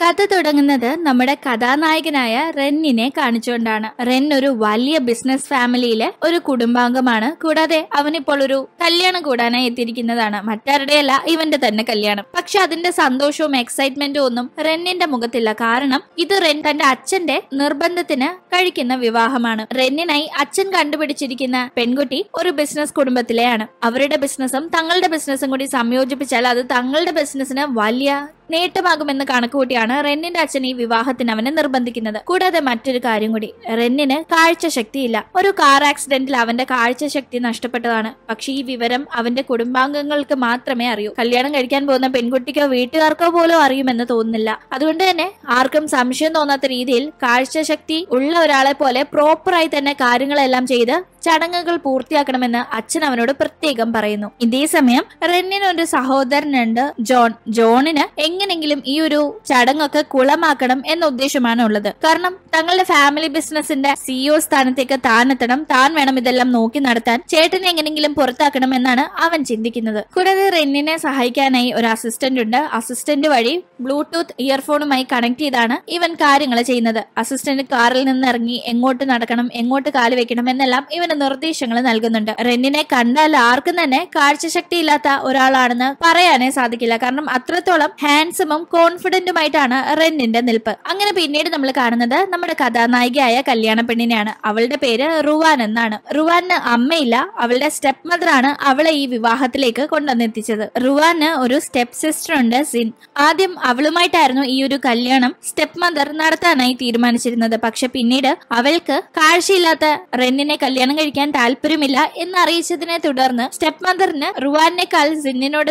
കഥ തുടങ്ങുന്നത് നമ്മുടെ കഥാനായകനായ റെന്നിനെ കാണിച്ചുകൊണ്ടാണ് റെൻ ഒരു വലിയ ബിസിനസ് ഫാമിലിയിലെ ഒരു കുടുംബാംഗമാണ് കൂടാതെ അവനിപ്പോൾ ഒരു കല്യാണം കൂടാനായി എത്തിയിരിക്കുന്നതാണ് മറ്റാരുടെയല്ല ഇവന്റെ തന്നെ കല്യാണം പക്ഷെ അതിന്റെ സന്തോഷവും എക്സൈറ്റ്മെന്റും ഒന്നും റെന്നിന്റെ മുഖത്തില്ല കാരണം ഇത് റെൻ തന്റെ അച്ഛന്റെ നിർബന്ധത്തിന് കഴിക്കുന്ന വിവാഹമാണ് റെന്നിനായി അച്ഛൻ കണ്ടുപിടിച്ചിരിക്കുന്ന പെൺകുട്ടി ഒരു ബിസിനസ് കുടുംബത്തിലെയാണ് അവരുടെ ബിസിനസ്സും തങ്ങളുടെ ബിസിനസ്സും കൂടി സംയോജിപ്പിച്ചാൽ അത് തങ്ങളുടെ ബിസിനസ്സിന് വലിയ നേട്ടമാകുമെന്ന് കണക്കുകൂട്ടിയാണ് റെന്നിന്റെ അച്ഛൻ ഈ വിവാഹത്തിന് അവനെ നിർബന്ധിക്കുന്നത് കൂടാതെ മറ്റൊരു കാര്യം കൂടി റെന്നിന് കാഴ്ചശക്തിയില്ല ഒരു കാർ ആക്സിഡന്റിൽ അവന്റെ കാഴ്ചശക്തി നഷ്ടപ്പെട്ടതാണ് പക്ഷേ ഈ വിവരം അവന്റെ കുടുംബാംഗങ്ങൾക്ക് മാത്രമേ അറിയൂ കല്യാണം കഴിക്കാൻ പോകുന്ന പെൺകുട്ടിക്കോ വീട്ടുകാർക്കോ പോലും അറിയുമെന്ന് തോന്നുന്നില്ല അതുകൊണ്ട് തന്നെ ആർക്കും സംശയം തോന്നാത്ത രീതിയിൽ കാഴ്ചശക്തി ഉള്ള ഒരാളെ പോലെ പ്രോപ്പറായി തന്നെ കാര്യങ്ങളെല്ലാം ചെയ്ത് ചടങ്ങുകൾ പൂർത്തിയാക്കണമെന്ന് അച്ഛൻ അവനോട് പ്രത്യേകം പറയുന്നു ഇതേ സമയം റെന്നിന് ഒരു സഹോദരനുണ്ട് ജോൺ ജോണിന് എങ്ങനെങ്കിലും ഈ ഒരു ചടങ്ങൊക്കെ കുളമാക്കണം എന്ന ഉദ്ദേശമാണ് ഉള്ളത് കാരണം തങ്ങളുടെ ഫാമിലി ബിസിനസിന്റെ സിഇഒ സ്ഥാനത്തേക്ക് എത്തണം താൻ വേണം ഇതെല്ലാം നോക്കി നടത്താൻ ചേട്ടനെ എങ്ങനെങ്കിലും പുറത്താക്കണം എന്നാണ് അവൻ ചിന്തിക്കുന്നത് കൂടാതെ റെന്നിനെ സഹായിക്കാനായി ഒരു അസിസ്റ്റന്റ് ഉണ്ട് അസിസ്റ്റന്റ് വഴി ബ്ലൂടൂത്ത് ഇയർഫോണുമായി കണക്ട് ചെയ്താണ് ഇവൻ കാര്യങ്ങൾ ചെയ്യുന്നത് അസിസ്റ്റന്റ് കാറിൽ നിന്ന് ഇറങ്ങി എങ്ങോട്ട് നടക്കണം എങ്ങോട്ട് കാല് വെക്കണം എന്നെല്ലാം ഇവൻ ഇങ്ങനെ നിർദ്ദേശങ്ങൾ നൽകുന്നുണ്ട് റെന്നിനെ കണ്ടാൽ ആർക്കും തന്നെ കാഴ്ചശക്തി ഇല്ലാത്ത ഒരാളാണെന്ന് പറയാനേ സാധിക്കില്ല കാരണം അത്രത്തോളം ഹാൻസമും കോൺഫിഡന്റുമായിട്ടാണ് റെന്നിന്റെ നിൽപ്പ് അങ്ങനെ പിന്നീട് നമ്മൾ കാണുന്നത് നമ്മുടെ കഥാനായികയായ കല്യാണ പെണ്ണിനെയാണ് അവളുടെ പേര് റുവാൻ എന്നാണ് റുവാനിന് അമ്മയില്ല അവളുടെ സ്റ്റെപ്പ് മദറാണ് അവളെ ഈ വിവാഹത്തിലേക്ക് കൊണ്ടുവന്നെത്തിച്ചത് റുവാന് ഒരു സ്റ്റെപ്പ് സിസ്റ്റർ ഉണ്ട് സിൻ ആദ്യം അവളുമായിട്ടായിരുന്നു ഈ ഒരു കല്യാണം സ്റ്റെപ്പ് മദർ നടത്താനായി തീരുമാനിച്ചിരുന്നത് പക്ഷെ പിന്നീട് അവൾക്ക് കാഴ്ചയില്ലാത്ത റെന്നിനെ കല്യാണം കഴിക്കാൻ താല്പര്യമില്ല എന്ന് അറിയിച്ചതിനെ തുടർന്ന് സ്റ്റെപ്പ് മദറിന് റുവാനിനേക്കാൾ സിന്നിനോട്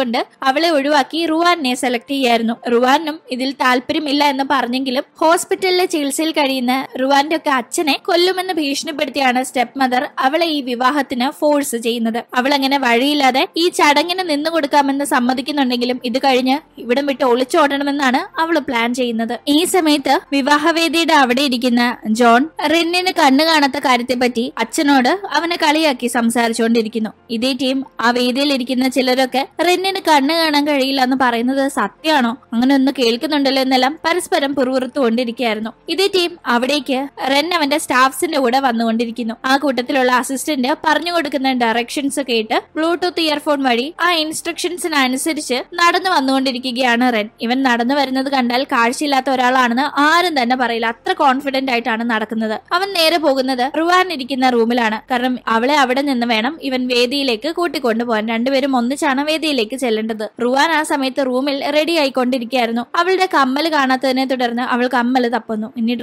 കൊണ്ട് അവളെ ഒഴിവാക്കി റുവാനിനെ സെലക്ട് ചെയ്യായിരുന്നു റുവാനും ഇതിൽ താല്പര്യമില്ല എന്ന് പറഞ്ഞെങ്കിലും ഹോസ്പിറ്റലിലെ ചികിത്സയിൽ കഴിയുന്ന റുവാന്റെ ഒക്കെ അച്ഛനെ കൊല്ലുമെന്ന് ഭീഷണിപ്പെടുത്തിയാണ് സ്റ്റെപ്പ് മദർ അവളെ ഈ വിവാഹത്തിന് ഫോഴ്സ് ചെയ്യുന്നത് അവൾ അങ്ങനെ വഴിയില്ലാതെ ഈ ചടങ്ങിന് നിന്നു കൊടുക്കാമെന്ന് സമ്മതിക്കുന്നുണ്ടെങ്കിലും ഇത് കഴിഞ്ഞ് ഇവിടം വിട്ട് ഒളിച്ചോടണമെന്നാണ് അവൾ പ്ലാൻ ചെയ്യുന്നത് ഈ സമയത്ത് വിവാഹവേദിയുടെ അവിടെ ഇരിക്കുന്ന ജോൺ റിന്നിന് കണ്ണു കാണാത്ത കാര്യത്തെ പറ്റി അച്ഛനോട് അവനെ കളിയാക്കി സംസാരിച്ചുകൊണ്ടിരിക്കുന്നു ഇതേ ടീം ആ വേദിയിലിരിക്കുന്ന ചിലരൊക്കെ റെന്നിന് കണ്ണ് കാണാൻ കഴിയില്ല എന്ന് പറയുന്നത് സത്യമാണോ അങ്ങനെ ഒന്ന് കേൾക്കുന്നുണ്ടല്ലോ എന്നെല്ലാം പരസ്പരം പുറവുറുത്തുകൊണ്ടിരിക്കുകയായിരുന്നു ഇതേ ടീം അവിടേക്ക് റെൻ അവന്റെ സ്റ്റാഫ്സിന്റെ കൂടെ വന്നുകൊണ്ടിരിക്കുന്നു ആ കൂട്ടത്തിലുള്ള അസിസ്റ്റന്റ് പറഞ്ഞു കൊടുക്കുന്ന ഡയറക്ഷൻസ് കേട്ട് ബ്ലൂടൂത്ത് ഇയർഫോൺ വഴി ആ ഇൻസ്ട്രക്ഷൻസിനനുസരിച്ച് നടന്നു വന്നുകൊണ്ടിരിക്കുകയാണ് റെൻ ഇവൻ നടന്നു വരുന്നത് കണ്ടാൽ കാഴ്ചയില്ലാത്ത ഒരാളാണെന്ന് ആരും തന്നെ പറയില്ല അത്ര കോൺഫിഡന്റ് ആയിട്ടാണ് നടക്കുന്നത് അവൻ നേരെ പോകുന്നത് റുവാൻ ഇരിക്കുന്ന റൂമിലാണ് കാരണം അവളെ അവിടെ നിന്ന് വേണം ഇവൻ വേദിയിലേക്ക് കൂട്ടിക്കൊണ്ടുപോകാൻ രണ്ടുപേരും ഒന്നിച്ചാണ് വേദിയിലേക്ക് ചെല്ലേണ്ടത് റുവാൻ ആ സമയത്ത് റൂമിൽ റെഡി ആയിക്കൊണ്ടിരിക്കുകയായിരുന്നു അവളുടെ കമ്മൽ കാണാത്തതിനെ തുടർന്ന് അവൾ കമ്മൽ തപ്പുന്നു ഇനി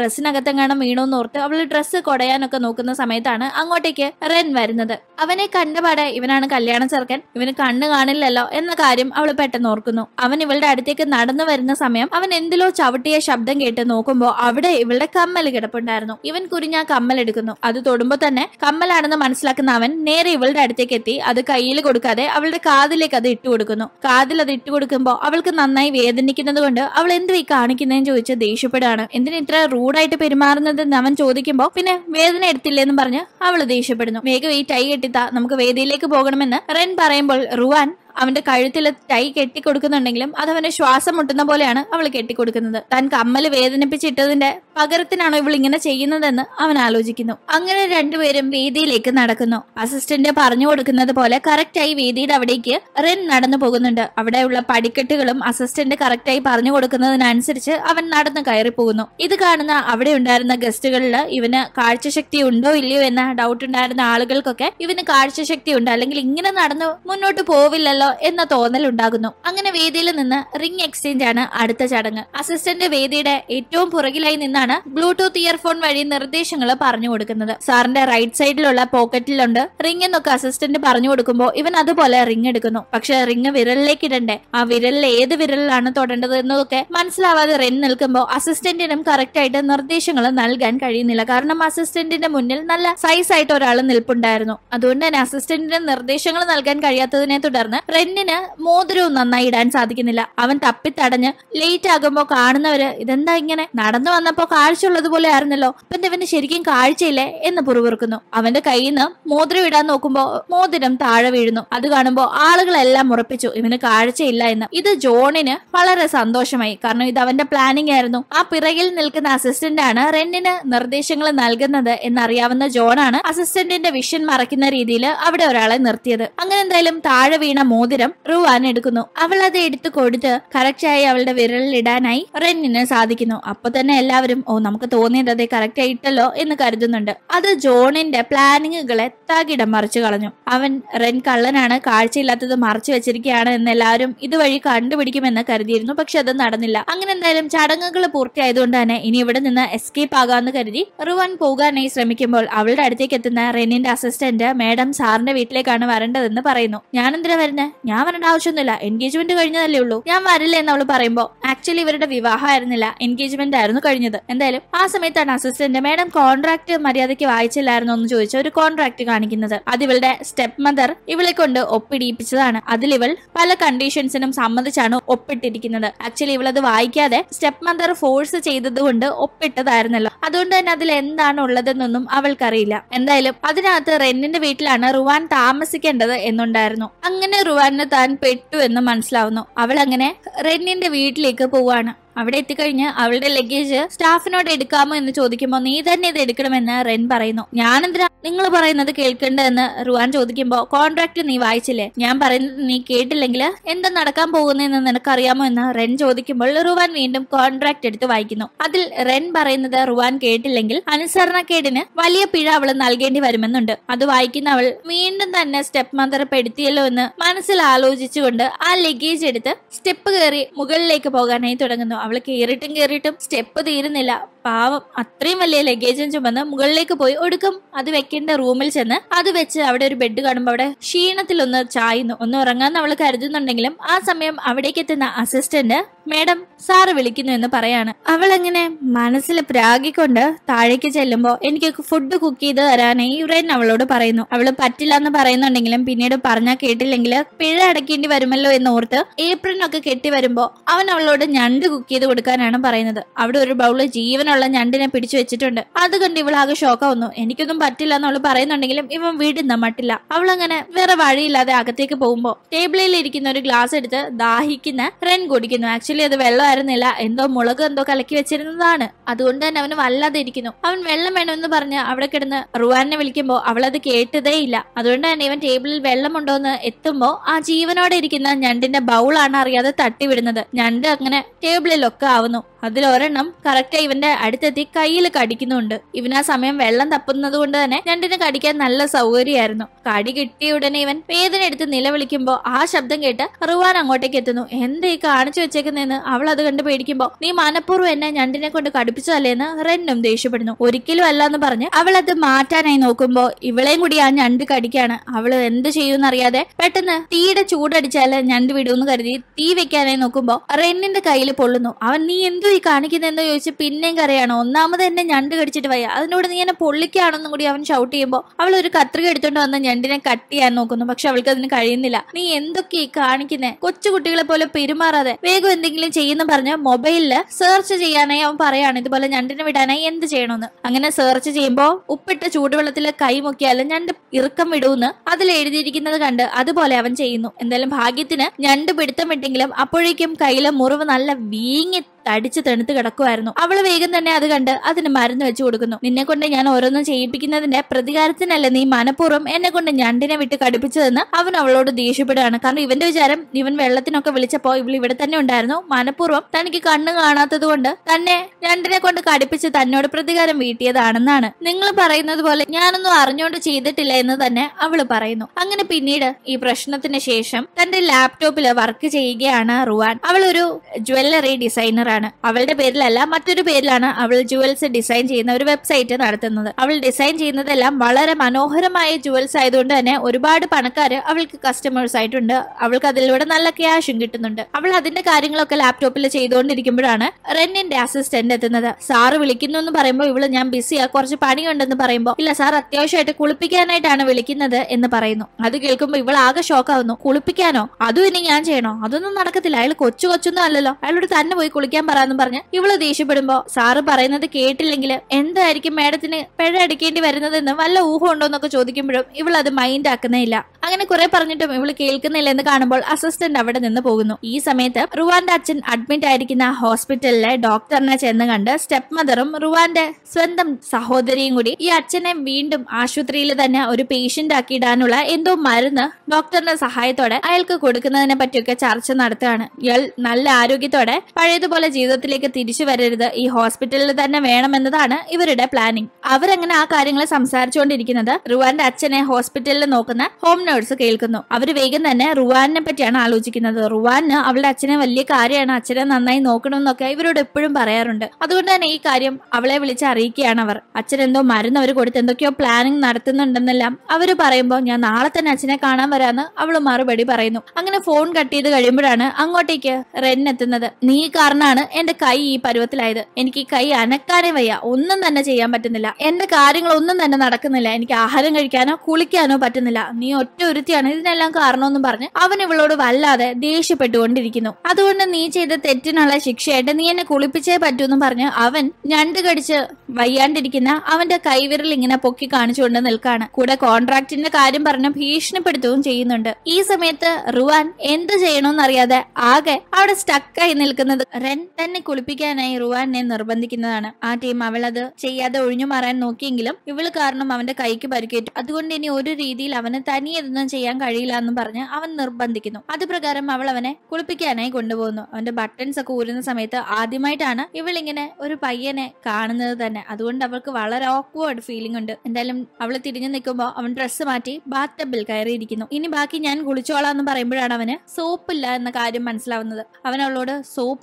കാണാൻ വീണോന്ന് ഓർത്ത് അവൾ ഡ്രസ്സ് കൊടയാനൊക്കെ നോക്കുന്ന സമയത്താണ് അങ്ങോട്ടേക്ക് റെൻ വരുന്നത് അവനെ കണ്ടപാടെ ഇവനാണ് കല്യാണ ചെറുക്കൻ ഇവന് കണ്ണ് കാണില്ലല്ലോ എന്ന കാര്യം അവൾ പെട്ടെന്ന് ഓർക്കുന്നു അവൻ ഇവളുടെ അടുത്തേക്ക് നടന്നു വരുന്ന സമയം അവൻ എന്തിലോ ചവിട്ടിയ ശബ്ദം കേട്ട് നോക്കുമ്പോൾ അവിടെ ഇവളുടെ കമ്മൽ കിടപ്പുണ്ടായിരുന്നു ഇവൻ കുരിഞ്ഞ കമ്മൽ എടുക്കുന്നു അത് തൊടുമ്പോൾ കാണുമ്പോൾ തന്നെ കമ്മലാണെന്ന് മനസ്സിലാക്കുന്ന അവൻ നേരെ ഇവളുടെ അടുത്തേക്ക് എത്തി അത് കയ്യിൽ കൊടുക്കാതെ അവളുടെ കാതിലേക്ക് അത് ഇട്ടു കൊടുക്കുന്നു കാതിൽ അത് ഇട്ടു കൊടുക്കുമ്പോൾ അവൾക്ക് നന്നായി വേദനിക്കുന്നത് കൊണ്ട് അവൾ ഈ കാണിക്കുന്നതെന്ന് ചോദിച്ച് ദേഷ്യപ്പെടുകയാണ് എന്തിനു ഇത്ര റൂഡായിട്ട് പെരുമാറുന്നതെന്ന് അവൻ ചോദിക്കുമ്പോൾ പിന്നെ വേദന എടുത്തില്ലെന്ന് പറഞ്ഞ് അവൾ ദേഷ്യപ്പെടുന്നു മേഘ ഈ ടൈ കെട്ടിത്ത നമുക്ക് വേദിയിലേക്ക് പോകണമെന്ന് റെൻ പറയുമ്പോൾ റുവാൻ അവന്റെ കഴുത്തിൽ ടൈ കെട്ടിക്കൊടുക്കുന്നുണ്ടെങ്കിലും അത് അവനെ ശ്വാസം മുട്ടുന്ന പോലെയാണ് അവൾ കെട്ടിക്കൊടുക്കുന്നത് താൻ കമ്മൽ വേദനിപ്പിച്ചിട്ടതിന്റെ പകരത്തിനാണോ ഇവൾ ഇങ്ങനെ ചെയ്യുന്നതെന്ന് അവൻ ആലോചിക്കുന്നു അങ്ങനെ രണ്ടുപേരും വേദിയിലേക്ക് നടക്കുന്നു അസിസ്റ്റന്റ് പറഞ്ഞു കൊടുക്കുന്നത് പോലെ കറക്റ്റായി വേദിയുടെ അവിടേക്ക് റെൻ നടന്നു പോകുന്നുണ്ട് അവിടെയുള്ള പടിക്കെട്ടുകളും അസിസ്റ്റന്റ് കറക്റ്റായി പറഞ്ഞു കൊടുക്കുന്നതിനനുസരിച്ച് അവൻ നടന്നു കയറി പോകുന്നു ഇത് കാണുന്ന അവിടെ ഉണ്ടായിരുന്ന ഗസ്റ്റുകളിൽ ഇവന് കാഴ്ചശക്തി ഉണ്ടോ ഇല്ലയോ എന്ന ഡൗട്ട് ഉണ്ടായിരുന്ന ആളുകൾക്കൊക്കെ ഇവന് കാഴ്ചശക്തി ഉണ്ട് അല്ലെങ്കിൽ ഇങ്ങനെ നടന്നു മുന്നോട്ട് പോവില്ലല്ലോ ആണല്ലോ എന്ന തോന്നൽ ഉണ്ടാകുന്നു അങ്ങനെ വേദിയിൽ നിന്ന് റിംഗ് എക്സ്ചേഞ്ച് ആണ് അടുത്ത ചടങ്ങ് അസിസ്റ്റന്റ് വേദിയുടെ ഏറ്റവും പുറകിലായി നിന്നാണ് ബ്ലൂടൂത്ത് ഇയർഫോൺ വഴി നിർദ്ദേശങ്ങൾ പറഞ്ഞു കൊടുക്കുന്നത് സാറിന്റെ റൈറ്റ് സൈഡിലുള്ള പോക്കറ്റിലുണ്ട് റിംഗ് എന്നൊക്കെ അസിസ്റ്റന്റ് പറഞ്ഞു കൊടുക്കുമ്പോൾ ഇവൻ അതുപോലെ റിംഗ് എടുക്കുന്നു പക്ഷെ റിംഗ് വിരലിലേക്ക് ഇടണ്ടേ ആ വിരലിൽ ഏത് വിരലിലാണ് തൊടേണ്ടത് എന്നതൊക്കെ മനസ്സിലാവാതെ റെൻ നിൽക്കുമ്പോൾ അസിസ്റ്റന്റിനും കറക്റ്റ് ആയിട്ട് നിർദ്ദേശങ്ങൾ നൽകാൻ കഴിയുന്നില്ല കാരണം അസിസ്റ്റന്റിന്റെ മുന്നിൽ നല്ല സൈസ് ആയിട്ട് ഒരാൾ നിൽപ്പുണ്ടായിരുന്നു അതുകൊണ്ട് തന്നെ അസിസ്റ്റന്റിന് നിർദ്ദേശങ്ങൾ നൽകാൻ കഴിയാത്തതിനെ തുടർന്ന് റെന്നിന് മോതിരവും നന്നായി ഇടാൻ സാധിക്കുന്നില്ല അവൻ തപ്പിത്തടഞ്ഞ് ലേറ്റ് ആകുമ്പോ കാണുന്നവര് ഇതെന്താ ഇങ്ങനെ നടന്നു വന്നപ്പോ കാഴ്ചയുള്ളതുപോലെ ആയിരുന്നല്ലോ അപ്പന്റെ ഇവന് ശരിക്കും കാഴ്ചയില്ലേ എന്ന് പുറവിറുക്കുന്നു അവന്റെ കയ്യിൽ നിന്ന് മോതിരം ഇടാൻ നോക്കുമ്പോ മോതിരം താഴെ വീഴുന്നു അത് കാണുമ്പോൾ ആളുകളെല്ലാം ഉറപ്പിച്ചു ഇവന് കാഴ്ചയില്ല എന്ന് ഇത് ജോണിന് വളരെ സന്തോഷമായി കാരണം ഇത് അവന്റെ പ്ലാനിംഗ് ആയിരുന്നു ആ പിറകിൽ നിൽക്കുന്ന അസിസ്റ്റന്റ് ആണ് റെന്നിന് നിർദ്ദേശങ്ങൾ നൽകുന്നത് എന്നറിയാവുന്ന ജോണാണ് അസിസ്റ്റന്റിന്റെ വിഷൻ മറയ്ക്കുന്ന രീതിയിൽ അവിടെ ഒരാളെ നിർത്തിയത് അങ്ങനെ എന്തായാലും താഴെ വീണ മോതിരം റുവാൻ എടുക്കുന്നു അവൾ അത് എടുത്തു കൊടുത്ത് കറക്റ്റായി അവളുടെ വിരലിൽ ഇടാനായി റെന്നിന് സാധിക്കുന്നു അപ്പൊ തന്നെ എല്ലാവരും ഓ നമുക്ക് തോന്നിയത് കറക്റ്റായി ഇട്ടല്ലോ എന്ന് കരുതുന്നുണ്ട് അത് ജോണിന്റെ പ്ലാനിങ്ങുകളെ തകിടം മറിച്ചു കളഞ്ഞു അവൻ റെൻ കള്ളനാണ് കാഴ്ചയില്ലാത്തത് മറച്ചു വെച്ചിരിക്കുകയാണ് എന്ന് എല്ലാവരും ഇതുവഴി കണ്ടുപിടിക്കുമെന്ന് കരുതിയിരുന്നു പക്ഷെ അത് നടന്നില്ല അങ്ങനെ എന്തായാലും ചടങ്ങുകൾ പൂർത്തിയായതുകൊണ്ട് തന്നെ ഇനി ഇവിടെ നിന്ന് എസ്കേപ്പ് ആകാമെന്ന് കരുതി റുവൻ പോകാനായി ശ്രമിക്കുമ്പോൾ അവളുടെ അടുത്തേക്ക് എത്തുന്ന റെനിന്റെ അസിസ്റ്റന്റ് മാഡം സാറിന്റെ വീട്ടിലേക്കാണ് വരേണ്ടതെന്ന് പറയുന്നു ഞാൻ എന്തിനാ വരുന്നത് ഞാൻ വരേണ്ട ആവശ്യമൊന്നുമില്ല എൻഗേജ്മെന്റ് കഴിഞ്ഞതല്ലേ ഉള്ളൂ ഞാൻ വരില്ല എന്ന് അവള് പറയുമ്പോ ആക്ച്വലി ഇവരുടെ വിവാഹമായിരുന്നില്ല എൻഗേജ്മെന്റ് ആയിരുന്നു കഴിഞ്ഞത് എന്തായാലും ആ സമയത്താണ് അസിസ്റ്റന്റ് മാഡം കോൺട്രാക്ട് മര്യാദയ്ക്ക് വായിച്ചില്ലായിരുന്നു എന്ന് ചോദിച്ച ഒരു കോൺട്രാക്ട് കാണിക്കുന്നത് അത് ഇവളുടെ സ്റ്റെപ്പ് മദർ ഇവളെ കൊണ്ട് ഒപ്പിടിയിപ്പിച്ചതാണ് അതിൽ ഇവൾ പല കണ്ടീഷൻസിനും സമ്മതിച്ചാണ് ഒപ്പിട്ടിരിക്കുന്നത് ആക്ച്വലി ഇവളത് വായിക്കാതെ സ്റ്റെപ്പ് മദർ ഫോഴ്സ് ചെയ്തതുകൊണ്ട് ഒപ്പിട്ടതായിരുന്നല്ലോ അതുകൊണ്ട് തന്നെ അതിൽ എന്താണ് ഉള്ളതെന്നൊന്നും അവൾക്കറിയില്ല എന്തായാലും അതിനകത്ത് റെന്നിന്റെ വീട്ടിലാണ് റുവാൻ താമസിക്കേണ്ടത് എന്നുണ്ടായിരുന്നു അങ്ങനെ റുവാൻ ഭഗവാനെ താൻ പെട്ടു എന്ന് മനസ്സിലാവുന്നു അവൾ അങ്ങനെ റെന്നിന്റെ വീട്ടിലേക്ക് പോവാണ് അവിടെ എത്തിക്കഴിഞ്ഞ് അവളുടെ ലഗേജ് സ്റ്റാഫിനോട് എടുക്കാമോ എന്ന് ചോദിക്കുമ്പോൾ നീ തന്നെ ഇത് എടുക്കണമെന്ന് റെൻ പറയുന്നു ഞാനെന്തിനാ നിങ്ങൾ പറയുന്നത് കേൾക്കണ്ടെന്ന് റുവാൻ ചോദിക്കുമ്പോൾ കോൺട്രാക്ട് നീ വായിച്ചില്ലേ ഞാൻ പറയുന്നത് നീ കേട്ടില്ലെങ്കിൽ എന്താ നടക്കാൻ പോകുന്നതെന്ന് നിനക്കറിയാമോ എന്ന് റെൻ ചോദിക്കുമ്പോൾ റുവാൻ വീണ്ടും കോൺട്രാക്ട് എടുത്ത് വായിക്കുന്നു അതിൽ റെൻ പറയുന്നത് റുവാൻ കേട്ടില്ലെങ്കിൽ അനുസരണക്കേടിന് വലിയ പിഴ അവൾ നൽകേണ്ടി വരുമെന്നുണ്ട് അത് വായിക്കുന്ന അവൾ വീണ്ടും തന്നെ സ്റ്റെപ്പ് മദർ പെടുത്തിയല്ലോ എന്ന് മനസ്സിൽ ആലോചിച്ചുകൊണ്ട് ആ ലഗേജ് എടുത്ത് സ്റ്റെപ്പ് കയറി മുകളിലേക്ക് പോകാനായി തുടങ്ങുന്നു അവൾ കയറിയിട്ടും കയറിയിട്ടും സ്റ്റെപ്പ് തീരുന്നില്ല പാവം അത്രയും വലിയ ലഗേജും ചുമന്ന് മുകളിലേക്ക് പോയി ഒടുക്കം അത് വെക്കേണ്ട റൂമിൽ ചെന്ന് അത് വെച്ച് അവിടെ ഒരു ബെഡ് കാണുമ്പോൾ അവിടെ ഒന്ന് ചായുന്നു ഒന്ന് ഉറങ്ങാന്ന് അവൾ കരുതുന്നുണ്ടെങ്കിലും ആ സമയം അവിടേക്ക് എത്തുന്ന അസിസ്റ്റന്റ് മേഡം സാറ് വിളിക്കുന്നു എന്ന് പറയാണ് അവൾ അങ്ങനെ മനസ്സിൽ പ്രാഗിക്കൊണ്ട് താഴേക്ക് ചെല്ലുമ്പോൾ എനിക്ക് ഫുഡ് കുക്ക് ചെയ്ത് തരാനായി ഇവരൻ അവളോട് പറയുന്നു അവൾ പറ്റില്ല എന്ന് പറയുന്നുണ്ടെങ്കിലും പിന്നീട് പറഞ്ഞാൽ കേട്ടില്ലെങ്കിൽ പിഴ അടക്കേണ്ടി വരുമല്ലോ എന്ന് ഓർത്ത് ഏപ്രിനൊക്കെ കെട്ടി വരുമ്പോൾ അവൻ അവളോട് ഞണ്ട് കുക്ക് ചെയ്ത് കൊടുക്കാനാണ് പറയുന്നത് അവിടെ ഒരു ബൗള് ജീവന മുഴുവനുള്ള ഞണ്ടിനെ പിടിച്ചു വെച്ചിട്ടുണ്ട് അത് കണ്ട് ആകെ ഷോക്കാവുന്നു എനിക്കൊന്നും പറ്റില്ല എന്നവള് പറയുന്നുണ്ടെങ്കിലും ഇവൻ വീടുന്ന മട്ടില്ല അവളങ്ങനെ വേറെ വഴിയില്ലാതെ അകത്തേക്ക് പോകുമ്പോ ടേബിളിൽ ഇരിക്കുന്ന ഒരു ഗ്ലാസ് എടുത്ത് ദാഹിക്കുന്ന റെൻ കുടിക്കുന്നു ആക്ച്വലി അത് വെള്ളമായിരുന്നില്ല എന്തോ മുളക് എന്തോ കലക്കി വെച്ചിരുന്നതാണ് അതുകൊണ്ട് തന്നെ അവന് വല്ലാതെ ഇരിക്കുന്നു അവൻ വെള്ളം വേണമെന്ന് പറഞ്ഞ് അവിടെ കിടന്ന് റുവാനെ വിളിക്കുമ്പോൾ അവളത് കേട്ടതേ ഇല്ല അതുകൊണ്ട് തന്നെ ഇവൻ ടേബിളിൽ വെള്ളമുണ്ടോ എന്ന് എത്തുമ്പോ ആ ജീവനോടെ ഇരിക്കുന്ന ഞണ്ടിന്റെ ബൗളാണ് അറിയാതെ തട്ടിവിടുന്നത് ഞണ്ട് അങ്ങനെ ടേബിളിലൊക്കെ ആവുന്നു അതിലൊരെണ്ണം കറക്റ്റ് ഇവന്റെ അടുത്തെത്തി കയ്യിൽ കടിക്കുന്നുണ്ട് ഇവൻ ആ സമയം വെള്ളം തപ്പുന്നത് കൊണ്ട് തന്നെ ഞണ്ടിന് കടിക്കാൻ നല്ല സൗകര്യമായിരുന്നു കടി കിട്ടിയ ഉടനെ ഇവൻ വേദന എടുത്ത് നിലവിളിക്കുമ്പോൾ ആ ശബ്ദം കേട്ട് റുവാൻ അങ്ങോട്ടേക്ക് എത്തുന്നു എന്തേ കാണിച്ചു വെച്ചേക്കുന്നതെന്ന് അവൾ അത് കണ്ട് പേടിക്കുമ്പോൾ നീ മനപൂർവ്വം എന്നെ ഞണ്ടിനെ കൊണ്ട് കടുപ്പിച്ചതല്ലേന്ന് റെന്നും ദേഷ്യപ്പെടുന്നു ഒരിക്കലും അല്ല എന്ന് പറഞ്ഞ് അവൾ അത് മാറ്റാനായി നോക്കുമ്പോൾ ഇവളെയും കൂടി ആ ഞണ്ട് കടിക്കാണ് അവള് എന്ത് അറിയാതെ പെട്ടെന്ന് തീയുടെ ചൂടടിച്ചാല് ഞണ്ട് വിടുമെന്ന് കരുതി തീ വെക്കാനായി നോക്കുമ്പോൾ റെന്നിന്റെ കയ്യിൽ പൊള്ളുന്നു അവൻ നീ എന്തു ഈ കാണിക്കുന്നതെന്ന് ചോദിച്ച് പിന്നെയും കറിയാണോ ഒന്നാമത് എന്നെ ഞണ്ട് കടിച്ചിട്ട് വയ്യ അതിനോട് നീ എന്നെ പൊള്ളിക്കാണെന്നും കൂടി അവൻ ഷൗട്ട് ചെയ്യുമ്പോൾ അവൾ ഒരു കത്രിക എടുത്തുകൊണ്ട് വന്ന ഞണ്ടിനെ കട്ട് ചെയ്യാൻ നോക്കുന്നു പക്ഷെ അവൾക്ക് അതിന് കഴിയുന്നില്ല നീ എന്തൊക്കെ ഈ കാണിക്കുന്നേ കൊച്ചു കുട്ടികളെ പോലെ പെരുമാറാതെ വേഗം എന്തെങ്കിലും ചെയ്യുന്ന പറഞ്ഞ മൊബൈലിൽ സെർച്ച് ചെയ്യാനായി അവൻ പറയാണ് ഇതുപോലെ ഞണ്ടിനെ വിടാനായി എന്ത് ചെയ്യണമെന്ന് അങ്ങനെ സെർച്ച് ചെയ്യുമ്പോൾ ഉപ്പിട്ട ചൂടുവെള്ളത്തിൽ മുക്കിയാൽ ഞണ്ട് ഇറുക്കം വിടൂന്ന് അതിൽ എഴുതിയിരിക്കുന്നത് കണ്ട് അതുപോലെ അവൻ ചെയ്യുന്നു എന്തായാലും ഭാഗ്യത്തിന് ഞണ്ട് പിടുത്തമിട്ടെങ്കിലും അപ്പോഴേക്കും കയ്യിലെ മുറിവ് നല്ല വീങ്ങി തടിച്ച് തണുത്ത് കിടക്കുമായിരുന്നു അവൾ വേഗം തന്നെ അത് കണ്ട് അതിന് മരുന്ന് വെച്ചു കൊടുക്കുന്നു നിന്നെ കൊണ്ട് ഞാൻ ഓരോന്നും ചെയ്യിപ്പിക്കുന്നതിന്റെ പ്രതികാരത്തിനല്ല നീ മനഃപൂർവ്വം എന്നെ കൊണ്ട് ഞണ്ടിനെ വിട്ട് കടുപ്പിച്ചതെന്ന് അവൻ അവളോട് ദേഷ്യപ്പെടുകയാണ് കാരണം ഇവന്റെ വിചാരം ഇവൻ വെള്ളത്തിനൊക്കെ വിളിച്ചപ്പോ ഇവൾ ഇവിടെ തന്നെ ഉണ്ടായിരുന്നു മനഃപൂർവ്വം തനിക്ക് കണ്ണ് കാണാത്തത് കൊണ്ട് തന്നെ ഞണ്ടിനെ കൊണ്ട് കടുപ്പിച്ച് തന്നോട് പ്രതികാരം വീട്ടിയതാണെന്നാണ് നിങ്ങൾ പറയുന്നത് പോലെ ഞാനൊന്നും അറിഞ്ഞുകൊണ്ട് ചെയ്തിട്ടില്ല എന്ന് തന്നെ അവള് പറയുന്നു അങ്ങനെ പിന്നീട് ഈ പ്രശ്നത്തിന് ശേഷം തന്റെ ലാപ്ടോപ്പിൽ വർക്ക് ചെയ്യുകയാണ് റുവാൻ അവൾ ഒരു ജ്വല്ലറി ഡിസൈനർ ആണ് അവളുടെ പേരിലല്ല മറ്റൊരു പേരിലാണ് അവൾ ജുവൽസ് ഡിസൈൻ ചെയ്യുന്ന ഒരു വെബ്സൈറ്റ് നടത്തുന്നത് അവൾ ഡിസൈൻ ചെയ്യുന്നതെല്ലാം വളരെ മനോഹരമായ ജുവൽസ് ആയതുകൊണ്ട് തന്നെ ഒരുപാട് പണക്കാര് അവൾക്ക് കസ്റ്റമേഴ്സ് ആയിട്ടുണ്ട് അവൾക്ക് അതിലൂടെ നല്ല ക്യാഷും കിട്ടുന്നുണ്ട് അവൾ അതിന്റെ കാര്യങ്ങളൊക്കെ ലാപ്ടോപ്പിൽ ചെയ്തുകൊണ്ടിരിക്കുമ്പോഴാണ് റെന്നിന്റെ അസിസ്റ്റന്റ് എത്തുന്നത് സാറ് വിളിക്കുന്നു എന്ന് പറയുമ്പോൾ ഇവള് ഞാൻ ബിസിയാ കുറച്ച് പണിയുണ്ടെന്ന് പറയുമ്പോൾ ഇല്ല സാർ അത്യാവശ്യമായിട്ട് കുളിപ്പിക്കാനായിട്ടാണ് വിളിക്കുന്നത് എന്ന് പറയുന്നു അത് കേൾക്കുമ്പോൾ ഇവൾ ആകെ ഷോക്ക് ആവുന്നു കുളിപ്പിക്കാനോ അതും ഇനി ഞാൻ ചെയ്യണോ അതൊന്നും നടക്കത്തില്ല അയാൾ കൊച്ചു കൊച്ചൊന്നും അല്ലല്ലോ അയാളോട് തന്നെ പോയി കുളിക്കാൻ പറയാൻ പറയാന്നും പറഞ്ഞ് ഇവള് ദേഷ്യപ്പെടുമ്പോ സാറ് പറയുന്നത് കേട്ടില്ലെങ്കിൽ എന്തായിരിക്കും മാഡത്തിന് പിഴ അടിക്കേണ്ടി വരുന്നതെന്ന് വല്ല ഊഹം ഉണ്ടോ എന്നൊക്കെ ചോദിക്കുമ്പോഴും ഇവൾ അത് മൈൻഡ് ഇല്ല അങ്ങനെ കുറെ പറഞ്ഞിട്ടും ഇവള് കേൾക്കുന്നില്ല എന്ന് കാണുമ്പോൾ അസിസ്റ്റന്റ് അവിടെ നിന്ന് പോകുന്നു ഈ സമയത്ത് റുവാന്റെ അച്ഛൻ അഡ്മിറ്റ് ആയിരിക്കുന്ന ഹോസ്പിറ്റലിലെ ഡോക്ടറിനെ ചെന്ന് കണ്ട് സ്റ്റെപ്പ് മദറും റുവാന്റെ സ്വന്തം സഹോദരിയും കൂടി ഈ അച്ഛനെ വീണ്ടും ആശുപത്രിയിൽ തന്നെ ഒരു പേഷ്യന്റ് ആക്കി ഇടാനുള്ള എന്തോ മരുന്ന് ഡോക്ടറിന്റെ സഹായത്തോടെ അയാൾക്ക് കൊടുക്കുന്നതിനെ പറ്റിയൊക്കെ ചർച്ച നടത്തുകയാണ് ഇയാൾ നല്ല ആരോഗ്യത്തോടെ പഴയതുപോലെ ജീവിതത്തിലേക്ക് തിരിച്ചു വരരുത് ഈ ഹോസ്പിറ്റലിൽ തന്നെ വേണമെന്നതാണ് ഇവരുടെ പ്ലാനിങ് അവരങ്ങനെ ആ കാര്യങ്ങൾ സംസാരിച്ചുകൊണ്ടിരിക്കുന്നത് റുവാന്റെ അച്ഛനെ ഹോസ്പിറ്റലിൽ നോക്കുന്ന ഹോം നേഴ്സ് കേൾക്കുന്നു അവർ വേഗം തന്നെ റുവാനെ പറ്റിയാണ് ആലോചിക്കുന്നത് റുവാന് അവളുടെ അച്ഛനെ വലിയ കാര്യമാണ് അച്ഛനെ നന്നായി നോക്കണമെന്നൊക്കെ ഇവരോട് എപ്പോഴും പറയാറുണ്ട് അതുകൊണ്ട് തന്നെ ഈ കാര്യം അവളെ വിളിച്ച് അറിയിക്കുകയാണ് അവർ അച്ഛൻ എന്തോ മരുന്ന് അവർ കൊടുത്ത് എന്തൊക്കെയോ പ്ലാനിങ് നടത്തുന്നുണ്ടെന്നെല്ലാം അവർ പറയുമ്പോൾ ഞാൻ നാളെ തന്നെ അച്ഛനെ കാണാൻ വരാന്ന് അവൾ മറുപടി പറയുന്നു അങ്ങനെ ഫോൺ കട്ട് ചെയ്ത് കഴിയുമ്പോഴാണ് അങ്ങോട്ടേക്ക് റെൻ എത്തുന്നത് നീ കാരണമാണ് എന്റെ കൈ ഈ പരുവത്തിലായത് എനിക്ക് കൈ അനക്കാനേ വയ്യ ഒന്നും തന്നെ ചെയ്യാൻ പറ്റുന്നില്ല എന്റെ കാര്യങ്ങൾ ഒന്നും തന്നെ നടക്കുന്നില്ല എനിക്ക് ആഹാരം കഴിക്കാനോ കുളിക്കാനോ പറ്റുന്നില്ല നീ ഒറ്റ ഒരുത്തിയാണ് ഇതിനെല്ലാം കാരണമെന്ന് പറഞ്ഞ് അവൻ ഇവളോട് വല്ലാതെ ദേഷ്യപ്പെട്ടുകൊണ്ടിരിക്കുന്നു അതുകൊണ്ട് നീ ചെയ്ത തെറ്റിനുള്ള ശിക്ഷയായിട്ട് നീ എന്നെ കുളിപ്പിച്ചേ പറ്റൂ എന്ന് പറഞ്ഞ് അവൻ ഞണ്ട് കടിച്ച് വയ്യാണ്ടിരിക്കുന്ന അവന്റെ കൈവിരൽ ഇങ്ങനെ പൊക്കി കാണിച്ചുകൊണ്ട് നിൽക്കാണ് കൂടെ കോൺട്രാക്ടിന്റെ കാര്യം പറഞ്ഞ് ഭീഷണിപ്പെടുത്തുകയും ചെയ്യുന്നുണ്ട് ഈ സമയത്ത് റുവാൻ എന്ത് ചെയ്യണോന്നറിയാതെ ആകെ അവിടെ സ്റ്റക്കായി നിൽക്കുന്നത് റെൻ തന്നെ കുളിപ്പിക്കാനായി റുവാനെ നിർബന്ധിക്കുന്നതാണ് ആ ടീം അവൾ അത് ചെയ്യാതെ ഒഴിഞ്ഞു മാറാൻ നോക്കിയെങ്കിലും ഇവൾ കാരണം അവന്റെ കൈക്ക് പരിക്കേറ്റു അതുകൊണ്ട് ഇനി ഒരു രീതിയിൽ അവന് തനിയെ ചെയ്യാൻ കഴിയില്ല എന്ന് പറഞ്ഞ് അവൻ നിർബന്ധിക്കുന്നു അത് പ്രകാരം അവൾ അവനെ കുളിപ്പിക്കാനായി കൊണ്ടുപോകുന്നു അവന്റെ ബട്ടൺസ് ഒക്കെ ഊരുന്ന സമയത്ത് ആദ്യമായിട്ടാണ് ഇവൾ ഇങ്ങനെ ഒരു പയ്യനെ കാണുന്നത് തന്നെ അതുകൊണ്ട് അവൾക്ക് വളരെ ഓക്വേർഡ് ഫീലിംഗ് ഉണ്ട് എന്തായാലും അവൾ തിരിഞ്ഞു നിൽക്കുമ്പോൾ അവൻ ഡ്രസ്സ് മാറ്റി ബാത്ത് ടബിൽ കയറിയിരിക്കുന്നു ഇനി ബാക്കി ഞാൻ കുളിച്ചോളാം എന്ന് പറയുമ്പോഴാണ് അവന് സോപ്പില്ല എന്ന കാര്യം മനസ്സിലാവുന്നത് അവൻ അവളോട്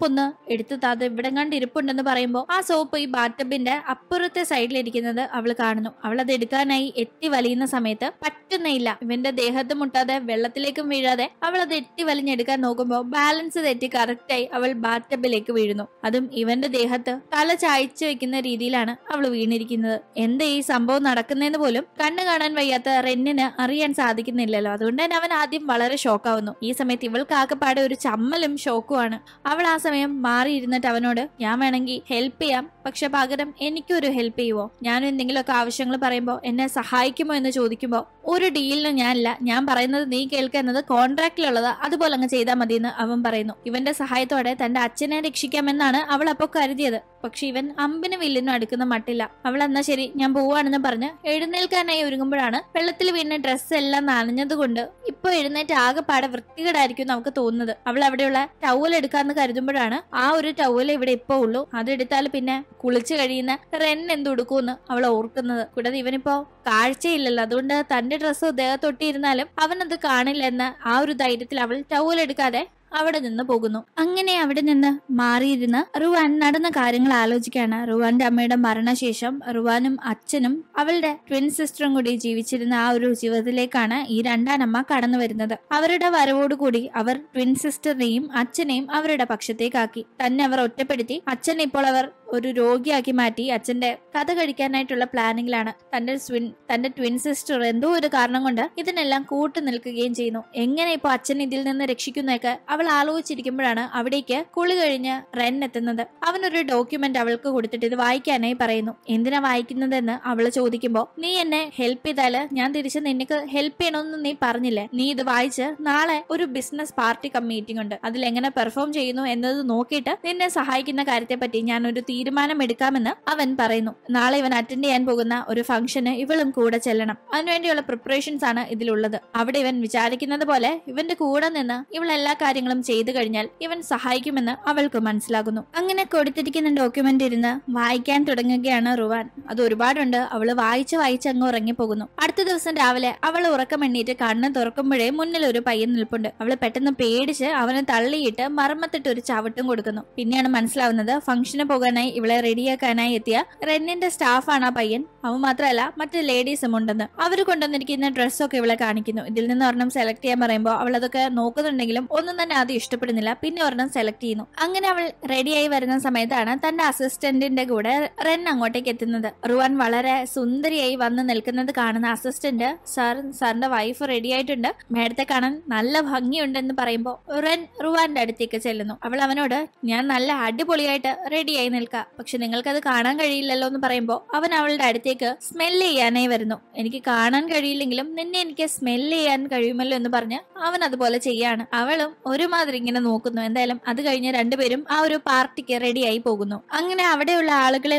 ഒന്ന് എടുത്തു താത് ഇവിടെ കണ്ട് ഇരിപ്പുണ്ടെന്ന് പറയുമ്പോൾ ആ സോപ്പ് ഈ ബാറ്റബിന്റെ അപ്പുറത്തെ സൈഡിലിരിക്കുന്നത് അവൾ കാണുന്നു അവൾ അത് എടുക്കാനായി എത്തി വലിയുന്ന സമയത്ത് പറ്റുന്നില്ല ഇവന്റെ ദേഹത്ത് മുട്ടാതെ വെള്ളത്തിലേക്കും വീഴാതെ അവൾ അത് എത്തി വലിഞ്ഞെടുക്കാൻ നോക്കുമ്പോൾ ബാലൻസ് തെറ്റി കറക്റ്റായി അവൾ ബാറ്റബിലേക്ക് വീഴുന്നു അതും ഇവന്റെ ദേഹത്ത് തല ചായച്ചു വെക്കുന്ന രീതിയിലാണ് അവൾ വീണിരിക്കുന്നത് എന്താ ഈ സംഭവം നടക്കുന്നതെന്ന് പോലും കണ്ണു കാണാൻ വയ്യാത്ത റെന്നിന് അറിയാൻ സാധിക്കുന്നില്ലല്ലോ അതുകൊണ്ട് തന്നെ അവൻ ആദ്യം വളരെ ഷോക്കാവുന്നു ഈ സമയത്ത് ഇവൾക്ക് ആകെപ്പാടെ ഒരു ചമ്മലും ഷോക്കുമാണ് അവൾ ആ സമയം മാറിയിരുന്നിട്ട് അവനോട് ഞാൻ വേണമെങ്കിൽ ഹെൽപ്പ് ചെയ്യാം പക്ഷെ പകരം എനിക്കൊരു ഹെൽപ്പ് ചെയ്യുവോ ഞാൻ എന്തെങ്കിലുമൊക്കെ ആവശ്യങ്ങൾ പറയുമ്പോൾ എന്നെ സഹായിക്കുമോ എന്ന് ചോദിക്കുമ്പോൾ ഒരു ഡീലിനും ഞാനില്ല ഞാൻ പറയുന്നത് നീ കേൾക്കുന്നത് കോൺട്രാക്റ്റിലുള്ളത് അതുപോലെ അങ്ങ് ചെയ്താൽ മതിയെന്ന് അവൻ പറയുന്നു ഇവന്റെ സഹായത്തോടെ തന്റെ അച്ഛനെ രക്ഷിക്കാമെന്നാണ് അവൾ അപ്പോൾ കരുതിയത് പക്ഷെ ഇവൻ അമ്പിന് വില്ലിനും അടുക്കുന്ന മട്ടില്ല അവൾ എന്നാ ശരി ഞാൻ പോവാണെന്ന് പറഞ്ഞ് എഴുന്നേൽക്കാനായി ഒരുങ്ങുമ്പോഴാണ് വെള്ളത്തിൽ വീണ് ഡ്രസ്സ് എല്ലാം നനഞ്ഞതുകൊണ്ട് ഇപ്പൊ എഴുന്നേറ്റ് ആകെ പാടെ വൃത്തികേടായിരിക്കും നമുക്ക് തോന്നുന്നത് അവൾ അവിടെയുള്ള ടവൽ എടുക്കാന്ന് കരുതുമ്പോഴാണ് ആ ഒരു ടവൽ ഇവിടെ ഇപ്പൊ ഉള്ളൂ അതെടുത്താൽ പിന്നെ കുളിച്ചു കഴിയുന്ന റെൻ എന്തുടുക്കൂന്ന് അവൾ ഓർക്കുന്നത് കൂടാതെ ഇവനിപ്പോ കാഴ്ചയില്ലല്ലോ അതുകൊണ്ട് തന്റെ ഡ്രസ്സ് ദേഹത്തൊട്ടിയിരുന്നാലും അവനത് കാണില്ലെന്ന് ആ ഒരു ധൈര്യത്തിൽ അവൾ ടവൽ എടുക്കാതെ അവിടെ നിന്ന് പോകുന്നു അങ്ങനെ അവിടെ നിന്ന് മാറിയിരുന്ന് റുവാൻ നടന്ന കാര്യങ്ങൾ ആലോചിക്കാണ് റുവാന്റെ അമ്മയുടെ മരണശേഷം റുവാനും അച്ഛനും അവളുടെ ട്വിൻ സിസ്റ്ററും കൂടി ജീവിച്ചിരുന്ന ആ ഒരു ജീവിതത്തിലേക്കാണ് ഈ രണ്ടാനമ്മ കടന്നു വരുന്നത് അവരുടെ വരവോടുകൂടി അവർ ട്വിൻ സിസ്റ്ററിനെയും അച്ഛനെയും അവരുടെ പക്ഷത്തേക്കാക്കി തന്നെ അവർ ഒറ്റപ്പെടുത്തി അച്ഛനെ ഇപ്പോൾ അവർ ഒരു രോഗിയാക്കി മാറ്റി അച്ഛന്റെ കഥ കഴിക്കാനായിട്ടുള്ള പ്ലാനിങ്ങിലാണ് തന്റെ സ്വിൻ തന്റെ ട്വിൻ സിസ്റ്റർ എന്തോ ഒരു കാരണം കൊണ്ട് ഇതിനെല്ലാം കൂട്ടു നിൽക്കുകയും ചെയ്യുന്നു എങ്ങനെ ഇപ്പൊ അച്ഛൻ ഇതിൽ നിന്ന് രക്ഷിക്കുന്നൊക്കെ അവൾ ആലോചിച്ചിരിക്കുമ്പോഴാണ് അവിടേക്ക് കുളി കഴിഞ്ഞ് റെൻ എത്തുന്നത് അവനൊരു ഡോക്യുമെന്റ് അവൾക്ക് കൊടുത്തിട്ട് ഇത് വായിക്കാനായി പറയുന്നു എന്തിനാ വായിക്കുന്നതെന്ന് അവൾ ചോദിക്കുമ്പോൾ നീ എന്നെ ഹെൽപ്പ് ചെയ്താല് ഞാൻ തിരിച്ച് നിനക്ക് ഹെൽപ്പ് ചെയ്യണമെന്ന് നീ പറഞ്ഞില്ലേ നീ ഇത് വായിച്ച് നാളെ ഒരു ബിസിനസ് പാർട്ടി മീറ്റിംഗ് ഉണ്ട് അതിൽ എങ്ങനെ പെർഫോം ചെയ്യുന്നു എന്നത് നോക്കിയിട്ട് നിന്നെ സഹായിക്കുന്ന കാര്യത്തെ പറ്റി ഞാൻ ഒരു തീരുമാനമെടുക്കാമെന്ന് അവൻ പറയുന്നു നാളെ ഇവൻ അറ്റൻഡ് ചെയ്യാൻ പോകുന്ന ഒരു ഫംഗ്ഷന് ഇവളും കൂടെ ചെല്ലണം അതിനുവേണ്ടിയുള്ള പ്രിപ്പറേഷൻസ് ആണ് ഇതിലുള്ളത് അവിടെ ഇവൻ വിചാരിക്കുന്നത് പോലെ ഇവന്റെ കൂടെ നിന്ന് ഇവൾ എല്ലാ കാര്യങ്ങളും ചെയ്തു കഴിഞ്ഞാൽ ഇവൻ സഹായിക്കുമെന്ന് അവൾക്ക് മനസ്സിലാകുന്നു അങ്ങനെ കൊടുത്തിരിക്കുന്ന ഡോക്യുമെന്റ് ഇരുന്ന് വായിക്കാൻ തുടങ്ങുകയാണ് റുവാൻ അത് ഒരുപാടുണ്ട് അവള് വായിച്ച് വായിച്ച് അങ്ങ് ഉറങ്ങിപ്പോകുന്നു അടുത്ത ദിവസം രാവിലെ അവൾ ഉറക്കം എണ്ണീറ്റ് കണ്ണ് തുറക്കുമ്പോഴേ മുന്നിൽ ഒരു പയ്യൻ നിൽപ്പുണ്ട് അവള് പെട്ടെന്ന് പേടിച്ച് അവനെ തള്ളിയിട്ട് മർമ്മത്തിട്ട് ഒരു ചവിട്ടും കൊടുക്കുന്നു പിന്നെയാണ് മനസ്സിലാവുന്നത് ഫംഗ്ഷന് പോകാനായി ആവശ്യത്തിനായി ഇവളെ റെഡിയാക്കാനായി എത്തിയ റെന്നിന്റെ സ്റ്റാഫാണ് ആ പയ്യൻ അവൻ മാത്രമല്ല മറ്റു ലേഡീസും ഉണ്ടെന്ന് അവർ കൊണ്ടുവന്നിരിക്കുന്ന ഡ്രസ്സൊക്കെ ഇവളെ കാണിക്കുന്നു ഇതിൽ നിന്ന് ഒരെണ്ണം സെലക്ട് ചെയ്യാൻ പറയുമ്പോൾ അവൾ അതൊക്കെ നോക്കുന്നുണ്ടെങ്കിലും ഒന്നും തന്നെ ആദ്യം ഇഷ്ടപ്പെടുന്നില്ല പിന്നെ ഒരെണ്ണം സെലക്ട് ചെയ്യുന്നു അങ്ങനെ അവൾ റെഡിയായി വരുന്ന സമയത്താണ് തന്റെ അസിസ്റ്റന്റിന്റെ കൂടെ റെൻ അങ്ങോട്ടേക്ക് എത്തുന്നത് റുവൻ വളരെ സുന്ദരിയായി വന്ന് നിൽക്കുന്നത് കാണുന്ന അസിസ്റ്റന്റ് സാർ സാറിന്റെ വൈഫ് റെഡി ആയിട്ടുണ്ട് മേഡത്തെ കാണാൻ നല്ല ഭംഗിയുണ്ടെന്ന് പറയുമ്പോൾ റെൻ റുവാന്റെ അടുത്തേക്ക് ചെല്ലുന്നു അവൾ അവനോട് ഞാൻ നല്ല അടിപൊളിയായിട്ട് റെഡിയായി നിൽക്ക നോക്കാം പക്ഷെ നിങ്ങൾക്കത് കാണാൻ കഴിയില്ലല്ലോ എന്ന് പറയുമ്പോൾ അവൻ അവളുടെ അടുത്തേക്ക് സ്മെൽ ചെയ്യാനായി വരുന്നു എനിക്ക് കാണാൻ കഴിയില്ലെങ്കിലും നിന്നെ എനിക്ക് സ്മെൽ ചെയ്യാൻ കഴിയുമല്ലോ എന്ന് പറഞ്ഞ് അവൻ അതുപോലെ ചെയ്യാണ് അവളും ഒരുമാതിരി ഇങ്ങനെ നോക്കുന്നു എന്തായാലും അത് കഴിഞ്ഞ് രണ്ടുപേരും ആ ഒരു പാർട്ടിക്ക് റെഡിയായി പോകുന്നു അങ്ങനെ അവിടെയുള്ള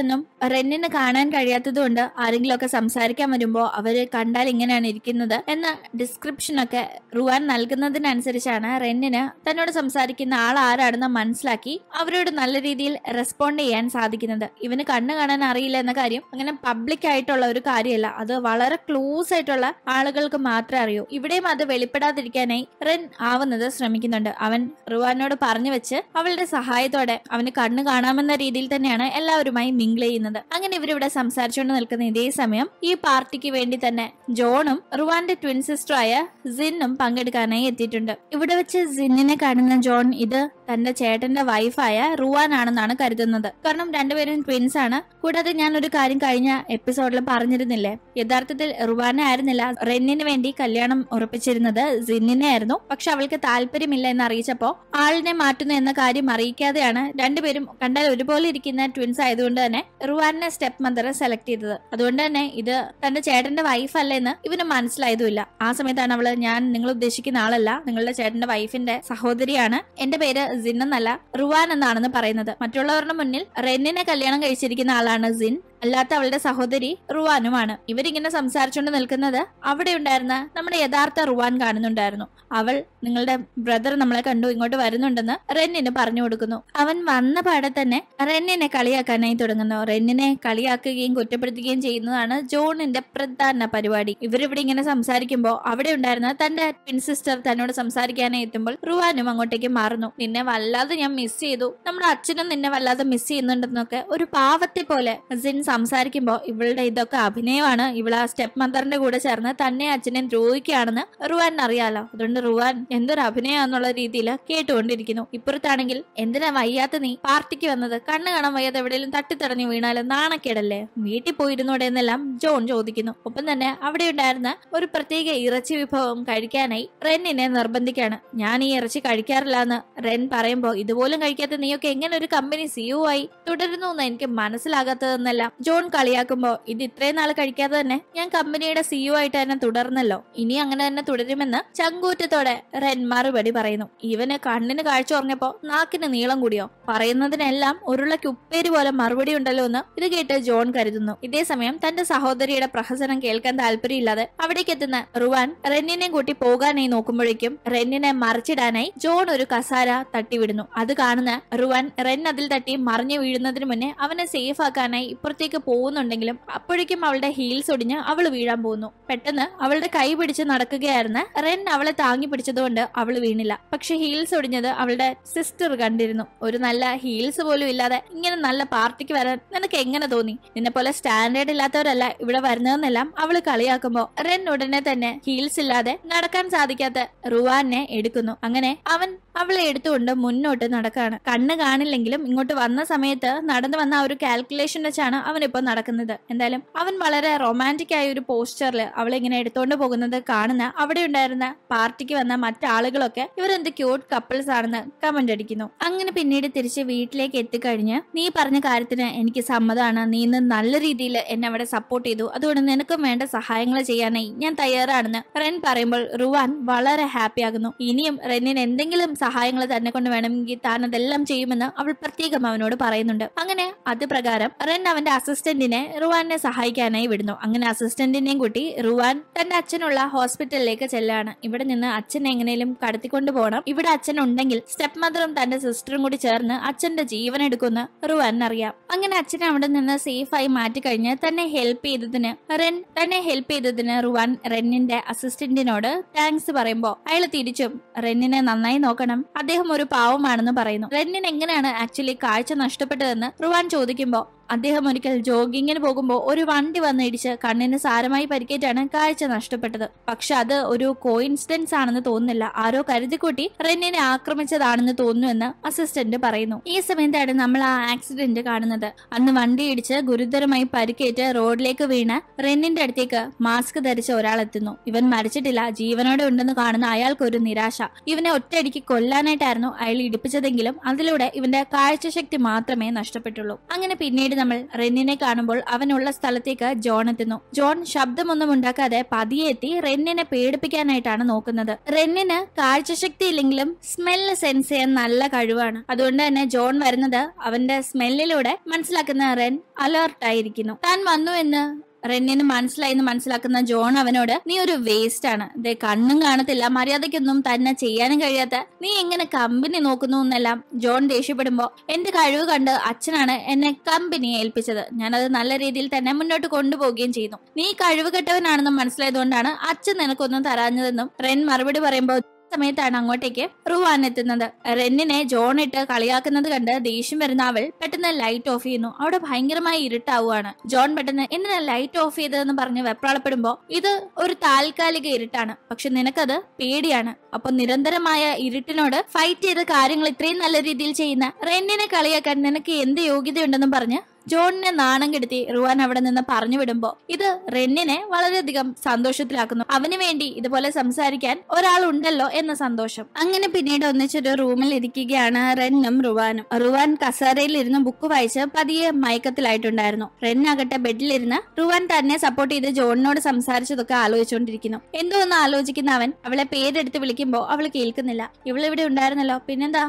ഒന്നും റെന്നിന് കാണാൻ കഴിയാത്തതുകൊണ്ട് ആരെങ്കിലുമൊക്കെ സംസാരിക്കാൻ വരുമ്പോൾ അവര് കണ്ടാൽ ഇങ്ങനെയാണ് ഇരിക്കുന്നത് എന്ന ഡിസ്ക്രിപ്ഷനൊക്കെ റുവാൻ നൽകുന്നതിനനുസരിച്ചാണ് റെന്നിന് തന്നോട് സംസാരിക്കുന്ന ആൾ ആരാണെന്ന് മനസ്സിലാക്കി അവരോട് നല്ല രീതിയിൽ റെസ്പോണ്ട് ചെയ്യാൻ സാധിക്കുന്നത് ഇവന് കണ്ണ് കാണാൻ അറിയില്ല എന്ന കാര്യം അങ്ങനെ പബ്ലിക് ആയിട്ടുള്ള ഒരു കാര്യമല്ല അത് വളരെ ക്ലോസ് ആയിട്ടുള്ള ആളുകൾക്ക് മാത്രമേ അറിയൂ ഇവിടെയും അത് വെളിപ്പെടാതിരിക്കാനായി റെൻ ആവുന്നത് ശ്രമിക്കുന്നുണ്ട് അവൻ റുവാനോട് പറഞ്ഞു വെച്ച് അവളുടെ സഹായത്തോടെ അവന് കണ്ണ് കാണാമെന്ന രീതിയിൽ തന്നെയാണ് എല്ലാവരുമായി മിങ്കിൾ ചെയ്യുന്നത് അങ്ങനെ ഇവരിവിടെ സംസാരിച്ചുകൊണ്ട് നിൽക്കുന്ന ഇതേ സമയം ഈ പാർട്ടിക്ക് വേണ്ടി തന്നെ ജോണും റുവാന്റെ ട്വിൻ സിസ്റ്ററായ സിന്നും പങ്കെടുക്കാനായി എത്തിയിട്ടുണ്ട് ഇവിടെ വെച്ച് സിന്നിനെ കാണുന്ന ജോൺ ഇത് തന്റെ ചേട്ടന്റെ വൈഫായ റുവാൻ ആണെന്നാണ് കരുതുന്നത് കാരണം കാരണം രണ്ടുപേരും ട്വിൻസ് ആണ് കൂടാതെ ഞാൻ ഒരു കാര്യം കഴിഞ്ഞ എപ്പിസോഡിൽ പറഞ്ഞിരുന്നില്ലേ യഥാർത്ഥത്തിൽ റുവാന ആയിരുന്നില്ല റെന്നിന് വേണ്ടി കല്യാണം ഉറപ്പിച്ചിരുന്നത് സിന്നിനെ ആയിരുന്നു പക്ഷെ അവൾക്ക് താല്പര്യമില്ല എന്ന് അറിയിച്ചപ്പോ ആളിനെ മാറ്റുന്നു എന്ന കാര്യം അറിയിക്കാതെയാണ് രണ്ടുപേരും കണ്ടാൽ ഒരുപോലെ ഇരിക്കുന്ന ട്വിൻസ് ആയതുകൊണ്ട് തന്നെ റുവാനെ സ്റ്റെപ്പ് മദറെ സെലക്ട് ചെയ്തത് അതുകൊണ്ട് തന്നെ ഇത് തന്റെ ചേട്ടന്റെ വൈഫ് അല്ലെന്ന് ഇവന് മനസ്സിലായതുമില്ല ആ സമയത്താണ് അവള് ഞാൻ നിങ്ങൾ ഉദ്ദേശിക്കുന്ന ആളല്ല നിങ്ങളുടെ ചേട്ടന്റെ വൈഫിന്റെ സഹോദരിയാണ് എന്റെ പേര് സിന്നല്ല റുവാൻ എന്നാണെന്ന് പറയുന്നത് മറ്റുള്ളവരുടെ മുന്നിൽ റെന്നിനെ കല്യാണം കഴിച്ചിരിക്കുന്ന ആളാണ് സിൻ അല്ലാത്ത അവളുടെ സഹോദരി റുവാനുമാണ് ഇവരിങ്ങനെ സംസാരിച്ചുകൊണ്ട് നിൽക്കുന്നത് അവിടെ ഉണ്ടായിരുന്ന നമ്മുടെ യഥാർത്ഥ റുവാൻ കാണുന്നുണ്ടായിരുന്നു അവൾ നിങ്ങളുടെ ബ്രദർ നമ്മളെ കണ്ടു ഇങ്ങോട്ട് വരുന്നുണ്ടെന്ന് റെന്നിന് പറഞ്ഞു കൊടുക്കുന്നു അവൻ വന്ന പാടെ തന്നെ റെന്നിനെ കളിയാക്കാനായി തുടങ്ങുന്നു റെന്നിനെ കളിയാക്കുകയും കുറ്റപ്പെടുത്തുകയും ചെയ്യുന്നതാണ് ജോണിന്റെ പ്രധാന പരിപാടി ഇവരിവിടെ ഇങ്ങനെ സംസാരിക്കുമ്പോൾ അവിടെ ഉണ്ടായിരുന്ന തന്റെ ട്വിൻ സിസ്റ്റർ തന്നോട് സംസാരിക്കാനായി എത്തുമ്പോൾ റുവാനും അങ്ങോട്ടേക്ക് മാറുന്നു നിന്നെ വല്ലാതെ ഞാൻ മിസ് ചെയ്തു നമ്മുടെ അച്ഛനും നിന്നെ വല്ലാതെ മിസ് ചെയ്യുന്നുണ്ടെന്നൊക്കെ ഒരു പാവത്തെ പോലെ സിൻസ് സംസാരിക്കുമ്പോൾ ഇവളുടെ ഇതൊക്കെ അഭിനയമാണ് ഇവൾ ആ സ്റ്റെപ്പ് മദറിന്റെ കൂടെ ചേർന്ന് തന്നെ അച്ഛനെ ദ്രോഹിക്കുകയാണെന്ന് റുവാൻ അറിയാലോ അതുകൊണ്ട് റുവാൻ എന്തൊരു അഭിനയാന്നുള്ള രീതിയിൽ കേട്ടുകൊണ്ടിരിക്കുന്നു ഇപ്പുറത്താണെങ്കിൽ എന്തിനാ വയ്യാത്ത നീ പാർട്ടിക്ക് വന്നത് കണ്ണ് കാണാൻ വയ്യാതെ എവിടെയെങ്കിലും തട്ടിത്തടഞ്ഞു വീണാലും നാണക്കേടല്ലേ വീട്ടിൽ പോയിരുന്നോടെ എന്നെല്ലാം ജോൺ ചോദിക്കുന്നു ഒപ്പം തന്നെ അവിടെ ഉണ്ടായിരുന്ന ഒരു പ്രത്യേക ഇറച്ചി വിഭവം കഴിക്കാനായി റെന്നിനെ നിർബന്ധിക്കാണ് ഞാൻ ഈ ഇറച്ചി കഴിക്കാറില്ല എന്ന് റെൻ പറയുമ്പോ ഇതുപോലും കഴിക്കാത്ത നീയൊക്കെ എങ്ങനെ ഒരു കമ്പനി സിഇഒ e ആയി തുടരുന്നു എന്ന് എനിക്ക് മനസ്സിലാകാത്തതെന്നെല്ലാം ജോൺ കളിയാക്കുമ്പോൾ ഇത് ഇത്രയും നാൾ കഴിക്കാതെ തന്നെ ഞാൻ കമ്പനിയുടെ സിഇഒ e ആയിട്ട് തന്നെ തുടർന്നല്ലോ ഇനി അങ്ങനെ തന്നെ തുടരുമെന്ന് ചങ്കൂറ്റത്തോടെ റെന്മാർ വെടി പറയുന്നു ഇവന് കണ്ണിന് കാഴ്ച ഉറങ്ങിയപ്പോ നാക്കിന് നീളം കൂടിയോ പറയുന്നതിനെല്ലാം ഉരുളയ്ക്ക് ഉപ്പേരി പോലെ മറുപടി ഉണ്ടല്ലോ എന്ന് ഇത് കേട്ട് ജോൺ കരുതുന്നു ഇതേസമയം തന്റെ സഹോദരിയുടെ പ്രഹസനം കേൾക്കാൻ താല്പര്യമില്ലാതെ അവിടേക്ക് എത്തുന്ന റുവാൻ റെന്നിനെ കൂട്ടി പോകാനായി നോക്കുമ്പോഴേക്കും റെന്നിനെ മറിച്ചിടാനായി ജോൺ ഒരു കസാര തട്ടിവിടുന്നു അത് കാണുന്ന റുവാൻ റെൻ അതിൽ തട്ടി മറിഞ്ഞു വീഴുന്നതിന് മുന്നേ അവനെ സേഫ് ആക്കാനായി ഇപ്പുറത്തേക്ക് അടുത്തേക്ക് പോകുന്നുണ്ടെങ്കിലും അപ്പോഴേക്കും അവളുടെ ഹീൽസ് ഒടിഞ്ഞ് അവൾ വീഴാൻ പോകുന്നു പെട്ടെന്ന് അവളുടെ കൈ പിടിച്ച് നടക്കുകയായിരുന്ന റെൻ അവളെ താങ്ങി പിടിച്ചതുകൊണ്ട് അവൾ വീണില്ല പക്ഷെ ഹീൽസ് ഒടിഞ്ഞത് അവളുടെ സിസ്റ്റർ കണ്ടിരുന്നു ഒരു നല്ല ഹീൽസ് പോലും ഇല്ലാതെ ഇങ്ങനെ നല്ല പാർട്ടിക്ക് വരാൻ നിനക്ക് എങ്ങനെ തോന്നി നിന്നെ പോലെ സ്റ്റാൻഡേർഡ് ഇല്ലാത്തവരല്ല ഇവിടെ വരുന്നതെന്നെല്ലാം അവൾ കളിയാക്കുമ്പോ റെൻ ഉടനെ തന്നെ ഹീൽസ് ഇല്ലാതെ നടക്കാൻ സാധിക്കാത്ത റുവാനെ എടുക്കുന്നു അങ്ങനെ അവൻ അവളെ എടുത്തുകൊണ്ട് മുന്നോട്ട് നടക്കാണ് കണ്ണ് കാണില്ലെങ്കിലും ഇങ്ങോട്ട് വന്ന സമയത്ത് നടന്നു വന്ന ആ ഒരു കാൽക്കുലേഷൻ വെച്ചാണ് അവനിപ്പോൾ നടക്കുന്നത് എന്തായാലും അവൻ വളരെ റൊമാൻറ്റിക് ആയ ഒരു പോസ്റ്ററിൽ അവളെ ഇങ്ങനെ എടുത്തോണ്ട് പോകുന്നത് കാണുന്ന അവിടെ ഉണ്ടായിരുന്ന പാർട്ടിക്ക് വന്ന മറ്റാളുകളൊക്കെ ഇവരെന്ത് ക്യൂട്ട് കപ്പിൾസ് ആണെന്ന് കമന്റ് അടിക്കുന്നു അങ്ങനെ പിന്നീട് തിരിച്ച് വീട്ടിലേക്ക് എത്തിക്കഴിഞ്ഞ് നീ പറഞ്ഞ കാര്യത്തിന് എനിക്ക് സമ്മതമാണ് നീ ഇന്ന് നല്ല രീതിയിൽ എന്നെ അവിടെ സപ്പോർട്ട് ചെയ്തു അതുകൊണ്ട് നിനക്കും വേണ്ട സഹായങ്ങൾ ചെയ്യാനായി ഞാൻ തയ്യാറാണെന്ന് റെൻ പറയുമ്പോൾ റുവാൻ വളരെ ഹാപ്പി ആകുന്നു ഇനിയും റെന്നിന് എന്തെങ്കിലും സഹായങ്ങൾ തന്നെ കൊണ്ട് വേണമെങ്കിൽ താൻ അതെല്ലാം ചെയ്യുമെന്ന് അവൾ പ്രത്യേകം അവനോട് പറയുന്നുണ്ട് അങ്ങനെ അത് പ്രകാരം റെൻ അവന്റെ അസിസ്റ്റന്റിനെ റുവാനെ സഹായിക്കാനായി വിടുന്നു അങ്ങനെ അസിസ്റ്റന്റിനെയും കൂട്ടി റുവാൻ തന്റെ അച്ഛനുള്ള ഹോസ്പിറ്റലിലേക്ക് ചെല്ലാണ് ഇവിടെ നിന്ന് അച്ഛൻ എങ്ങനെയും കടത്തിക്കൊണ്ടു പോകണം ഇവിടെ അച്ഛൻ ഉണ്ടെങ്കിൽ സ്റ്റെപ്പ് മദറും തന്റെ സിസ്റ്ററും കൂടി ചേർന്ന് അച്ഛന്റെ ജീവൻ എടുക്കുമെന്ന് റുവാനറിയാം അങ്ങനെ അച്ഛനെ അവിടെ നിന്ന് സേഫായി മാറ്റിക്കഴിഞ്ഞ് തന്നെ ഹെൽപ്പ് ചെയ്തതിന് റെൻ തന്നെ ഹെൽപ്പ് ചെയ്തതിന് റുവാൻ റെന്നിന്റെ അസിസ്റ്റന്റിനോട് താങ്ക്സ് പറയുമ്പോൾ അയാൾ തിരിച്ചും റെന്നിനെ നന്നായി നോക്കണം അദ്ദേഹം ഒരു പാവമാണെന്ന് പറയുന്നു റെന്നിന് എങ്ങനെയാണ് ആക്ച്വലി കാഴ്ച നഷ്ടപ്പെട്ടതെന്ന് റുവാൻ ചോദിക്കുമ്പോൾ അദ്ദേഹം ഒരിക്കൽ ജോഗിങ്ങിന് പോകുമ്പോൾ ഒരു വണ്ടി വന്ന് ഇടിച്ച് കണ്ണിന് സാരമായി പരിക്കേറ്റാണ് കാഴ്ച നഷ്ടപ്പെട്ടത് പക്ഷെ അത് ഒരു കോയിൻസിഡൻസ് ആണെന്ന് തോന്നുന്നില്ല ആരോ കരുതിക്കൂട്ടി റെന്നിനെ ആക്രമിച്ചതാണെന്ന് തോന്നുന്നുവെന്ന് അസിസ്റ്റന്റ് പറയുന്നു ഈ സമയത്താണ് നമ്മൾ ആ ആക്സിഡന്റ് കാണുന്നത് അന്ന് വണ്ടി ഇടിച്ച് ഗുരുതരമായി പരിക്കേറ്റ് റോഡിലേക്ക് വീണ് റെന്നിന്റെ അടുത്തേക്ക് മാസ്ക് ധരിച്ച ഒരാൾ എത്തുന്നു ഇവൻ മരിച്ചിട്ടില്ല ജീവനോടെ ഉണ്ടെന്ന് കാണുന്ന അയാൾക്ക് ഒരു നിരാശ ഇവനെ ഒറ്റയടിക്ക് കൊല്ലാനായിട്ടായിരുന്നു അയാൾ ഇടിപ്പിച്ചതെങ്കിലും അതിലൂടെ ഇവന്റെ കാഴ്ചശക്തി മാത്രമേ നഷ്ടപ്പെട്ടുള്ളൂ അങ്ങനെ പിന്നീട് നമ്മൾ റെന്നിനെ കാണുമ്പോൾ അവനുള്ള സ്ഥലത്തേക്ക് ജോൺ എത്തുന്നു ജോൺ ശബ്ദമൊന്നും ഉണ്ടാക്കാതെ പതിയെ എത്തി റെന്നിനെ പേടിപ്പിക്കാനായിട്ടാണ് നോക്കുന്നത് റെന്നിന് കാഴ്ചശക്തി ഇല്ലെങ്കിലും സ്മെൽ സെൻസ് ചെയ്യാൻ നല്ല കഴിവാണ് അതുകൊണ്ട് തന്നെ ജോൺ വരുന്നത് അവന്റെ സ്മെല്ലിലൂടെ മനസ്സിലാക്കുന്ന റെൻ അലേർട്ടായിരിക്കുന്നു താൻ വന്നു എന്ന് റെന്നിന് മനസ്സിലായി എന്ന് മനസ്സിലാക്കുന്ന ജോൺ അവനോട് നീ ഒരു വേസ്റ്റ് ആണ് ദേ കണ്ണും കാണത്തില്ല മര്യാദയ്ക്കൊന്നും തന്നെ ചെയ്യാനും കഴിയാത്ത നീ എങ്ങനെ കമ്പനി നോക്കുന്നു എന്നെല്ലാം ജോൺ ദേഷ്യപ്പെടുമ്പോ എന്റെ കഴിവ് കണ്ട് അച്ഛനാണ് എന്നെ കമ്പനി ഏൽപ്പിച്ചത് ഞാനത് നല്ല രീതിയിൽ തന്നെ മുന്നോട്ട് കൊണ്ടുപോവുകയും ചെയ്യുന്നു നീ കഴിവ് കെട്ടവനാണെന്നും മനസ്സിലായതുകൊണ്ടാണ് അച്ഛൻ നിനക്കൊന്നും തരാഞ്ഞതെന്നും റെൻ മറുപടി പറയുമ്പോൾ സമയത്താണ് അങ്ങോട്ടേക്ക് റുവാൻ എത്തുന്നത് റെന്നിനെ ജോൺ ഇട്ട് കളിയാക്കുന്നത് കണ്ട് ദേഷ്യം വരുന്ന അവൾ പെട്ടെന്ന് ലൈറ്റ് ഓഫ് ചെയ്യുന്നു അവിടെ ഭയങ്കരമായി ഇരുട്ടാവുകയാണ് ജോൺ പെട്ടെന്ന് എന്തിനാ ലൈറ്റ് ഓഫ് ചെയ്തതെന്ന് പറഞ്ഞ് വെപ്രാളപ്പെടുമ്പോ ഇത് ഒരു താൽക്കാലിക ഇരുട്ടാണ് പക്ഷെ നിനക്കത് പേടിയാണ് അപ്പൊ നിരന്തരമായ ഇരുട്ടിനോട് ഫൈറ്റ് ചെയ്ത കാര്യങ്ങൾ ഇത്രയും നല്ല രീതിയിൽ ചെയ്യുന്ന റെന്നിനെ കളിയാക്കാൻ നിനക്ക് എന്ത് യോഗ്യതയുണ്ടെന്നും പറഞ്ഞ് ജോണിനെ നാണം കെടുത്തി റുവാൻ അവിടെ നിന്ന് പറഞ്ഞു വിടുമ്പോ ഇത് റെന്നിനെ വളരെയധികം സന്തോഷത്തിലാക്കുന്നു അവന് വേണ്ടി ഇതുപോലെ സംസാരിക്കാൻ ഒരാൾ ഉണ്ടല്ലോ എന്ന സന്തോഷം അങ്ങനെ പിന്നീട് ഒന്നിച്ചൊരു റൂമിൽ ഇരിക്കുകയാണ് റെന്നും റുവാനും റുവാൻ കസാരയിൽ ഇരുന്ന് ബുക്ക് വായിച്ച് പതിയെ മയക്കത്തിലായിട്ടുണ്ടായിരുന്നു റെന്നാകട്ടെ ബെഡിലിരുന്ന് റുവാൻ തന്നെ സപ്പോർട്ട് ചെയ്ത് ജോണിനോട് സംസാരിച്ചതൊക്കെ ആലോചിച്ചുകൊണ്ടിരിക്കുന്നു എന്തോ ഒന്ന് ആലോചിക്കുന്ന അവൻ അവളെ പേരെടുത്ത് വിളിക്കുമ്പോൾ അവൾ കേൾക്കുന്നില്ല ഇവളിവിടെ ഉണ്ടായിരുന്നല്ലോ പിന്നെന്താ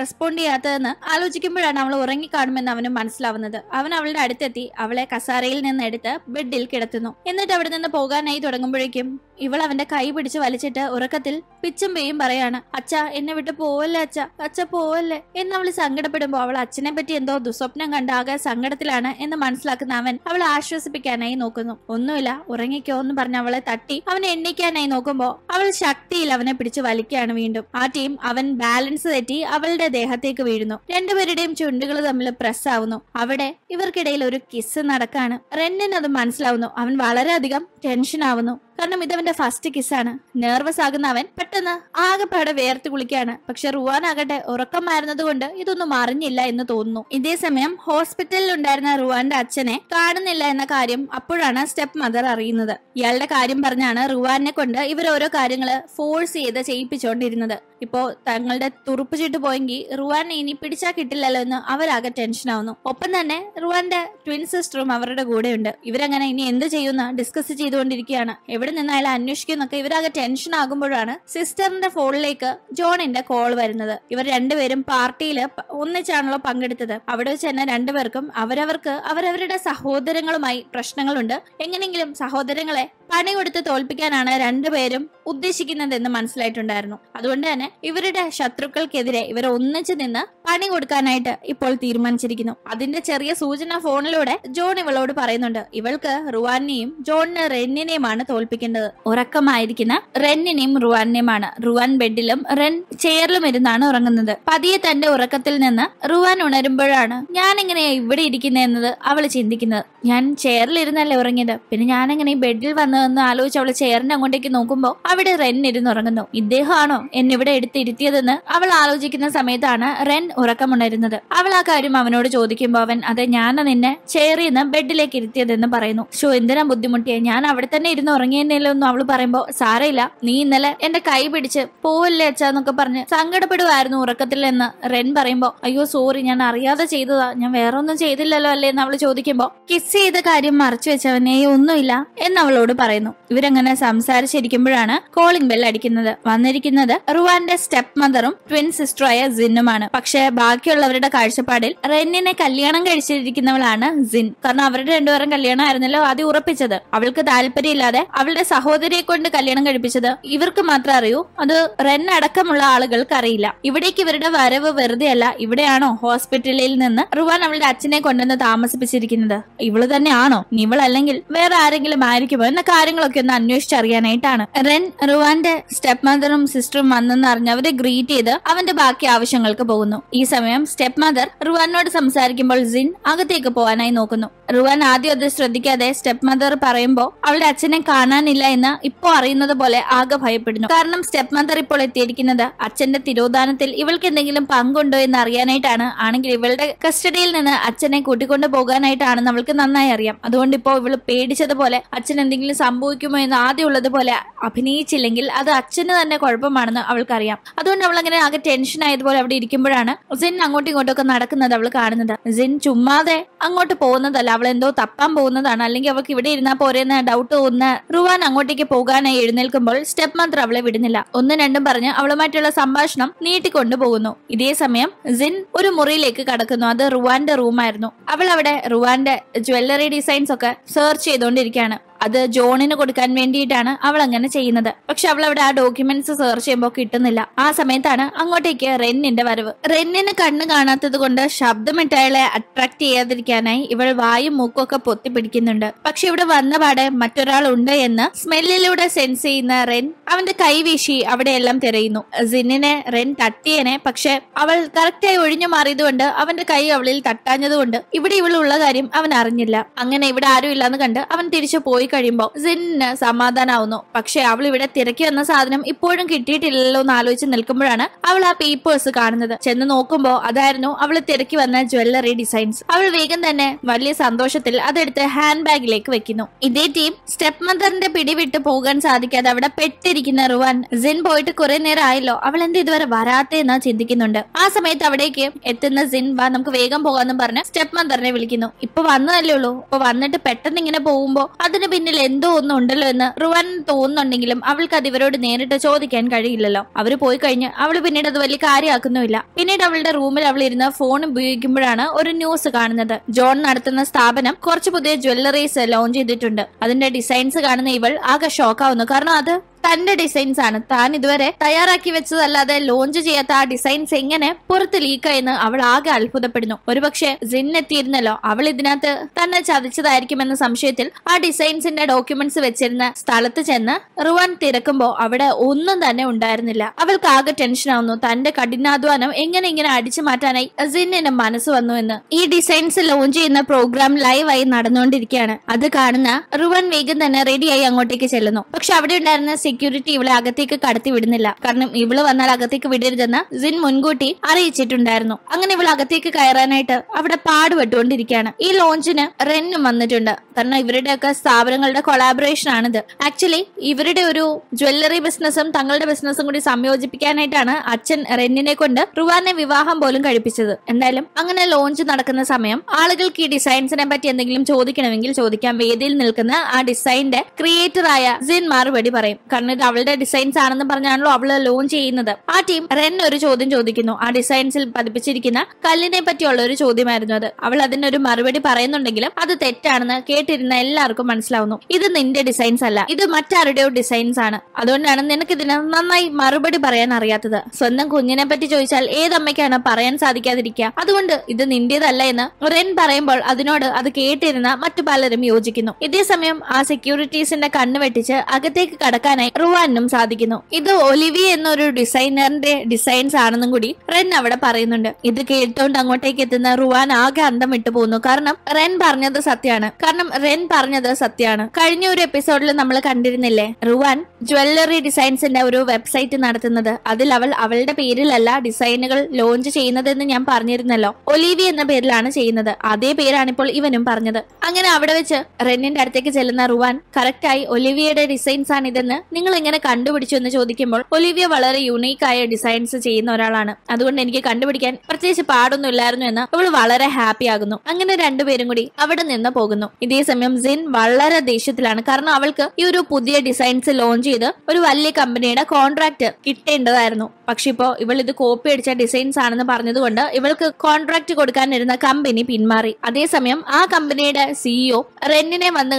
റെസ്പോണ്ട് ചെയ്യാത്തതെന്ന് ആലോചിക്കുമ്പോഴാണ് അവൾ ഉറങ്ങിക്കാണുമെന്ന് അവന് മനസ്സിലാവുന്നത് അവൻ അവളുടെ അടുത്തെത്തി അവളെ കസാരയിൽ നിന്ന് എടുത്ത് ബെഡിൽ കിടത്തുന്നു എന്നിട്ട് അവിടെ നിന്ന് പോകാനായി തുടങ്ങുമ്പോഴേക്കും ഇവൾ അവന്റെ കൈ പിടിച്ച് വലിച്ചിട്ട് ഉറക്കത്തിൽ പിച്ചും പേയും പറയാണ് അച്ഛ എന്നെ വിട്ട് പോവല്ലേ അച്ഛ അച്ഛ പോവല്ലേ എന്ന് അവൾ സങ്കടപ്പെടുമ്പോൾ അവൾ അച്ഛനെ പറ്റി എന്തോ ദുസ്വപ്നം കണ്ടാകെ സങ്കടത്തിലാണ് എന്ന് മനസ്സിലാക്കുന്ന അവൻ അവളെ ആശ്വസിപ്പിക്കാനായി നോക്കുന്നു ഒന്നുമില്ല ഉറങ്ങിക്കോ എന്ന് പറഞ്ഞ അവളെ തട്ടി അവനെ എണ്ണിക്കാനായി നോക്കുമ്പോൾ അവൾ ശക്തിയിൽ അവനെ പിടിച്ച് വലിക്കുകയാണ് വീണ്ടും ആ ടീം അവൻ ബാലൻസ് തെറ്റി അവളുടെ ദേഹത്തേക്ക് വീഴുന്നു രണ്ടുപേരുടെയും ചുണ്ടുകൾ തമ്മിൽ പ്രസ് ആവുന്നു അവിടെ ഇവർക്കിടയിൽ ഒരു കിസ് നടക്കാണ് റെന്നിന് അത് മനസ്സിലാവുന്നു അവൻ വളരെയധികം ടെൻഷൻ ആവുന്നു കാരണം ഇതവന്റെ ഫസ്റ്റ് കിസ്സാണ് നെർവസ് ആകുന്ന അവൻ പെട്ടെന്ന് ആകെപ്പാടെ വേർത്ത് കുളിക്കുകയാണ് പക്ഷെ റുവാനാകട്ടെ ഉറക്കം കൊണ്ട് ഇതൊന്നും അറിഞ്ഞില്ല എന്ന് തോന്നുന്നു ഇതേ സമയം ഹോസ്പിറ്റലിൽ ഉണ്ടായിരുന്ന റുവാന്റെ അച്ഛനെ കാണുന്നില്ല എന്ന കാര്യം അപ്പോഴാണ് സ്റ്റെപ്പ് മദർ അറിയുന്നത് ഇയാളുടെ കാര്യം പറഞ്ഞാണ് റുവാനെ കൊണ്ട് ഇവർ ഓരോ കാര്യങ്ങള് ഫോഴ്സ് ചെയ്ത് ചെയ്യിപ്പിച്ചുകൊണ്ടിരുന്നത് ഇപ്പോ തങ്ങളുടെ തുറുപ്പ് ചീട്ട് പോയെങ്കിൽ റുവാനെ ഇനി പിടിച്ചാൽ കിട്ടില്ലല്ലോ എന്ന് അവരാകെ ടെൻഷനാവുന്നു ഒപ്പം തന്നെ റുവാന്റെ ട്വിൻ സിസ്റ്ററും അവരുടെ കൂടെയുണ്ട് ഇവരങ്ങനെ ഇനി എന്ത് ചെയ്യുന്ന ഡിസ്കസ് ചെയ്തുകൊണ്ടിരിക്കുകയാണ് എവിടെ നിന്നായാലും അന്വേഷിക്കുന്നൊക്കെ ഇവരാകെ ടെൻഷൻ ആകുമ്പോഴാണ് സിസ്റ്ററിന്റെ ഫോണിലേക്ക് ജോണിന്റെ കോൾ വരുന്നത് ഇവർ രണ്ടുപേരും പാർട്ടിയിൽ ഒന്നിച്ചാണല്ലോ പങ്കെടുത്തത് അവിടെ വെച്ച് തന്നെ രണ്ടുപേർക്കും അവരവർക്ക് അവരവരുടെ സഹോദരങ്ങളുമായി പ്രശ്നങ്ങളുണ്ട് എങ്ങനെങ്കിലും സഹോദരങ്ങളെ പണി കൊടുത്ത് തോൽപ്പിക്കാനാണ് രണ്ടുപേരും ഉദ്ദേശിക്കുന്നത് എന്ന് മനസ്സിലായിട്ടുണ്ടായിരുന്നു അതുകൊണ്ട് തന്നെ ഇവരുടെ ശത്രുക്കൾക്കെതിരെ ഇവർ ഒന്നിച്ചു നിന്ന് പണി കൊടുക്കാനായിട്ട് ഇപ്പോൾ തീരുമാനിച്ചിരിക്കുന്നു അതിന്റെ ചെറിയ സൂചന ഫോണിലൂടെ ജോൺ ഇവളോട് പറയുന്നുണ്ട് ഇവൾക്ക് റുവാനെയും ജോണിന് റെന്നിനെയുമാണ് തോൽപ്പിക്കേണ്ടത് ഉറക്കമായിരിക്കുന്ന റെന്നിനെയും റുവാനെയുമാണ് റുവാൻ ബെഡിലും റെൻ ചെയറിലും ഇരുന്നാണ് ഉറങ്ങുന്നത് പതിയെ തന്റെ ഉറക്കത്തിൽ നിന്ന് റുവാൻ ഉണരുമ്പോഴാണ് ഞാൻ എങ്ങനെയാ ഇവിടെ ഇരിക്കുന്നതെന്നത് അവൾ ചിന്തിക്കുന്നത് ഞാൻ ചെയറിൽ ഇരുന്നല്ലേ ഉറങ്ങിയത് പിന്നെ ഞാൻ എങ്ങനെ ബെഡിൽ വന്നതെന്ന് ആലോചിച്ച് അവൾ ചെയറിന്റെ അങ്ങോട്ടേക്ക് നോക്കുമ്പോൾ അവിടെ റെൻ ഇരുന്നുറങ്ങുന്നു ഇദ്ദേഹമാണോ എന്നിവിടെ എടുത്തിരുത്തിയതെന്ന് അവൾ ആലോചിക്കുന്ന സമയത്താണ് റെൻ ഉറക്കമുണരുന്നത് അവൾ ആ കാര്യം അവനോട് ചോദിക്കുമ്പോൾ അവൻ അത് ഞാൻ നിന്നെ ചെയറിൽ നിന്ന് ബെഡിലേക്ക് ഇരുത്തിയതെന്ന് പറയുന്നു ഷോ എന്തിനാ ബുദ്ധിമുട്ടിയെ ഞാൻ അവിടെ തന്നെ ഇരുന്ന് ഉറങ്ങിയെന്നല്ലോ എന്നും അവൾ പറയുമ്പോൾ സാരയില്ല നീ ഇന്നലെ എന്റെ കൈ പിടിച്ച് പോവല്ലേ എന്നൊക്കെ പറഞ്ഞ് സങ്കടപ്പെടുവായിരുന്നു ഉറക്കത്തിൽ എന്ന് റെൻ പറയുമ്പോൾ അയ്യോ സോറി ഞാൻ അറിയാതെ ചെയ്തതാ ഞാൻ വേറെ ഒന്നും ചെയ്തില്ലല്ലോ അല്ലേ എന്ന് അവൾ ചോദിക്കുമ്പോൾ കിസ് ചെയ്ത കാര്യം മറച്ചു വെച്ചവനെ ഒന്നുമില്ല എന്ന് അവളോട് പറയുന്നു ഇവരങ്ങനെ സംസാരിച്ചിരിക്കുമ്പോഴാണ് കോളിംഗ് ബെൽ അടിക്കുന്നത് വന്നിരിക്കുന്നത് റുവാന്റെ സ്റ്റെപ്പ് മദറും ട്വിൻ സിസ്റ്ററായ സിന്നുമാണ് പക്ഷേ ബാക്കിയുള്ളവരുടെ കാഴ്ചപ്പാടിൽ റെന്നിനെ കല്യാണം കഴിച്ചിരിക്കുന്നവളാണ് സിൻ കാരണം അവരുടെ രണ്ടുപേരും കല്യാണം ആയിരുന്നല്ലോ ആദ്യം ഉറപ്പിച്ചത് അവൾക്ക് താല്പര്യമില്ലാതെ അവളുടെ സഹോദരിയെ കൊണ്ട് കല്യാണം കഴിപ്പിച്ചത് ഇവർക്ക് മാത്രം അറിയൂ അത് റെൻ അടക്കമുള്ള ആളുകൾക്ക് അറിയില്ല ഇവിടേക്ക് ഇവരുടെ വരവ് വെറുതെയല്ല ഇവിടെയാണോ ഹോസ്പിറ്റലിൽ നിന്ന് റുവാൻ അവളുടെ അച്ഛനെ കൊണ്ടുവന്ന് താമസിപ്പിച്ചിരിക്കുന്നത് ഇവള് തന്നെയാണോ ഇവളല്ലെങ്കിൽ വേറെ ആരെങ്കിലും ആയിരിക്കുമോ എന്ന കാര്യങ്ങളൊക്കെ ഒന്ന് അന്വേഷിച്ചറിയാനായിട്ടാണ് റെൻ റുവാന്റെ സ്റ്റെപ്പ് മദറും സിസ്റ്ററും വന്നെന്ന് അറിഞ്ഞ് അവരെ ഗ്രീറ്റ് ചെയ്ത് അവന്റെ ബാക്കി ആവശ്യങ്ങൾക്ക് പോകുന്നു ഈ സമയം സ്റ്റെപ്പ് മദർ റുവാനോട് സംസാരിക്കുമ്പോൾ സിൻ അകത്തേക്ക് പോവാനായി നോക്കുന്നു റുവാൻ ആദ്യം അത് ശ്രദ്ധിക്കാതെ സ്റ്റെപ്പ് മദർ പറയുമ്പോൾ അവളുടെ അച്ഛനെ കാണാനില്ല എന്ന് ഇപ്പോ അറിയുന്നത് പോലെ ആകെ ഭയപ്പെടുന്നു കാരണം സ്റ്റെപ്പ് മദർ ഇപ്പോൾ എത്തിയിരിക്കുന്നത് അച്ഛന്റെ തിരോധാനത്തിൽ ഇവൾക്ക് എന്തെങ്കിലും പങ്കുണ്ടോ എന്ന് അറിയാനായിട്ടാണ് ആണെങ്കിൽ ഇവളുടെ കസ്റ്റഡിയിൽ നിന്ന് അച്ഛനെ കൂട്ടിക്കൊണ്ടു പോകാനായിട്ടാണെന്ന് അവൾക്ക് നന്നായി അറിയാം അതുകൊണ്ട് ഇപ്പോ ഇവൾ പേടിച്ചതുപോലെ അച്ഛൻ എന്തെങ്കിലും സംഭവിക്കുമോ എന്ന് ആദ്യം ഉള്ളതുപോലെ അഭിനയി അറിയിച്ചില്ലെങ്കിൽ അത് അച്ഛന് തന്നെ കുഴപ്പമാണെന്ന് അവൾക്കറിയാം അതുകൊണ്ട് അവൾ അങ്ങനെ ആകെ ടെൻഷൻ ആയതുപോലെ അവിടെ ഇരിക്കുമ്പോഴാണ് സിൻ അങ്ങോട്ടും ഇങ്ങോട്ടും ഒക്കെ നടക്കുന്നത് അവൾ കാണുന്നത് സിൻ ചുമ്മാതെ അങ്ങോട്ട് പോകുന്നതല്ല അവൾ എന്തോ തപ്പാൻ പോകുന്നതാണ് അല്ലെങ്കിൽ അവൾക്ക് ഇവിടെ ഇരുന്നാൽ പോരെന്ന ഡൗട്ട് തോന്നുന്ന റുവാൻ അങ്ങോട്ടേക്ക് പോകാനായി എഴുന്നേൽക്കുമ്പോൾ സ്റ്റെപ്പ് മന്ത്ര അവളെ വിടുന്നില്ല ഒന്നും രണ്ടും പറഞ്ഞ് അവളുമായിട്ടുള്ള സംഭാഷണം നീട്ടിക്കൊണ്ടു പോകുന്നു ഇതേ സമയം സിൻ ഒരു മുറിയിലേക്ക് കടക്കുന്നു അത് റുവാന്റെ റൂമായിരുന്നു അവൾ അവിടെ റുവാന്റെ ജ്വല്ലറി ഡിസൈൻസ് ഒക്കെ സെർച്ച് ചെയ്തുകൊണ്ടിരിക്കുകയാണ് അത് ജോണിന് കൊടുക്കാൻ വേണ്ടിയിട്ടാണ് അവൾ അങ്ങനെ ചെയ്യുന്നത് പക്ഷെ അവൾ അവിടെ ആ ഡോക്യുമെന്റ്സ് സെർച്ച് ചെയ്യുമ്പോൾ കിട്ടുന്നില്ല ആ സമയത്താണ് അങ്ങോട്ടേക്ക് റെന്നിന്റെ വരവ് റെന്നിന് കണ്ണ് കാണാത്തത് കൊണ്ട് ശബ്ദമിട്ട് അയാളെ അട്രാക്ട് ചെയ്യാതിരിക്കാനായി ഇവൾ വായും മൂക്കും ഒക്കെ പൊത്തി പിടിക്കുന്നുണ്ട് പക്ഷെ ഇവിടെ വന്ന പാടെ മറ്റൊരാൾ ഉണ്ട് എന്ന് സ്മെല്ലിലൂടെ സെൻസ് ചെയ്യുന്ന റെൻ അവന്റെ കൈവീശി അവിടെയെല്ലാം തിരയുന്നു സിന്നിനെ റെൻ തട്ടിയനെ പക്ഷെ അവൾ കറക്റ്റായി ഒഴിഞ്ഞു മാറിയതുകൊണ്ട് അവന്റെ കൈ അവളിൽ തട്ടാഞ്ഞതുകൊണ്ട് ഇവിടെ ഇവളുള്ള കാര്യം അവൻ അറിഞ്ഞില്ല അങ്ങനെ ഇവിടെ ആരും ഇല്ലാന്ന് കണ്ട് അവൻ തിരിച്ചു പോയി കഴിയുമ്പോൾ സിന് സമാധാനാവുന്നു പക്ഷെ അവൾ ഇവിടെ തിരക്കി വന്ന സാധനം ഇപ്പോഴും കിട്ടിയിട്ടില്ലല്ലോ എന്ന് ആലോചിച്ച് നിൽക്കുമ്പോഴാണ് അവൾ ആ പേപ്പേഴ്സ് കാണുന്നത് ചെന്ന് നോക്കുമ്പോൾ അതായിരുന്നു അവൾ തിരക്കി വന്ന ജ്വല്ലറി ഡിസൈൻസ് അവൾ വേഗം തന്നെ വലിയ സന്തോഷത്തിൽ അതെടുത്ത് ഹാൻഡ് ബാഗിലേക്ക് വെക്കുന്നു ഇതേ ടീം സ്റ്റെപ്പ് മദറിന്റെ പിടിവിട്ട് പോകാൻ സാധിക്കാതെ അവിടെ പെട്ടിരിക്കുന്ന റുവാൻ സിൻ പോയിട്ട് കുറെ നേരം ആയല്ലോ അവൾ എന്ത് ഇതുവരെ വരാത്തേന്ന് ചിന്തിക്കുന്നുണ്ട് ആ സമയത്ത് അവിടേക്ക് എത്തുന്ന സിൻ വാ നമുക്ക് വേഗം പോകാന്നും പറഞ്ഞ് സ്റ്റെപ്പ് മദറിനെ വിളിക്കുന്നു ഇപ്പൊ വന്നതല്ലേ ഉള്ളൂ ഇപ്പൊ വന്നിട്ട് പെട്ടെന്ന് ഇങ്ങനെ പോകുമ്പോ അതിന് പിന്നിൽ എന്തോ ഒന്നും ഉണ്ടല്ലോ എന്ന് റുവാൻ തോന്നുന്നുണ്ടെങ്കിലും അവൾക്ക് അത് ഇവരോട് നേരിട്ട് ചോദിക്കാൻ കഴിയില്ലല്ലോ അവർ പോയി കഴിഞ്ഞ് അവൾ പിന്നീട് അത് വലിയ കാര്യമാക്കുന്നുമില്ല പിന്നീട് അവളുടെ റൂമിൽ അവൾ ഇരുന്ന് ഫോൺ ഉപയോഗിക്കുമ്പോഴാണ് ഒരു ന്യൂസ് കാണുന്നത് ജോൺ നടത്തുന്ന സ്ഥാപനം കുറച്ച് പുതിയ ജ്വല്ലറീസ് ലോഞ്ച് ചെയ്തിട്ടുണ്ട് അതിന്റെ ഡിസൈൻസ് കാണുന്ന ഇവൾ ആകെ ഷോക്കാവുന്നു കാരണം അത് തന്റെ ഡിസൈൻസ് ആണ് താൻ ഇതുവരെ തയ്യാറാക്കി വെച്ചതല്ലാതെ ലോഞ്ച് ചെയ്യാത്ത ആ ഡിസൈൻസ് എങ്ങനെ പുറത്ത് ലീക്കായെന്ന് അവൾ ആകെ അത്ഭുതപ്പെടുന്നു ഒരുപക്ഷെ സിൻ എത്തിയിരുന്നല്ലോ അവൾ ഇതിനകത്ത് തന്നെ ചതിച്ചതായിരിക്കുമെന്ന സംശയത്തിൽ ആ ഡിസൈൻസിന്റെ ഡോക്യുമെന്റ്സ് വെച്ചിരുന്ന സ്ഥലത്ത് ചെന്ന് റുവാൻ തിരക്കുമ്പോൾ അവിടെ ഒന്നും തന്നെ ഉണ്ടായിരുന്നില്ല അവൾക്ക് ആകെ ടെൻഷൻ ആവുന്നു തന്റെ കഠിനാധ്വാനം എങ്ങനെ ഇങ്ങനെ അടിച്ചു മാറ്റാനായി സിന്നിന് മനസ്സ് വന്നു എന്ന് ഈ ഡിസൈൻസ് ലോഞ്ച് ചെയ്യുന്ന പ്രോഗ്രാം ലൈവായി നടന്നുകൊണ്ടിരിക്കുകയാണ് അത് കാണുന്ന റുവൻ വേഗം തന്നെ റെഡിയായി അങ്ങോട്ടേക്ക് ചെല്ലുന്നു പക്ഷെ അവിടെ ഉണ്ടായിരുന്ന സെക്യൂരിറ്റി ഇവളെ അകത്തേക്ക് കടത്തി വിടുന്നില്ല കാരണം ഇവള് വന്നാൽ അകത്തേക്ക് വിടരുതെന്ന് സിൻ മുൻകൂട്ടി അറിയിച്ചിട്ടുണ്ടായിരുന്നു അങ്ങനെ ഇവള് അകത്തേക്ക് കയറാനായിട്ട് അവിടെ പാടുപെട്ടുകൊണ്ടിരിക്കുകയാണ് ഈ ലോഞ്ചിന് റെന്നും വന്നിട്ടുണ്ട് കാരണം ഇവരുടെയൊക്കെ സ്ഥാപനങ്ങളുടെ കൊളാബറേഷൻ ആണിത് ആക്ച്വലി ഇവരുടെ ഒരു ജ്വല്ലറി ബിസിനസ്സും തങ്ങളുടെ ബിസിനസ്സും കൂടി സംയോജിപ്പിക്കാനായിട്ടാണ് അച്ഛൻ റെന്നിനെ കൊണ്ട് റുവാനെ വിവാഹം പോലും കഴിപ്പിച്ചത് എന്തായാലും അങ്ങനെ ലോഞ്ച് നടക്കുന്ന സമയം ആളുകൾക്ക് ഈ ഡിസൈൻസിനെ പറ്റി എന്തെങ്കിലും ചോദിക്കണമെങ്കിൽ ചോദിക്കാം വേദിയിൽ നിൽക്കുന്ന ആ ഡിസൈന്റെ ക്രിയേറ്ററായ സിൻ മറുപടി പറയും ടാർഗറ്റ് അവളുടെ ഡിസൈൻസ് ആണെന്ന് പറഞ്ഞാണല്ലോ അവള് ലോഞ്ച് ചെയ്യുന്നത് ആ ടീം റെൻ ഒരു ചോദ്യം ചോദിക്കുന്നു ആ ഡിസൈൻസിൽ പതിപ്പിച്ചിരിക്കുന്ന കല്ലിനെ പറ്റിയുള്ള ഒരു ചോദ്യമായിരുന്നു അത് അവൾ അതിനൊരു മറുപടി പറയുന്നുണ്ടെങ്കിലും അത് തെറ്റാണെന്ന് കേട്ടിരുന്ന എല്ലാവർക്കും മനസ്സിലാവുന്നു ഇത് നിന്റെ ഡിസൈൻസ് അല്ല ഇത് മറ്റാരുടെയോ ഡിസൈൻസ് ആണ് അതുകൊണ്ടാണ് നിനക്ക് ഇതിന് നന്നായി മറുപടി പറയാൻ അറിയാത്തത് സ്വന്തം കുഞ്ഞിനെ പറ്റി ചോദിച്ചാൽ ഏതമ്മയ്ക്കാണ് പറയാൻ സാധിക്കാതിരിക്കുക അതുകൊണ്ട് ഇത് നിന്റേതല്ല എന്ന് റെൻ പറയുമ്പോൾ അതിനോട് അത് കേട്ടിരുന്ന മറ്റു പലരും യോജിക്കുന്നു ഇതേസമയം ആ സെക്യൂരിറ്റീസിന്റെ കണ്ണ് വെട്ടിച്ച് അകത്തേക്ക് കടക്കാനായി റുവാനും സാധിക്കുന്നു ഇത് ഒലിവി എന്നൊരു ഡിസൈനറിന്റെ ഡിസൈൻസ് ആണെന്നും കൂടി റെൻ അവിടെ പറയുന്നുണ്ട് ഇത് കേട്ടോണ്ട് അങ്ങോട്ടേക്ക് എത്തുന്ന റുവാൻ ആകെ അന്തം വിട്ടു പോകുന്നു കാരണം റെൻ പറഞ്ഞത് സത്യമാണ് കാരണം റെൻ പറഞ്ഞത് സത്യമാണ് കഴിഞ്ഞ ഒരു എപ്പിസോഡിൽ നമ്മൾ കണ്ടിരുന്നില്ലേ റുവാൻ ജ്വല്ലറി ഡിസൈൻസിന്റെ ഒരു വെബ്സൈറ്റ് നടത്തുന്നത് അതിൽ അവൾ അവളുടെ പേരിലല്ല ഡിസൈനുകൾ ലോഞ്ച് ചെയ്യുന്നതെന്ന് ഞാൻ പറഞ്ഞിരുന്നല്ലോ ഒലീവി എന്ന പേരിലാണ് ചെയ്യുന്നത് അതേ പേരാണ് ഇപ്പോൾ ഇവനും പറഞ്ഞത് അങ്ങനെ അവിടെ വെച്ച് റെന്നിന്റെ അടുത്തേക്ക് ചെല്ലുന്ന റുവാൻ കറക്റ്റായി ഒലിവിയുടെ ഡിസൈൻസ് ആണ് ഇതെന്ന് നിങ്ങൾ എങ്ങനെ കണ്ടുപിടിച്ചു എന്ന് ചോദിക്കുമ്പോൾ ഒലിവിയ വളരെ യുണീക്ക് ആയ ഡിസൈൻസ് ചെയ്യുന്ന ഒരാളാണ് അതുകൊണ്ട് എനിക്ക് കണ്ടുപിടിക്കാൻ പ്രത്യേകിച്ച് പാടൊന്നും ഇല്ലായിരുന്നു എന്ന് അവൾ വളരെ ഹാപ്പി ആകുന്നു അങ്ങനെ രണ്ടുപേരും കൂടി അവിടെ നിന്ന് പോകുന്നു ഇതേ സമയം സിൻ വളരെ ദേഷ്യത്തിലാണ് കാരണം അവൾക്ക് ഈ ഒരു പുതിയ ഡിസൈൻസ് ലോഞ്ച് ചെയ്ത് ഒരു വലിയ കമ്പനിയുടെ കോൺട്രാക്ട് കിട്ടേണ്ടതായിരുന്നു പക്ഷെ ഇപ്പോ ഇവൾ ഇത് കോപ്പി അടിച്ച ഡിസൈൻസ് ആണെന്ന് പറഞ്ഞതുകൊണ്ട് ഇവൾക്ക് കോൺട്രാക്ട് കൊടുക്കാനിരുന്ന കമ്പനി പിന്മാറി അതേസമയം ആ കമ്പനിയുടെ സിഇഒ റെന്നിനെ വന്ന്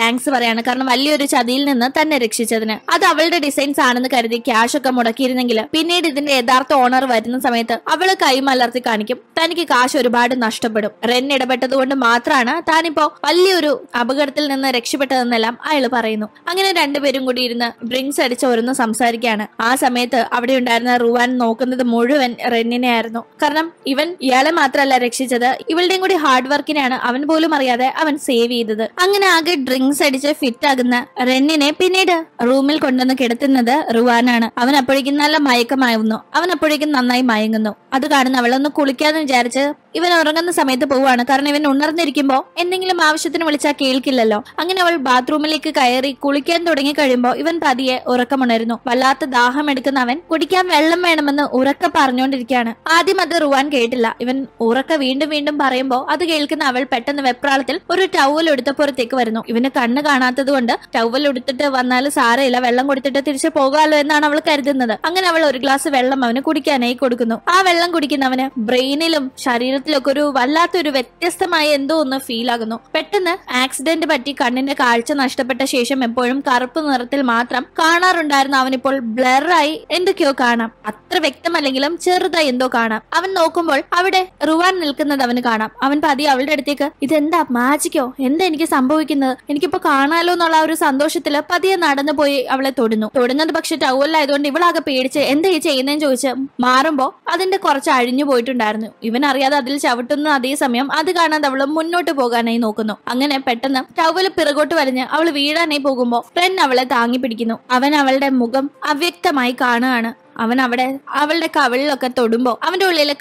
താങ്ക്സ് പറയാണ് കാരണം വലിയൊരു ചതിയിൽ നിന്ന് തന്നെ രക്ഷിച്ചതിന് അത് അവളുടെ ഡിസൈൻസ് ആണെന്ന് കരുതി ക്യാഷ് ഒക്കെ മുടക്കിയിരുന്നെങ്കിൽ പിന്നീട് ഇതിന്റെ യഥാർത്ഥ ഓണർ വരുന്ന സമയത്ത് അവള് കൈമലർത്തി കാണിക്കും തനിക്ക് കാശ് ഒരുപാട് നഷ്ടപ്പെടും റെൻ ഇടപെട്ടതുകൊണ്ട് മാത്രമാണ് താനിപ്പോ വലിയൊരു അപകടത്തിൽ നിന്ന് രക്ഷപ്പെട്ടതെന്നെല്ലാം അയാൾ പറയുന്നു അങ്ങനെ രണ്ടുപേരും കൂടി ഇരുന്ന് ഡ്രിങ്ക്സ് അടിച്ച് ഒരുന്ന് സംസാരിക്കുകയാണ് ആ സമയത്ത് അവിടെ ഉണ്ടായിരുന്ന റുവാൻ നോക്കുന്നത് മുഴുവൻ റെന്നിനെ ആയിരുന്നു കാരണം ഇവൻ ഇയാളെ മാത്രമല്ല രക്ഷിച്ചത് ഇവളുടെയും കൂടി ഹാർഡ് വർക്കിനെയാണ് അവൻ പോലും അറിയാതെ അവൻ സേവ് ചെയ്തത് അങ്ങനെ ആകെ ഡ്രിങ്ക്സ് അടിച്ച് ഫിറ്റ് ആകുന്ന റെന്നിനെ പിന്നീട് റൂം റൂമിൽ കൊണ്ടുവന്ന് കിടത്തുന്നത് റുവാനാണ് അവൻ അപ്പോഴേക്കും നല്ല മയക്കമായിരുന്നു അവൻ അപ്പോഴേക്കും നന്നായി മയങ്ങുന്നു അത് കാണുന്ന അവളൊന്ന് കുളിക്കാന്ന് വിചാരിച്ച് ഇവൻ ഉറങ്ങുന്ന സമയത്ത് പോവാണ് കാരണം ഇവൻ ഉണർന്നിരിക്കുമ്പോൾ എന്തെങ്കിലും ആവശ്യത്തിന് വിളിച്ചാൽ കേൾക്കില്ലല്ലോ അങ്ങനെ അവൾ ബാത്റൂമിലേക്ക് കയറി കുളിക്കാൻ തുടങ്ങി കഴിയുമ്പോൾ ഇവൻ പതിയെ ഉറക്കമുണരുന്നു വല്ലാത്ത ദാഹം എടുക്കുന്ന അവൻ കുടിക്കാൻ വെള്ളം വേണമെന്ന് ഉറക്ക പറഞ്ഞുകൊണ്ടിരിക്കുകയാണ് ആദ്യം അത് റുവാൻ കേട്ടില്ല ഇവൻ ഉറക്ക വീണ്ടും വീണ്ടും പറയുമ്പോൾ അത് കേൾക്കുന്ന അവൾ പെട്ടെന്ന് വെപ്രാളത്തിൽ ഒരു ടവൽ എടുത്ത പുറത്തേക്ക് വരുന്നു ഇവന് കണ്ണ് കാണാത്തത് കൊണ്ട് ടവൽ എടുത്തിട്ട് വന്നാൽ സാറേ കുഴപ്പമില്ല വെള്ളം കൊടുത്തിട്ട് തിരിച്ചു പോകാമല്ലോ എന്നാണ് അവൾ കരുതുന്നത് അങ്ങനെ അവൾ ഒരു ഗ്ലാസ് വെള്ളം അവന് കുടിക്കാനായി കൊടുക്കുന്നു ആ വെള്ളം കുടിക്കുന്നവന് ബ്രെയിനിലും ശരീരത്തിലൊക്കെ ഒരു വല്ലാത്തൊരു വ്യത്യസ്തമായ എന്തോ ഒന്ന് ഫീൽ ആകുന്നു പെട്ടെന്ന് ആക്സിഡന്റ് പറ്റി കണ്ണിന്റെ കാഴ്ച നഷ്ടപ്പെട്ട ശേഷം എപ്പോഴും കറുപ്പ് നിറത്തിൽ മാത്രം കാണാറുണ്ടായിരുന്ന അവനിപ്പോൾ ബ്ലറായി എന്തൊക്കെയോ കാണാം അത്ര വ്യക്തമല്ലെങ്കിലും ചെറുതായി എന്തോ കാണാം അവൻ നോക്കുമ്പോൾ അവിടെ റുവാൻ നിൽക്കുന്നത് അവന് കാണാം അവൻ പതി അവളുടെ അടുത്തേക്ക് ഇതെന്താ മാജിക്കോ എന്താ എനിക്ക് സംഭവിക്കുന്നത് എനിക്കിപ്പോ കാണാലോ എന്നുള്ള ഒരു സന്തോഷത്തില് പതിയെ നടന്നു പോയി അവളെ തൊടുന്നു തൊടുന്നത് പക്ഷെ ടൗവലായതുകൊണ്ട് ഇവളാകെ പേടിച്ച് എന്താ ഈ ചെയ്യുന്നതെന്ന് ചോദിച്ച് മാറുമ്പോ അതിന്റെ കുറച്ച് അഴിഞ്ഞു പോയിട്ടുണ്ടായിരുന്നു ഇവൻ അറിയാതെ അതിൽ ചവിട്ടുന്ന അതേസമയം അത് കാണാതെ അവള് മുന്നോട്ട് പോകാനായി നോക്കുന്നു അങ്ങനെ പെട്ടെന്ന് ടവൽ പിറകോട്ട് വലിഞ്ഞ് അവൾ വീഴാനായി പോകുമ്പോ റെൻ അവളെ താങ്ങി പിടിക്കുന്നു അവൻ അവളുടെ മുഖം അവ്യക്തമായി കാണുകയാണ് അവൻ അവിടെ അവളുടെ കവിളിലൊക്കെ തൊടുമ്പോൾ അവന്റെ ഉള്ളിലെ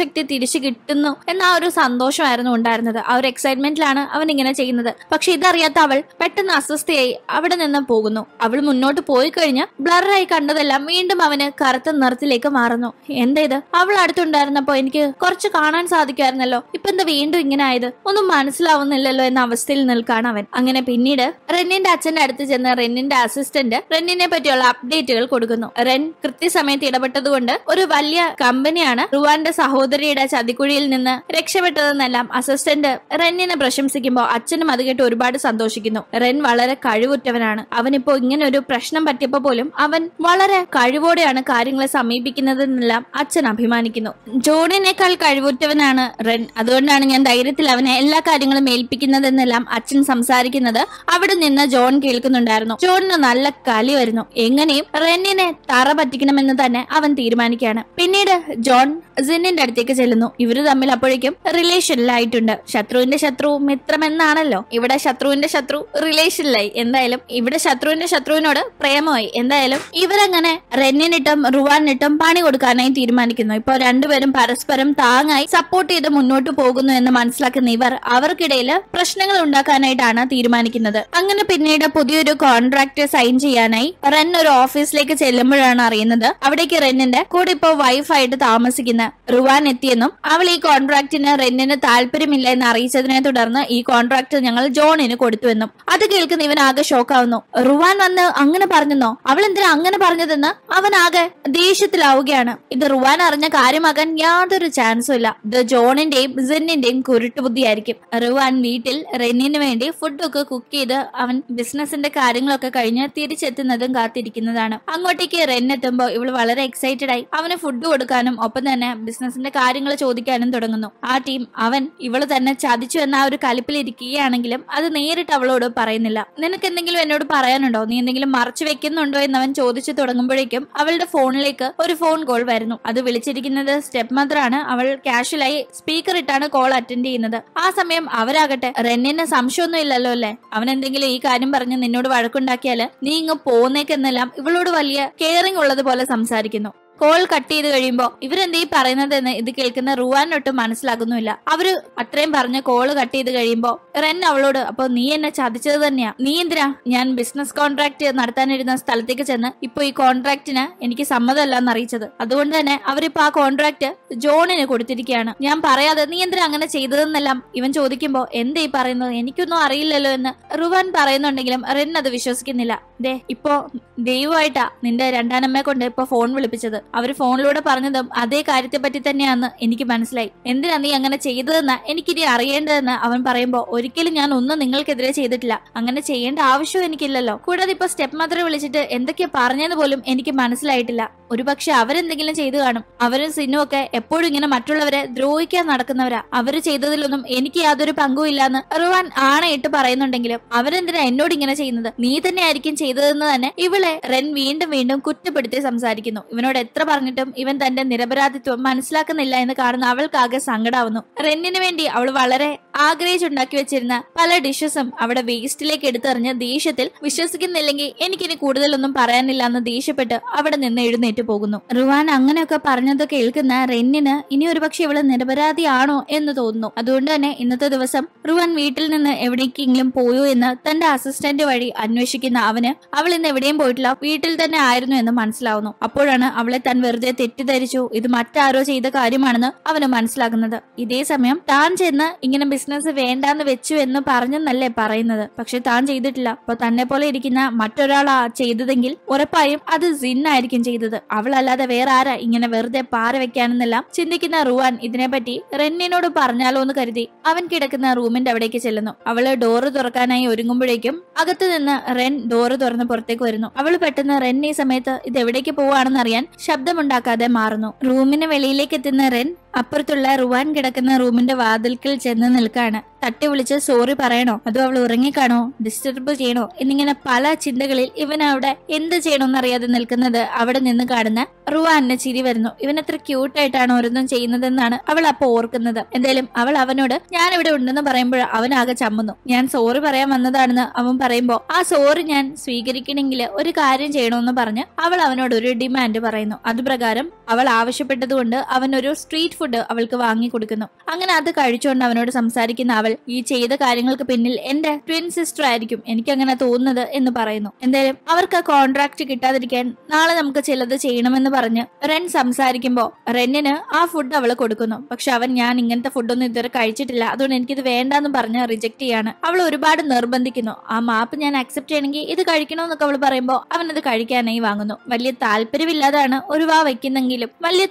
ശക്തി തിരിച്ചു കിട്ടുന്നു എന്ന ആ ഒരു സന്തോഷമായിരുന്നു ഉണ്ടായിരുന്നത് ആ ഒരു എക്സൈറ്റ്മെന്റിലാണ് അവൻ ഇങ്ങനെ ചെയ്യുന്നത് പക്ഷെ ഇതറിയാത്ത അവൾ പെട്ടെന്ന് അസ്വസ്ഥയായി അവിടെ നിന്ന് പോകുന്നു അവൾ മുന്നോട്ട് പോയി കഴിഞ്ഞ് ബ്ലറായി കണ്ടതെല്ലാം വീണ്ടും അവന് കറുത്ത നിറത്തിലേക്ക് മാറുന്നു എന്തേത് അവൾ അടുത്തുണ്ടായിരുന്നപ്പോ എനിക്ക് കുറച്ച് കാണാൻ സാധിക്കുമായിരുന്നല്ലോ ഇപ്പൊ എന്താ വീണ്ടും ഇങ്ങനെ ആയത് ഒന്നും മനസ്സിലാവുന്നില്ലല്ലോ എന്ന അവസ്ഥയിൽ നിൽക്കാണ് അവൻ അങ്ങനെ പിന്നീട് റെന്നിന്റെ അച്ഛന്റെ അടുത്ത് ചെന്ന് റെന്നിന്റെ അസിസ്റ്റന്റ് റെന്നിനെ പറ്റിയുള്ള അപ്ഡേറ്റുകൾ കൊടുക്കുന്നു റെൻ കൃത്യ സമയത്ത് ഇടപെട്ടതുകൊണ്ട് ഒരു വലിയ കമ്പനിയാണ് റുവാന്റെ സഹോദരിയുടെ ചതിക്കുഴിയിൽ നിന്ന് രക്ഷപ്പെട്ടതെന്നെല്ലാം അസിസ്റ്റന്റ് റെന്നിനെ പ്രശംസിക്കുമ്പോൾ അച്ഛനും അത് കേട്ട് ഒരുപാട് സന്തോഷിക്കുന്നു റെൻ വളരെ കഴിവുറ്റവനാണ് അവനിപ്പോ ഇങ്ങനെ ഒരു പ്രശ്നം പറ്റിയപ്പോ പോലും അവൻ വളരെ കഴിവോടെയാണ് കാര്യങ്ങളെ സമീപിക്കുന്നതെന്നെല്ലാം അച്ഛൻ അഭിമാനിക്കുന്നു ജോണിനേക്കാൾ കഴിവുറ്റവനാണ് റെൻ അതുകൊണ്ടാണ് ഞാൻ ധൈര്യത്തിൽ അവനെ എല്ലാ കാര്യങ്ങളും ഏൽപ്പിക്കുന്നതെന്നെല്ലാം അച്ഛൻ സംസാരിക്കുന്നത് അവിടെ നിന്ന് ജോൺ കേൾക്കുന്നുണ്ടായിരുന്നു ജോണിന് നല്ല കലി വരുന്നു എങ്ങനെയും റെന്നിനെ തറ പറ്റിക്കണമെന്ന് എന്ന് തന്നെ അവൻ തീരുമാനിക്കുകയാണ് പിന്നീട് ജോൺ സിന്നിന്റെ അടുത്തേക്ക് ചെല്ലുന്നു ഇവര് തമ്മിൽ അപ്പോഴേക്കും റിലേഷനിലായിട്ടുണ്ട് ശത്രുവിന്റെ ശത്രു മിത്രമെന്നാണല്ലോ ഇവിടെ ശത്രുവിന്റെ ശത്രു റിലേഷനിലായി എന്തായാലും ഇവിടെ ശത്രുവിന്റെ ശത്രുവിനോട് പ്രേമമായി എന്തായാലും ഇവരങ്ങനെ റെന്നിനിട്ടും റുവാനിട്ടും പണി കൊടുക്കാനായി തീരുമാനിക്കുന്നു ഇപ്പൊ രണ്ടുപേരും പരസ്പരം താങ്ങായി സപ്പോർട്ട് ചെയ്ത് മുന്നോട്ട് പോകുന്നു എന്ന് മനസ്സിലാക്കുന്ന ഇവർ അവർക്കിടയിൽ പ്രശ്നങ്ങൾ ഉണ്ടാക്കാനായിട്ടാണ് തീരുമാനിക്കുന്നത് അങ്ങനെ പിന്നീട് പുതിയൊരു കോൺട്രാക്ട് സൈൻ ചെയ്യാനായി റൻ ഒരു ഓഫീസിലേക്ക് ചെല്ലുമ്പോഴാണ് അറിയുന്നത് അവിടേക്ക് റെന്നിന്റെ കൂടെ ഇപ്പോ വൈഫായിട്ട് താമസിക്കുന്ന റുവാൻ എത്തിയെന്നും അവൾ ഈ കോൺട്രാക്ടിന് റെന്നിന് താല്പര്യമില്ല എന്ന് അറിയിച്ചതിനെ തുടർന്ന് ഈ കോൺട്രാക്ട് ഞങ്ങൾ ജോണിന് കൊടുത്തുവെന്നും അത് കേൾക്കുന്ന ഇവൻ ആകെ ഷോക്ക് ആവുന്നു റുവാൻ വന്ന് അങ്ങനെ പറഞ്ഞെന്നോ അവൾ എന്തിനാ അങ്ങനെ പറഞ്ഞതെന്ന് അവൻ ആകെ ദേഷ്യത്തിലാവുകയാണ് ഇത് റുവാൻ അറിഞ്ഞ കാര്യമാകാൻ യാതൊരു ചാൻസും ഇല്ല ഇത് ജോണിന്റെയും സെന്നിന്റെയും കുരുട്ടുബുദ്ധിയായിരിക്കും റുവാൻ വീട്ടിൽ റെന്നിന് വേണ്ടി ഫുഡൊക്കെ കുക്ക് ചെയ്ത് അവൻ ബിസിനസിന്റെ കാര്യങ്ങളൊക്കെ കഴിഞ്ഞ് തിരിച്ചെത്തുന്നതും കാത്തിരിക്കുന്നതാണ് അങ്ങോട്ടേക്ക് റെന്നെത്തുമ്പോ ഇവൾ അവള് വളരെ എക്സൈറ്റഡ് ആയി അവന് ഫുഡ് കൊടുക്കാനും ഒപ്പം തന്നെ ബിസിനസിന്റെ കാര്യങ്ങൾ ചോദിക്കാനും തുടങ്ങുന്നു ആ ടീം അവൻ ഇവള് തന്നെ ചതിച്ചു എന്ന ആ ഒരു കലിപ്പിലിരിക്കുകയാണെങ്കിലും അത് നേരിട്ട് അവളോട് പറയുന്നില്ല നിനക്ക് എന്തെങ്കിലും എന്നോട് പറയാനുണ്ടോ നീ എന്തെങ്കിലും മറച്ചു വെക്കുന്നുണ്ടോ എന്ന് അവൻ ചോദിച്ചു തുടങ്ങുമ്പോഴേക്കും അവളുടെ ഫോണിലേക്ക് ഒരു ഫോൺ കോൾ വരുന്നു അത് വിളിച്ചിരിക്കുന്നത് സ്റ്റെപ്പ് മദറാണ് അവൾ കാഷ്വലായി സ്പീക്കർ ഇട്ടാണ് കോൾ അറ്റൻഡ് ചെയ്യുന്നത് ആ സമയം അവരാകട്ടെ റെന്നിന് സംശയമൊന്നും ഇല്ലല്ലോ അല്ലെ അവൻ എന്തെങ്കിലും ഈ കാര്യം പറഞ്ഞ് നിന്നോട് വഴക്കുണ്ടാക്കിയാൽ നീ ഇങ്ങ് പോന്നേക്കെന്നെല്ലാം ഇവളോട് വലിയ കെയറിംഗ് ഉള്ളത് പോലെ സംസാരിക്കുന്നു കോൾ കട്ട് ചെയ്ത് കഴിയുമ്പോൾ ഇവരെന്തീ പറയുന്നതെന്ന് ഇത് കേൾക്കുന്ന റുവാനൊട്ടും മനസ്സിലാകുന്നില്ല അവര് അത്രയും പറഞ്ഞ കോള് കട്ട് ചെയ്ത് കഴിയുമ്പോൾ റെൻ അവളോട് അപ്പോൾ നീ എന്നെ ചതിച്ചത് തന്നെയാ നീ എന്തിനാ ഞാൻ ബിസിനസ് കോൺട്രാക്ട് നടത്താനിരുന്ന സ്ഥലത്തേക്ക് ചെന്ന് ഇപ്പൊ ഈ കോൺട്രാക്ടിന് എനിക്ക് സമ്മതമല്ല എന്ന് അറിയിച്ചത് അതുകൊണ്ട് തന്നെ അവരിപ്പോ ആ കോൺട്രാക്ട് ജോണിന് കൊടുത്തിരിക്കുകയാണ് ഞാൻ പറയാതെ നീ എന്തിനാ അങ്ങനെ ചെയ്തതെന്നെല്ലാം ഇവൻ ചോദിക്കുമ്പോൾ എന്തേ പറയുന്നത് എനിക്കൊന്നും അറിയില്ലല്ലോ എന്ന് റുവാൻ പറയുന്നുണ്ടെങ്കിലും റെൻ അത് വിശ്വസിക്കുന്നില്ല ദേ ഇപ്പോ ദൈവമായിട്ടാ നിന്റെ രണ്ടാനമ്മയെ കൊണ്ട് ഇപ്പൊ ഫോൺ വിളിപ്പിച്ചത് അവർ ഫോണിലൂടെ പറഞ്ഞതും അതേ കാര്യത്തെപ്പറ്റി തന്നെയാന്ന് എനിക്ക് മനസ്സിലായി എന്തിനാ നീ അങ്ങനെ ചെയ്തതെന്ന് എനിക്കിനി അറിയേണ്ടതെന്ന് അവൻ പറയുമ്പോൾ ഒരിക്കലും ഞാൻ ഒന്നും നിങ്ങൾക്കെതിരെ ചെയ്തിട്ടില്ല അങ്ങനെ ചെയ്യേണ്ട ആവശ്യവും എനിക്കില്ലല്ലോ കൂടാതെ ഇപ്പൊ സ്റ്റെപ്പ് മദറെ വിളിച്ചിട്ട് എന്തൊക്കെയാ പറഞ്ഞെന്ന് പോലും എനിക്ക് മനസ്സിലായിട്ടില്ല ഒരുപക്ഷെ അവരെന്തെങ്കിലും ചെയ്തു കാണും അവരും സിനിമ ഒക്കെ എപ്പോഴും ഇങ്ങനെ മറ്റുള്ളവരെ ദ്രോഹിക്കാൻ നടക്കുന്നവരാ അവര് ചെയ്തതിലൊന്നും എനിക്ക് യാതൊരു പങ്കും ഇല്ലാന്ന് റുവാൻ ആണയിട്ട് പറയുന്നുണ്ടെങ്കിലും അവരെന്തിനാ എന്നോട് ഇങ്ങനെ ചെയ്യുന്നത് നീ തന്നെ ആയിരിക്കും ചെയ്തതെന്ന് തന്നെ ഇവളെ റെൻ വീണ്ടും വീണ്ടും കുറ്റപ്പെടുത്തി സംസാരിക്കുന്നു ഇവനോട് എത്ര പറഞ്ഞിട്ടും ഇവൻ തന്റെ നിരപരാധിത്വം മനസ്സിലാക്കുന്നില്ല എന്ന് കാണുന്ന അവൾക്കാകെ സങ്കടാവുന്നു റെന്നിന് വേണ്ടി അവൾ വളരെ ആഗ്രഹിച്ചുണ്ടാക്കി വെച്ചിരുന്ന പല ഡിഷസും അവിടെ വേസ്റ്റിലേക്ക് എടുത്തെറിഞ്ഞ് ദേഷ്യത്തിൽ വിശ്വസിക്കുന്നില്ലെങ്കിൽ എനിക്കിനി കൂടുതലൊന്നും പറയാനില്ല എന്ന് ദേഷ്യപ്പെട്ട് അവിടെ നിന്ന് എഴുന്നേറ്റ് പോകുന്നു റുവാൻ അങ്ങനെയൊക്കെ പറഞ്ഞത് കേൾക്കുന്ന റെന്നിന് ഇനി ഒരുപക്ഷെ ഇവള് നിരപരാധിയാണോ എന്ന് തോന്നുന്നു അതുകൊണ്ട് തന്നെ ഇന്നത്തെ ദിവസം റുവാൻ വീട്ടിൽ നിന്ന് എവിടേക്കെങ്കിലും പോയോ എന്ന് തന്റെ അസിസ്റ്റന്റ് വഴി അന്വേഷിക്കുന്ന അവന് അവൾ ഇന്ന് എവിടെയും പോയിട്ടില്ല വീട്ടിൽ തന്നെ ആയിരുന്നു എന്ന് മനസ്സിലാവുന്നു അപ്പോഴാണ് അവളെ താൻ വെറുതെ തെറ്റിദ്ധരിച്ചു ഇത് മറ്റാരോ ചെയ്ത കാര്യമാണെന്ന് അവന് മനസ്സിലാകുന്നത് ഇതേ സമയം താൻ ചെന്ന് ഇങ്ങനെ ബിസിനസ് വേണ്ടാന്ന് വെച്ചു എന്ന് പറഞ്ഞെന്നല്ലേ പറയുന്നത് പക്ഷെ താൻ ചെയ്തിട്ടില്ല അപ്പൊ തന്നെ പോലെ ഇരിക്കുന്ന മറ്റൊരാളാ ചെയ്തതെങ്കിൽ ഉറപ്പായും അത് സിന്നായിരിക്കും ചെയ്തത് അവളല്ലാതെ വേറെ ആരാ ഇങ്ങനെ വെറുതെ പാറ വെക്കാനെന്നെല്ലാം ചിന്തിക്കുന്ന റുവാൻ ഇതിനെപ്പറ്റി റെന്നിനോട് പറഞ്ഞാലോ എന്ന് കരുതി അവൻ കിടക്കുന്ന റൂമിന്റെ അവിടേക്ക് ചെല്ലുന്നു അവള് ഡോറ് തുറക്കാനായി ഒരുങ്ങുമ്പോഴേക്കും അകത്തു നിന്ന് റെൻ ഡോറ് തുറന്ന് പുറത്തേക്ക് വരുന്നു അവള് പെട്ടെന്ന് റെൻ ഈ സമയത്ത് ഇത് എവിടേക്ക് പോവാണെന്ന് അറിയാൻ ശബ്ദമുണ്ടാക്കാതെ മാറുന്നു റൂമിന് വെളിയിലേക്ക് എത്തുന്ന റെൻ അപ്പുറത്തുള്ള റുവാൻ കിടക്കുന്ന റൂമിന്റെ വാതിൽക്കൽ ചെന്ന് നിൽക്കാണ് തട്ടി വിളിച്ച് സോറി പറയണോ അതോ അവൾ ഉറങ്ങിക്കാണോ ഡിസ്റ്റർബ് ചെയ്യണോ എന്നിങ്ങനെ പല ചിന്തകളിൽ ഇവൻ അവിടെ എന്ത് ചെയ്യണോന്നറിയാതെ നിൽക്കുന്നത് അവിടെ നിന്ന് കാണുന്ന റുവാനെ ചിരി വരുന്നു ഇവൻ അത്ര ക്യൂട്ടായിട്ടാണ് ഓരോന്നും ചെയ്യുന്നതെന്നാണ് അവൾ അപ്പോൾ ഓർക്കുന്നത് എന്തായാലും അവൾ അവനോട് ഞാൻ ഇവിടെ ഉണ്ടെന്ന് പറയുമ്പോൾ അവൻ ആകെ ചമ്മുന്നു ഞാൻ സോറി പറയാൻ വന്നതാണെന്ന് അവൻ പറയുമ്പോൾ ആ സോറി ഞാൻ സ്വീകരിക്കണമെങ്കിൽ ഒരു കാര്യം ചെയ്യണമെന്ന് പറഞ്ഞ് അവൾ അവനോട് ഒരു ഡിമാൻഡ് പറയുന്നു അതുപ്രകാരം അവൾ ആവശ്യപ്പെട്ടതുകൊണ്ട് അവൻ ഒരു സ്ട്രീറ്റ് ഫുഡ് ഫുഡ് അവൾക്ക് വാങ്ങി കൊടുക്കുന്നു അങ്ങനെ അത് കഴിച്ചുകൊണ്ട് അവനോട് സംസാരിക്കുന്ന അവൾ ഈ ചെയ്ത കാര്യങ്ങൾക്ക് പിന്നിൽ എന്റെ ട്വിൻ സിസ്റ്റർ ആയിരിക്കും എനിക്ക് അങ്ങനെ തോന്നുന്നത് എന്ന് പറയുന്നു എന്തായാലും അവർക്ക് കോൺട്രാക്ട് കിട്ടാതിരിക്കാൻ നാളെ നമുക്ക് ചിലത് ചെയ്യണമെന്ന് പറഞ്ഞ് റെൻ സംസാരിക്കുമ്പോൾ റെന്നിന് ആ ഫുഡ് അവൾ കൊടുക്കുന്നു പക്ഷെ അവൻ ഞാൻ ഇങ്ങനത്തെ ഫുഡൊന്നും ഇതുവരെ കഴിച്ചിട്ടില്ല അതുകൊണ്ട് എനിക്കിത് വേണ്ടെന്ന് പറഞ്ഞ് റിജക്ട് ചെയ്യാണ് അവൾ ഒരുപാട് നിർബന്ധിക്കുന്നു ആ മാപ്പ് ഞാൻ അക്സെപ്റ്റ് ചെയ്യണമെങ്കിൽ ഇത് കഴിക്കണമെന്നൊക്കെ അവൾ പറയുമ്പോൾ അത് കഴിക്കാനായി വാങ്ങുന്നു വലിയ താല്പര്യമില്ലാതാണ് ഒരു വാ വയ്ക്കുന്നെങ്കിലും വലിയ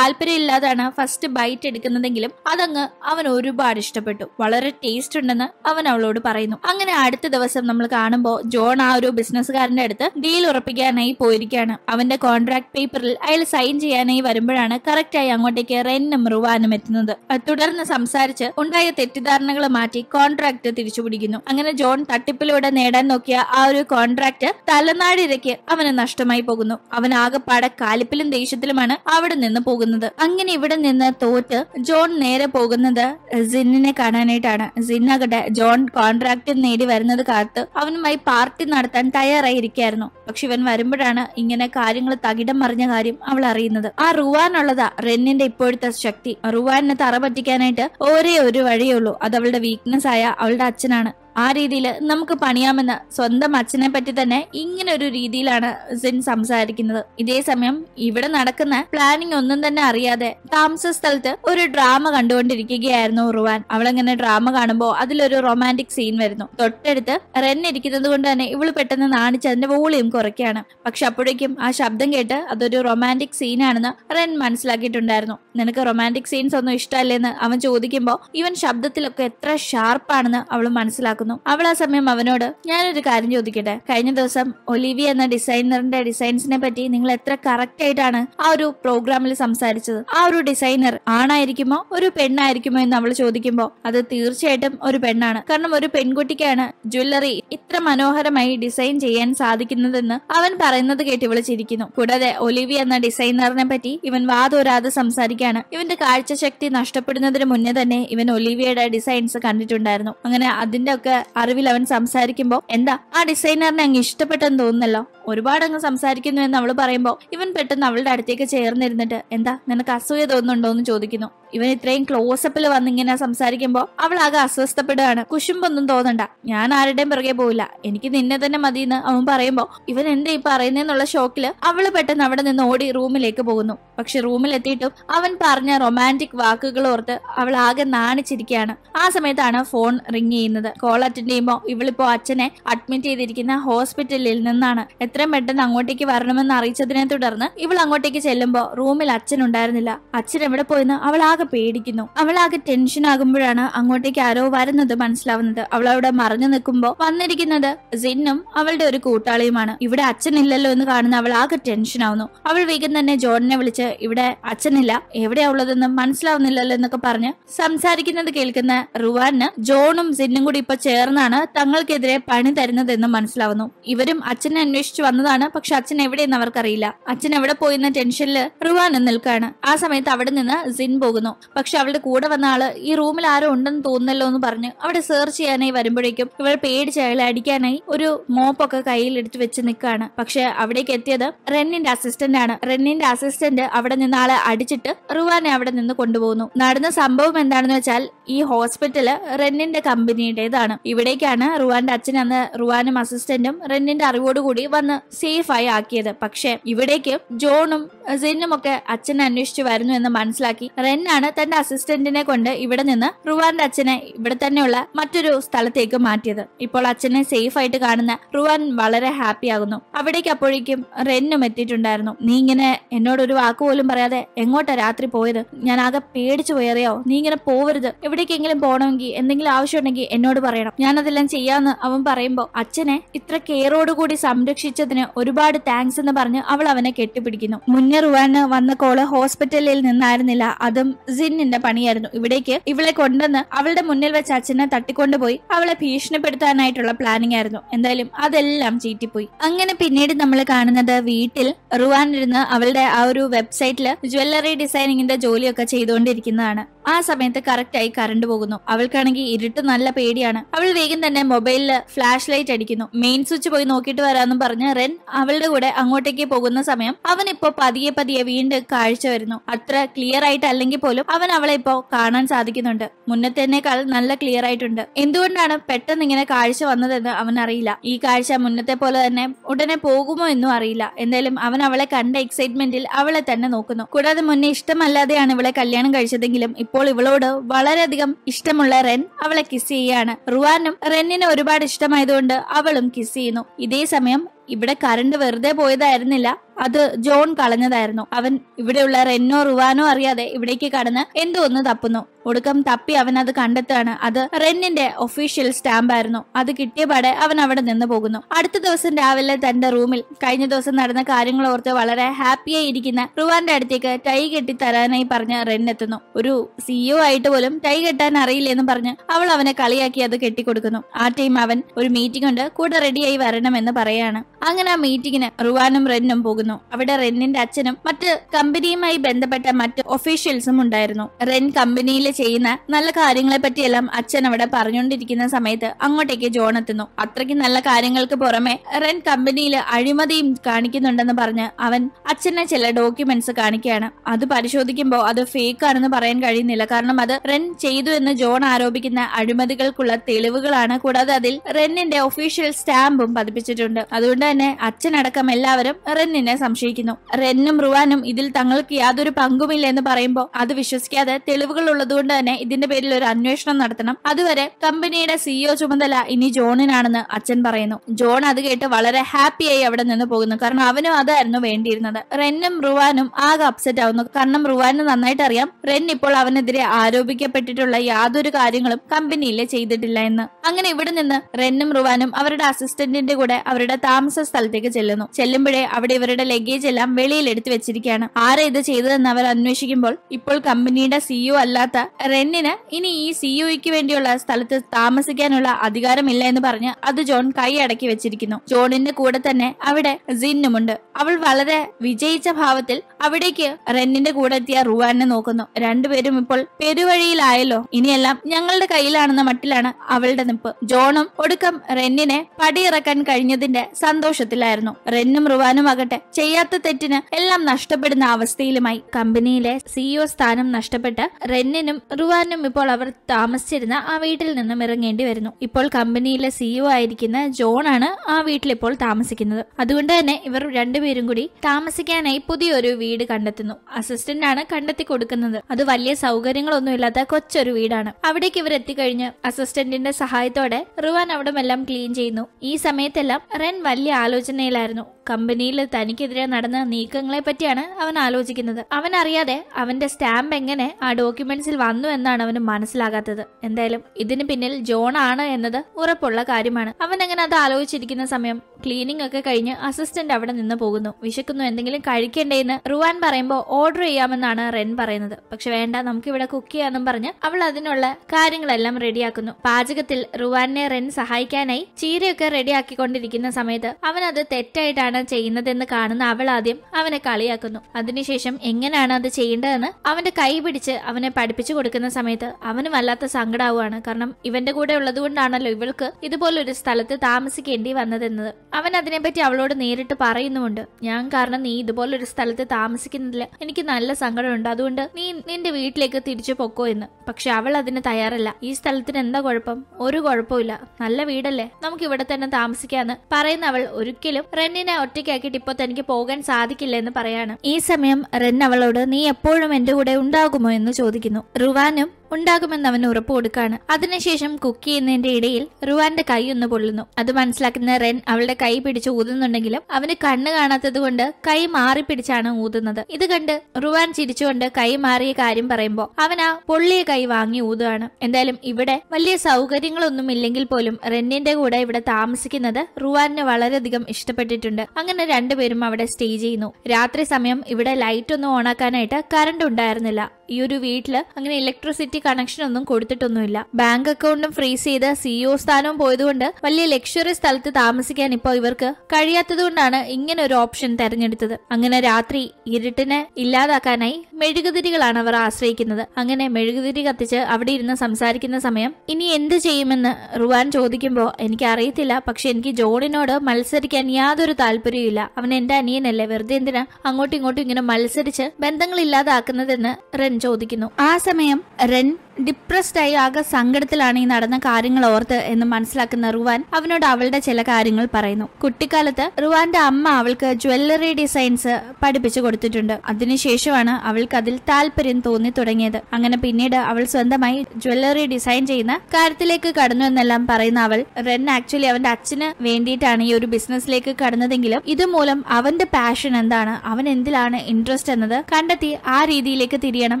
ഇല്ലാതാണ് ഫസ്റ്റ് ബൈ ബൈറ്റ് എടുക്കുന്നതെങ്കിലും അതങ്ങ് അവൻ ഒരുപാട് ഇഷ്ടപ്പെട്ടു വളരെ ടേസ്റ്റ് ഉണ്ടെന്ന് അവൻ അവളോട് പറയുന്നു അങ്ങനെ അടുത്ത ദിവസം നമ്മൾ കാണുമ്പോൾ ജോൺ ആ ഒരു ബിസിനസ്സുകാരന്റെ അടുത്ത് ഡീൽ ഉറപ്പിക്കാനായി പോയിരിക്കുകയാണ് അവന്റെ കോൺട്രാക്ട് പേപ്പറിൽ അയാൾ സൈൻ ചെയ്യാനായി വരുമ്പോഴാണ് കറക്റ്റായി അങ്ങോട്ടേക്ക് റെന്നും റുവാനും എത്തുന്നത് തുടർന്ന് സംസാരിച്ച് ഉണ്ടായ തെറ്റിദ്ധാരണകൾ മാറ്റി കോൺട്രാക്ട് തിരിച്ചു പിടിക്കുന്നു അങ്ങനെ ജോൺ തട്ടിപ്പിലൂടെ നേടാൻ നോക്കിയ ആ ഒരു കോൺട്രാക്ട് തലനാടിരയ്ക്ക് അവന് നഷ്ടമായി പോകുന്നു അവൻ ആകെപ്പാടെ കാലിപ്പിലും ദേഷ്യത്തിലുമാണ് അവിടെ നിന്ന് പോകുന്നത് അങ്ങനെ ഇവിടെ നിന്ന് തോറ്റ് ജോൺ നേരെ പോകുന്നത് സിന്നിനെ കാണാനായിട്ടാണ് സിന്നാകട്ടെ ജോൺ കോൺട്രാക്ട് നേടി വരുന്നത് കാത്ത് അവനുമായി പാർട്ടി നടത്താൻ തയ്യാറായിരിക്കായിരുന്നു പക്ഷെ ഇവൻ വരുമ്പോഴാണ് ഇങ്ങനെ കാര്യങ്ങൾ തകിടം മറിഞ്ഞ കാര്യം അവൾ അറിയുന്നത് ആ റുവാനുള്ളതാ റെന്നിന്റെ ഇപ്പോഴത്തെ ശക്തി റുവാനെ തറ പറ്റിക്കാനായിട്ട് ഒരേ ഒരു വഴിയുള്ളൂ അത് അവളുടെ വീക്ക്നെസ് ആയ അവളുടെ അച്ഛനാണ് ആ രീതിയിൽ നമുക്ക് പണിയാമെന്ന് സ്വന്തം അച്ഛനെ പറ്റി തന്നെ ഇങ്ങനെ ഒരു രീതിയിലാണ് സിൻ സംസാരിക്കുന്നത് ഇതേ സമയം ഇവിടെ നടക്കുന്ന പ്ലാനിങ് ഒന്നും തന്നെ അറിയാതെ താമസ സ്ഥലത്ത് ഒരു ഡ്രാമ കണ്ടുകൊണ്ടിരിക്കുകയായിരുന്നു റുവാൻ എങ്ങനെ ഡ്രാമ കാണുമ്പോൾ അതിലൊരു റൊമാൻറ്റിക് സീൻ വരുന്നു തൊട്ടടുത്ത് റെൻ ഇരിക്കുന്നത് കൊണ്ട് തന്നെ ഇവള് പെട്ടെന്ന് നാണിച്ച് അതിന്റെ വോളിയം കുറയ്ക്കുകയാണ് പക്ഷെ അപ്പോഴേക്കും ആ ശബ്ദം കേട്ട് അതൊരു റൊമാൻറ്റിക് സീനാണെന്ന് റെൻ മനസ്സിലാക്കിയിട്ടുണ്ടായിരുന്നു നിനക്ക് റൊമാൻറ്റിക് സീൻസ് ഒന്നും ഇഷ്ടമല്ലെന്ന് അവൻ ചോദിക്കുമ്പോൾ ഇവൻ ശബ്ദത്തിലൊക്കെ എത്ര ഷാർപ്പാണെന്ന് അവൾ മനസ്സിലാക്കുന്നു തോന്നും അവൾ ആ സമയം അവനോട് ഞാനൊരു കാര്യം ചോദിക്കട്ടെ കഴിഞ്ഞ ദിവസം ഒലിവിയ എന്ന ഡിസൈനറിന്റെ ഡിസൈൻസിനെ പറ്റി നിങ്ങൾ എത്ര കറക്റ്റ് ആയിട്ടാണ് ആ ഒരു പ്രോഗ്രാമിൽ സംസാരിച്ചത് ആ ഒരു ഡിസൈനർ ആണായിരിക്കുമോ ഒരു പെണ്ണായിരിക്കുമോ എന്ന് അവൾ ചോദിക്കുമ്പോൾ അത് തീർച്ചയായിട്ടും ഒരു പെണ്ണാണ് കാരണം ഒരു പെൺകുട്ടിക്കാണ് ജ്വല്ലറി ഇത്ര മനോഹരമായി ഡിസൈൻ ചെയ്യാൻ സാധിക്കുന്നതെന്ന് അവൻ പറയുന്നത് കേട്ട് ഇവൾ ചിരിക്കുന്നു കൂടാതെ ഒലിവിയ എന്ന ഡിസൈനറിനെ പറ്റി ഇവൻ വാതോരാതെ സംസാരിക്കാണ് ഇവന്റെ കാഴ്ചശക്തി നഷ്ടപ്പെടുന്നതിന് മുന്നേ തന്നെ ഇവൻ ഒലിവിയയുടെ ഡിസൈൻസ് കണ്ടിട്ടുണ്ടായിരുന്നു അങ്ങനെ അതിന്റെ ഒക്കെ അറിവിൽ അവൻ സംസാരിക്കുമ്പോൾ എന്താ ആ ഡിസൈനറിനെ അങ്ങ് ഇഷ്ടപ്പെട്ടെന്ന് തോന്നുന്നല്ലോ ഒരുപാടങ്ങ് സംസാരിക്കുന്നു എന്ന് അവൾ പറയുമ്പോൾ ഇവൻ പെട്ടെന്ന് അവളുടെ അടുത്തേക്ക് ചേർന്നിരുന്നിട്ട് എന്താ നിനക്ക് അസൂയ തോന്നുന്നുണ്ടോ എന്ന് ചോദിക്കുന്നു ഇവൻ ഇത്രയും ക്ലോസപ്പിൽ വന്നിങ്ങനെ സംസാരിക്കുമ്പോൾ അവൾ ആകെ അസ്വസ്ഥപ്പെടുകയാണ് കുശുമ്പൊന്നും തോന്നണ്ട ഞാൻ ആരുടെയും പിറകെ പോവില്ല എനിക്ക് നിന്നെ തന്നെ മതിയെന്ന് അവൻ പറയുമ്പോൾ ഇവൻ എന്താ ഈ പറയുന്നെന്നുള്ള ഷോക്കില് അവള് പെട്ടെന്ന് അവിടെ നിന്ന് ഓടി റൂമിലേക്ക് പോകുന്നു പക്ഷെ റൂമിലെത്തിയിട്ടും അവൻ പറഞ്ഞ റൊമാൻറ്റിക് വാക്കുകൾ ഓർത്ത് അവൾ ആകെ നാണിച്ചിരിക്കുകയാണ് ആ സമയത്താണ് ഫോൺ റിങ് ചെയ്യുന്നത് കോൾ അറ്റൻഡ് ചെയ്യുമ്പോൾ ഇവളിപ്പോ അച്ഛനെ അഡ്മിറ്റ് ചെയ്തിരിക്കുന്ന ഹോസ്പിറ്റലിൽ നിന്നാണ് എത്ര എത്രയും പെട്ടെന്ന് അങ്ങോട്ടേക്ക് വരണമെന്ന് അറിയിച്ചതിനെ തുടർന്ന് ഇവൾ അങ്ങോട്ടേക്ക് ചെല്ലുമ്പോൾ റൂമിൽ അച്ഛൻ ഉണ്ടായിരുന്നില്ല അച്ഛൻ എവിടെ പോയെന്ന് അവൾ ആകെ പേടിക്കുന്നു അവൾ ആകെ ടെൻഷൻ ആകുമ്പോഴാണ് അങ്ങോട്ടേക്ക് ആരോ വരുന്നത് മനസ്സിലാവുന്നത് അവൾ അവിടെ മറഞ്ഞു നിൽക്കുമ്പോൾ വന്നിരിക്കുന്നത് സിന്നും അവളുടെ ഒരു കൂട്ടാളിയുമാണ് ഇവിടെ അച്ഛനില്ലല്ലോ എന്ന് കാണുന്ന അവൾ ആകെ ടെൻഷൻ ആവുന്നു അവൾ വേഗം തന്നെ ജോണിനെ വിളിച്ച് ഇവിടെ അച്ഛനില്ല എവിടെയാ ഉള്ളതെന്ന് മനസ്സിലാവുന്നില്ലല്ലോ എന്നൊക്കെ പറഞ്ഞ് സംസാരിക്കുന്നത് കേൾക്കുന്ന റുവാന് ജോണും സിന്നും കൂടി ഇപ്പൊ ചേർന്നാണ് തങ്ങൾക്കെതിരെ പണി തരുന്നതെന്ന് മനസ്സിലാവുന്നു ഇവരും അച്ഛനെ അന്വേഷിച്ചു വന്നതാണ് പക്ഷെ അച്ഛൻ എവിടെയെന്ന് അവർക്കറിയില്ല അച്ഛൻ എവിടെ പോയെന്ന ടെൻഷനിൽ റുവാൻ നിൽക്കാണ് ആ സമയത്ത് അവിടെ നിന്ന് സിൻ പോകുന്നു പക്ഷെ അവളുടെ കൂടെ വന്ന ആള് ഈ റൂമിൽ ആരോ ഉണ്ടെന്ന് തോന്നുന്നല്ലോ എന്ന് പറഞ്ഞ് അവിടെ സെർച്ച് ചെയ്യാനായി വരുമ്പോഴേക്കും ഇവൾ പേടിച്ച് അയാളെ അടിക്കാനായി ഒരു മോപ്പൊക്കെ കയ്യിൽ എടുത്ത് വെച്ച് നിൽക്കുകയാണ് പക്ഷെ അവിടേക്ക് എത്തിയത് റെന്നിന്റെ അസിസ്റ്റന്റ് ആണ് റെന്നിന്റെ അസിസ്റ്റന്റ് അവിടെ നിന്ന് ആളെ അടിച്ചിട്ട് റുവാനെ അവിടെ നിന്ന് കൊണ്ടുപോകുന്നു നടന്ന സംഭവം എന്താണെന്ന് വെച്ചാൽ ഈ ഹോസ്പിറ്റല് റെന്നിന്റെ കമ്പനിയുടേതാണ് ഇവിടേക്കാണ് റുവാന്റെ അച്ഛൻ അന്ന് റുവാനും അസിസ്റ്റന്റും റെന്നിന്റെ അറിവോടുകൂടി വന്നത് സേഫ് ആയി ആക്കിയത് പക്ഷേ ഇവിടേക്ക് ജോണും സെന്നും ഒക്കെ അച്ഛനെ അന്വേഷിച്ചു വരുന്നു എന്ന് മനസ്സിലാക്കി റെന്നാണ് തന്റെ അസിസ്റ്റന്റിനെ കൊണ്ട് ഇവിടെ നിന്ന് റുവാന്റെ അച്ഛനെ ഇവിടെ തന്നെയുള്ള മറ്റൊരു സ്ഥലത്തേക്ക് മാറ്റിയത് ഇപ്പോൾ അച്ഛനെ സേഫ് ആയിട്ട് കാണുന്ന റുവാൻ വളരെ ഹാപ്പി ആകുന്നു അവിടേക്ക് അപ്പോഴേക്കും റെന്നും എത്തിയിട്ടുണ്ടായിരുന്നു നീ ഇങ്ങനെ എന്നോട് ഒരു വാക്ക് പോലും പറയാതെ എങ്ങോട്ടാ രാത്രി പോയത് ഞാൻ ആകെ പേടിച്ചു പോയറിയോ നീ ഇങ്ങനെ പോവരുത് എവിടേക്കെങ്കിലും പോകണമെങ്കിൽ എന്തെങ്കിലും ആവശ്യമുണ്ടെങ്കിൽ എന്നോട് പറയണം ഞാൻ അതെല്ലാം ചെയ്യാന്ന് അവൻ പറയുമ്പോൾ അച്ഛനെ ഇത്ര കെയറോടുകൂടി സംരക്ഷിച്ച സഹായിച്ചതിന് ഒരുപാട് താങ്ക്സ് എന്ന് പറഞ്ഞ് അവൾ അവനെ കെട്ടിപ്പിടിക്കുന്നു മുന്നേ റുവാന് വന്ന കോള് ഹോസ്പിറ്റലിൽ നിന്നായിരുന്നില്ല അതും സിന്നിന്റെ പണിയായിരുന്നു ഇവിടേക്ക് ഇവളെ കൊണ്ടുവന്ന് അവളുടെ മുന്നിൽ വെച്ച് അച്ഛനെ തട്ടിക്കൊണ്ടുപോയി അവളെ ഭീഷണിപ്പെടുത്താനായിട്ടുള്ള പ്ലാനിംഗ് ആയിരുന്നു എന്തായാലും അതെല്ലാം ചീറ്റിപ്പോയി അങ്ങനെ പിന്നീട് നമ്മൾ കാണുന്നത് വീട്ടിൽ റുവാൻ ഇരുന്ന് അവളുടെ ആ ഒരു വെബ്സൈറ്റിൽ ജ്വല്ലറി ഡിസൈനിങ്ങിന്റെ ജോലിയൊക്കെ ചെയ്തുകൊണ്ടിരിക്കുന്നതാണ് ആ സമയത്ത് കറക്റ്റായി കറണ്ട് പോകുന്നു അവൾക്കാണെങ്കിൽ ഇരുട്ട് നല്ല പേടിയാണ് അവൾ വേഗം തന്നെ മൊബൈലിൽ ഫ്ലാഷ് ലൈറ്റ് അടിക്കുന്നു മെയിൻ സ്വിച്ച് പോയി നോക്കിയിട്ട് വരാമെന്നും പറഞ്ഞ് പറഞ്ഞ് റെൻ അവളുടെ കൂടെ അങ്ങോട്ടേക്ക് പോകുന്ന സമയം അവൻ ഇപ്പോ പതിയെ പതിയെ വീണ്ടും കാഴ്ച വരുന്നു അത്ര ക്ലിയർ ആയിട്ട് അല്ലെങ്കിൽ പോലും അവൻ അവളെ ഇപ്പോ കാണാൻ സാധിക്കുന്നുണ്ട് മുന്നത്തേനേക്കാൾ നല്ല ക്ലിയർ ആയിട്ടുണ്ട് എന്തുകൊണ്ടാണ് പെട്ടെന്ന് ഇങ്ങനെ കാഴ്ച വന്നതെന്ന് അവൻ അറിയില്ല ഈ കാഴ്ച മുന്നത്തെ പോലെ തന്നെ ഉടനെ പോകുമോ എന്നും അറിയില്ല എന്തായാലും അവൻ അവളെ കണ്ട എക്സൈറ്റ്മെന്റിൽ അവളെ തന്നെ നോക്കുന്നു കൂടാതെ മുന്നേ ഇഷ്ടമല്ലാതെയാണ് ഇവളെ കല്യാണം കഴിച്ചതെങ്കിലും ഇപ്പോൾ ഇവളോട് വളരെയധികം ഇഷ്ടമുള്ള റെൻ അവളെ കിസ് ചെയ്യാണ് റുവാനും റെന്നിനെ ഒരുപാട് ഇഷ്ടമായതുകൊണ്ട് അവളും കിസ് ചെയ്യുന്നു ഇതേ സമയം ഇവിടെ കറണ്ട് വെറുതെ പോയതായിരുന്നില്ല അത് ജോൺ കളഞ്ഞതായിരുന്നു അവൻ ഇവിടെയുള്ള റെന്നോ റുവാനോ അറിയാതെ ഇവിടേക്ക് കടന്ന് എന്തോ ഒന്ന് തപ്പുന്നു ഒടുക്കം തപ്പി അവൻ അത് കണ്ടെത്താണ് അത് റെന്നിന്റെ ഒഫീഷ്യൽ സ്റ്റാമ്പ് ആയിരുന്നു അത് കിട്ടിയപാടെ അവൻ അവിടെ നിന്ന് പോകുന്നു അടുത്ത ദിവസം രാവിലെ തന്റെ റൂമിൽ കഴിഞ്ഞ ദിവസം നടന്ന കാര്യങ്ങൾ ഓർത്ത് വളരെ ഹാപ്പിയായി ഇരിക്കുന്ന റുവാന്റെ അടുത്തേക്ക് ടൈ കെട്ടി തരാനായി പറഞ്ഞ് റെൻ എത്തുന്നു ഒരു സിഇഒ e ആയിട്ട് പോലും ടൈ കെട്ടാൻ അറിയില്ലെന്ന് പറഞ്ഞ് അവൾ അവനെ കളിയാക്കി അത് കെട്ടിക്കൊടുക്കുന്നു ആ ടൈം അവൻ ഒരു മീറ്റിംഗ് ഉണ്ട് കൂടെ റെഡിയായി വരണമെന്ന് പറയാണ് അങ്ങനെ ആ മീറ്റിങ്ങിന് റുവാനും റെന്നും പോകുന്നു ഉണ്ടായിരുന്നു അവിടെ റെന്നിന്റെ അച്ഛനും മറ്റ് കമ്പനിയുമായി ബന്ധപ്പെട്ട മറ്റ് ഒഫീഷ്യൽസും ഉണ്ടായിരുന്നു റെൻ കമ്പനിയിൽ ചെയ്യുന്ന നല്ല കാര്യങ്ങളെ പറ്റിയെല്ലാം അച്ഛൻ അവിടെ പറഞ്ഞുകൊണ്ടിരിക്കുന്ന സമയത്ത് അങ്ങോട്ടേക്ക് ജോൺ എത്തുന്നു അത്രയ്ക്ക് നല്ല കാര്യങ്ങൾക്ക് പുറമെ റെൻ കമ്പനിയിൽ അഴിമതിയും കാണിക്കുന്നുണ്ടെന്ന് പറഞ്ഞ് അവൻ അച്ഛനെ ചില ഡോക്യുമെന്റ്സ് കാണിക്കുകയാണ് അത് പരിശോധിക്കുമ്പോൾ അത് ഫേക്ക് ആണെന്ന് പറയാൻ കഴിയുന്നില്ല കാരണം അത് റെൻ ചെയ്തു എന്ന് ജോൺ ആരോപിക്കുന്ന അഴിമതികൾക്കുള്ള തെളിവുകളാണ് കൂടാതെ അതിൽ റെന്നിന്റെ ഒഫീഷ്യൽ സ്റ്റാമ്പും പതിപ്പിച്ചിട്ടുണ്ട് അതുകൊണ്ട് തന്നെ അച്ഛനടക്കം എല്ലാവരും റെന്നിനെ സംശയിക്കുന്നു റെന്നും റുവാനും ഇതിൽ തങ്ങൾക്ക് യാതൊരു പങ്കുമില്ല എന്ന് പറയുമ്പോൾ അത് വിശ്വസിക്കാതെ തെളിവുകൾ ഉള്ളതുകൊണ്ട് തന്നെ ഇതിന്റെ പേരിൽ ഒരു അന്വേഷണം നടത്തണം അതുവരെ കമ്പനിയുടെ സിഇഒ e ചുമതല ഇനി ജോണിനാണെന്ന് അച്ഛൻ പറയുന്നു ജോൺ അത് കേട്ട് വളരെ ഹാപ്പിയായി അവിടെ നിന്ന് പോകുന്നു കാരണം അവനും അതായിരുന്നു വേണ്ടിയിരുന്നത് റെന്നും റുവാനും ആകെ അപ്സെറ്റ് ആവുന്നു കാരണം റുവാന് നന്നായിട്ട് അറിയാം റെൻ ഇപ്പോൾ അവനെതിരെ ആരോപിക്കപ്പെട്ടിട്ടുള്ള യാതൊരു കാര്യങ്ങളും കമ്പനിയിലെ ചെയ്തിട്ടില്ല എന്ന് അങ്ങനെ ഇവിടെ നിന്ന് റെന്നും റുവാനും അവരുടെ അസിസ്റ്റന്റിന്റെ കൂടെ അവരുടെ താമസ സ്ഥലത്തേക്ക് ചെല്ലുന്നു ചെല്ലുമ്പോഴേ അവിടെ ഇവരുടെ ലഗേജ് എല്ലാം വെളിയിൽ എടുത്തു വെച്ചിരിക്കുകയാണ് ആരെ ഇത് ചെയ്തതെന്ന് അവർ അന്വേഷിക്കുമ്പോൾ ഇപ്പോൾ കമ്പനിയുടെ സിഇഒ e അല്ലാത്ത റെന്നിന് ഇനി ഈ സിഇഒയ്ക്ക് e വേണ്ടിയുള്ള സ്ഥലത്ത് താമസിക്കാനുള്ള അധികാരമില്ല എന്ന് പറഞ്ഞ് അത് ജോൺ കൈ അടക്കി വെച്ചിരിക്കുന്നു ജോണിന്റെ കൂടെ തന്നെ അവിടെ സിന്നുമുണ്ട് അവൾ വളരെ വിജയിച്ച ഭാവത്തിൽ അവിടേക്ക് റെന്നിന്റെ കൂടെ എത്തിയ റുവാനെ നോക്കുന്നു രണ്ടുപേരും ഇപ്പോൾ പെരുവഴിയിലായല്ലോ ഇനിയെല്ലാം ഞങ്ങളുടെ കയ്യിലാണെന്ന മട്ടിലാണ് അവളുടെ നിപ്പ് ജോണും ഒടുക്കം റെന്നിനെ പടിയിറക്കാൻ കഴിഞ്ഞതിന്റെ സന്തോഷത്തിലായിരുന്നു റെന്നും റുവാനും ആകട്ടെ ചെയ്യാത്ത തെറ്റിന് എല്ലാം നഷ്ടപ്പെടുന്ന അവസ്ഥയിലുമായി കമ്പനിയിലെ സിഇഒ e സ്ഥാനം നഷ്ടപ്പെട്ട് റെന്നിനും റുവാനും ഇപ്പോൾ അവർ താമസിച്ചിരുന്ന ആ വീട്ടിൽ നിന്നും ഇറങ്ങേണ്ടി വരുന്നു ഇപ്പോൾ കമ്പനിയിലെ സിഇഒ e ആയിരിക്കുന്ന ജോൺ ആണ് ആ വീട്ടിൽ ഇപ്പോൾ താമസിക്കുന്നത് അതുകൊണ്ട് തന്നെ ഇവർ രണ്ടുപേരും കൂടി താമസിക്കാനായി പുതിയൊരു വീട് കണ്ടെത്തുന്നു അസിസ്റ്റന്റ് ആണ് കണ്ടെത്തി കൊടുക്കുന്നത് അത് വലിയ സൗകര്യങ്ങളൊന്നുമില്ലാത്ത കൊച്ചൊരു വീടാണ് അവിടേക്ക് ഇവർ എത്തിക്കഴിഞ്ഞ് അസിസ്റ്റന്റിന്റെ സഹായത്തോടെ റുവാൻ അവിടമെല്ലാം ക്ലീൻ ചെയ്യുന്നു ഈ സമയത്തെല്ലാം റെൻ വലിയ ആലോചനയിലായിരുന്നു കമ്പനിയിൽ തനിക്കെതിരെ നടന്ന നീക്കങ്ങളെ പറ്റിയാണ് അവൻ ആലോചിക്കുന്നത് അവൻ അറിയാതെ അവന്റെ സ്റ്റാമ്പ് എങ്ങനെ ആ ഡോക്യുമെന്റ്സിൽ വന്നു എന്നാണ് അവന് മനസ്സിലാകാത്തത് എന്തായാലും ഇതിന് പിന്നിൽ ജോൺ ആണ് എന്നത് ഉറപ്പുള്ള കാര്യമാണ് അവൻ എങ്ങനെ അത് ആലോചിച്ചിരിക്കുന്ന സമയം ക്ലീനിങ് ഒക്കെ കഴിഞ്ഞ് അസിസ്റ്റന്റ് അവിടെ നിന്ന് പോകുന്നു വിശക്കുന്നു എന്തെങ്കിലും കഴിക്കണ്ടേന്ന് റുവാൻ പറയുമ്പോൾ ഓർഡർ ചെയ്യാമെന്നാണ് റെൻ പറയുന്നത് പക്ഷെ വേണ്ട നമുക്ക് ഇവിടെ കുക്ക് ചെയ്യാന്നും പറഞ്ഞ് അവൾ അതിനുള്ള കാര്യങ്ങളെല്ലാം റെഡിയാക്കുന്നു പാചകത്തിൽ റുവാനെ റെൻ സഹായിക്കാനായി ചീരയൊക്കെ റെഡിയാക്കിക്കൊണ്ടിരിക്കുന്ന സമയത്ത് അവൻ അത് തെറ്റായിട്ടാണ് ഭക്ഷണം ചെയ്യുന്നതെന്ന് കാണുന്ന അവൾ ആദ്യം അവനെ കളിയാക്കുന്നു അതിനുശേഷം എങ്ങനെയാണ് അത് ചെയ്യേണ്ടതെന്ന് അവന്റെ കൈ പിടിച്ച് അവനെ പഠിപ്പിച്ചു കൊടുക്കുന്ന സമയത്ത് അവന് വല്ലാത്ത സങ്കടാവുകയാണ് കാരണം ഇവന്റെ കൂടെ ഉള്ളതുകൊണ്ടാണല്ലോ ഇവൾക്ക് ഇതുപോലൊരു സ്ഥലത്ത് താമസിക്കേണ്ടി വന്നതെന്നത് അവൻ അതിനെപ്പറ്റി അവളോട് നേരിട്ട് പറയുന്നുമുണ്ട് ഞാൻ കാരണം നീ ഇതുപോലൊരു സ്ഥലത്ത് താമസിക്കുന്നതിൽ എനിക്ക് നല്ല സങ്കടമുണ്ട് അതുകൊണ്ട് നീ നിന്റെ വീട്ടിലേക്ക് തിരിച്ചു പൊക്കോ എന്ന് പക്ഷെ അവൾ അതിന് തയ്യാറല്ല ഈ സ്ഥലത്തിന് എന്താ കുഴപ്പം ഒരു കുഴപ്പമില്ല നല്ല വീടല്ലേ നമുക്ക് ഇവിടെ തന്നെ താമസിക്കാന്ന് പറയുന്ന അവൾ ഒരിക്കലും റെന്നിനെ ഒറ്റയ്ക്കാക്കിയിട്ട് ഇപ്പൊ തനിക്ക് പോകാൻ സാധിക്കില്ല എന്ന് പറയാണ് ഈ സമയം റെൻ അവളോട് നീ എപ്പോഴും എന്റെ കൂടെ ഉണ്ടാകുമോ എന്ന് ചോദിക്കുന്നു റുവാനും ഉണ്ടാകുമെന്ന് അവൻ ഉറപ്പ് കൊടുക്കാണ് അതിനുശേഷം കുക്ക് ചെയ്യുന്നതിന്റെ ഇടയിൽ റുവാന്റെ കൈ ഒന്ന് പൊള്ളുന്നു അത് മനസ്സിലാക്കുന്ന റെൻ അവളുടെ കൈ പിടിച്ച് ഊതുന്നുണ്ടെങ്കിലും അവന് കണ്ണ് കാണാത്തത് കൊണ്ട് കൈ മാറി പിടിച്ചാണ് ഊതുന്നത് ഇത് കണ്ട് റുവാൻ ചിരിച്ചുകൊണ്ട് കൈ മാറിയ കാര്യം പറയുമ്പോൾ അവൻ ആ പൊള്ളിയ കൈ വാങ്ങി ഊതുകയാണ് എന്തായാലും ഇവിടെ വലിയ സൗകര്യങ്ങളൊന്നും ഇല്ലെങ്കിൽ പോലും റെന്നിന്റെ കൂടെ ഇവിടെ താമസിക്കുന്നത് റുവാനെ വളരെയധികം ഇഷ്ടപ്പെട്ടിട്ടുണ്ട് അങ്ങനെ രണ്ടുപേരും അവിടെ സ്റ്റേ ചെയ്യുന്നു രാത്രി സമയം ഇവിടെ ലൈറ്റ് ഒന്നും ഓണാക്കാനായിട്ട് കറണ്ട് ഉണ്ടായിരുന്നില്ല ഈ ഒരു വീട്ടിൽ അങ്ങനെ ഇലക്ട്രിസിറ്റി കണക്ഷൻ ഒന്നും കൊടുത്തിട്ടൊന്നുമില്ല ബാങ്ക് അക്കൗണ്ടും ഫ്രീസ് ചെയ്ത് സിഇഒ e സ്ഥാനവും പോയതുകൊണ്ട് വലിയ ലക്ഷറി സ്ഥലത്ത് താമസിക്കാൻ ഇപ്പോൾ ഇവർക്ക് കഴിയാത്തതുകൊണ്ടാണ് ഇങ്ങനെ ഒരു ഓപ്ഷൻ തെരഞ്ഞെടുത്തത് അങ്ങനെ രാത്രി ഇരുട്ടിനെ ഇല്ലാതാക്കാനായി മെഴുകുതിരികളാണ് അവർ ആശ്രയിക്കുന്നത് അങ്ങനെ മെഴുകുതിരി കത്തിച്ച് അവിടെ ഇരുന്ന് സംസാരിക്കുന്ന സമയം ഇനി എന്ത് ചെയ്യുമെന്ന് റുവാൻ ചോദിക്കുമ്പോൾ എനിക്ക് അറിയത്തില്ല പക്ഷെ എനിക്ക് ജോണിനോട് മത്സരിക്കാൻ യാതൊരു താല്പര്യമില്ല അവൻ എന്റെ അനിയനല്ലേ വെറുതെ എന്തിനാ അങ്ങോട്ടും ഇങ്ങോട്ടും ഇങ്ങനെ മത്സരിച്ച് ബന്ധങ്ങൾ ഇല്ലാതാക്കുന്നതെന്ന് റെൻ ചോദിക്കുന്നു ആ സമയം റെൻ ഡിപ്രസ്ഡ് ആയി ആകെ സങ്കടത്തിലാണ് ഈ നടന്ന കാര്യങ്ങൾ ഓർത്ത് എന്ന് മനസ്സിലാക്കുന്ന റുവാൻ അവനോട് അവളുടെ ചില കാര്യങ്ങൾ പറയുന്നു കുട്ടിക്കാലത്ത് റുവാന്റെ അമ്മ അവൾക്ക് ജ്വല്ലറി ഡിസൈൻസ് പഠിപ്പിച്ചു കൊടുത്തിട്ടുണ്ട് അതിനുശേഷമാണ് അവൾക്ക് അതിൽ താല്പര്യം തോന്നി തുടങ്ങിയത് അങ്ങനെ പിന്നീട് അവൾ സ്വന്തമായി ജ്വല്ലറി ഡിസൈൻ ചെയ്യുന്ന കാര്യത്തിലേക്ക് കടന്നു എന്നെല്ലാം പറയുന്ന അവൾ റെൻ ആക്ച്വലി അവന്റെ അച്ഛന് വേണ്ടിയിട്ടാണ് ഈ ഒരു ബിസിനസ്സിലേക്ക് കടന്നതെങ്കിലും ഇതുമൂലം അവന്റെ പാഷൻ എന്താണ് അവൻ എന്തിലാണ് ഇൻട്രസ്റ്റ് എന്നത് കണ്ടെത്തി ആ രീതിയിലേക്ക് തിരിയണം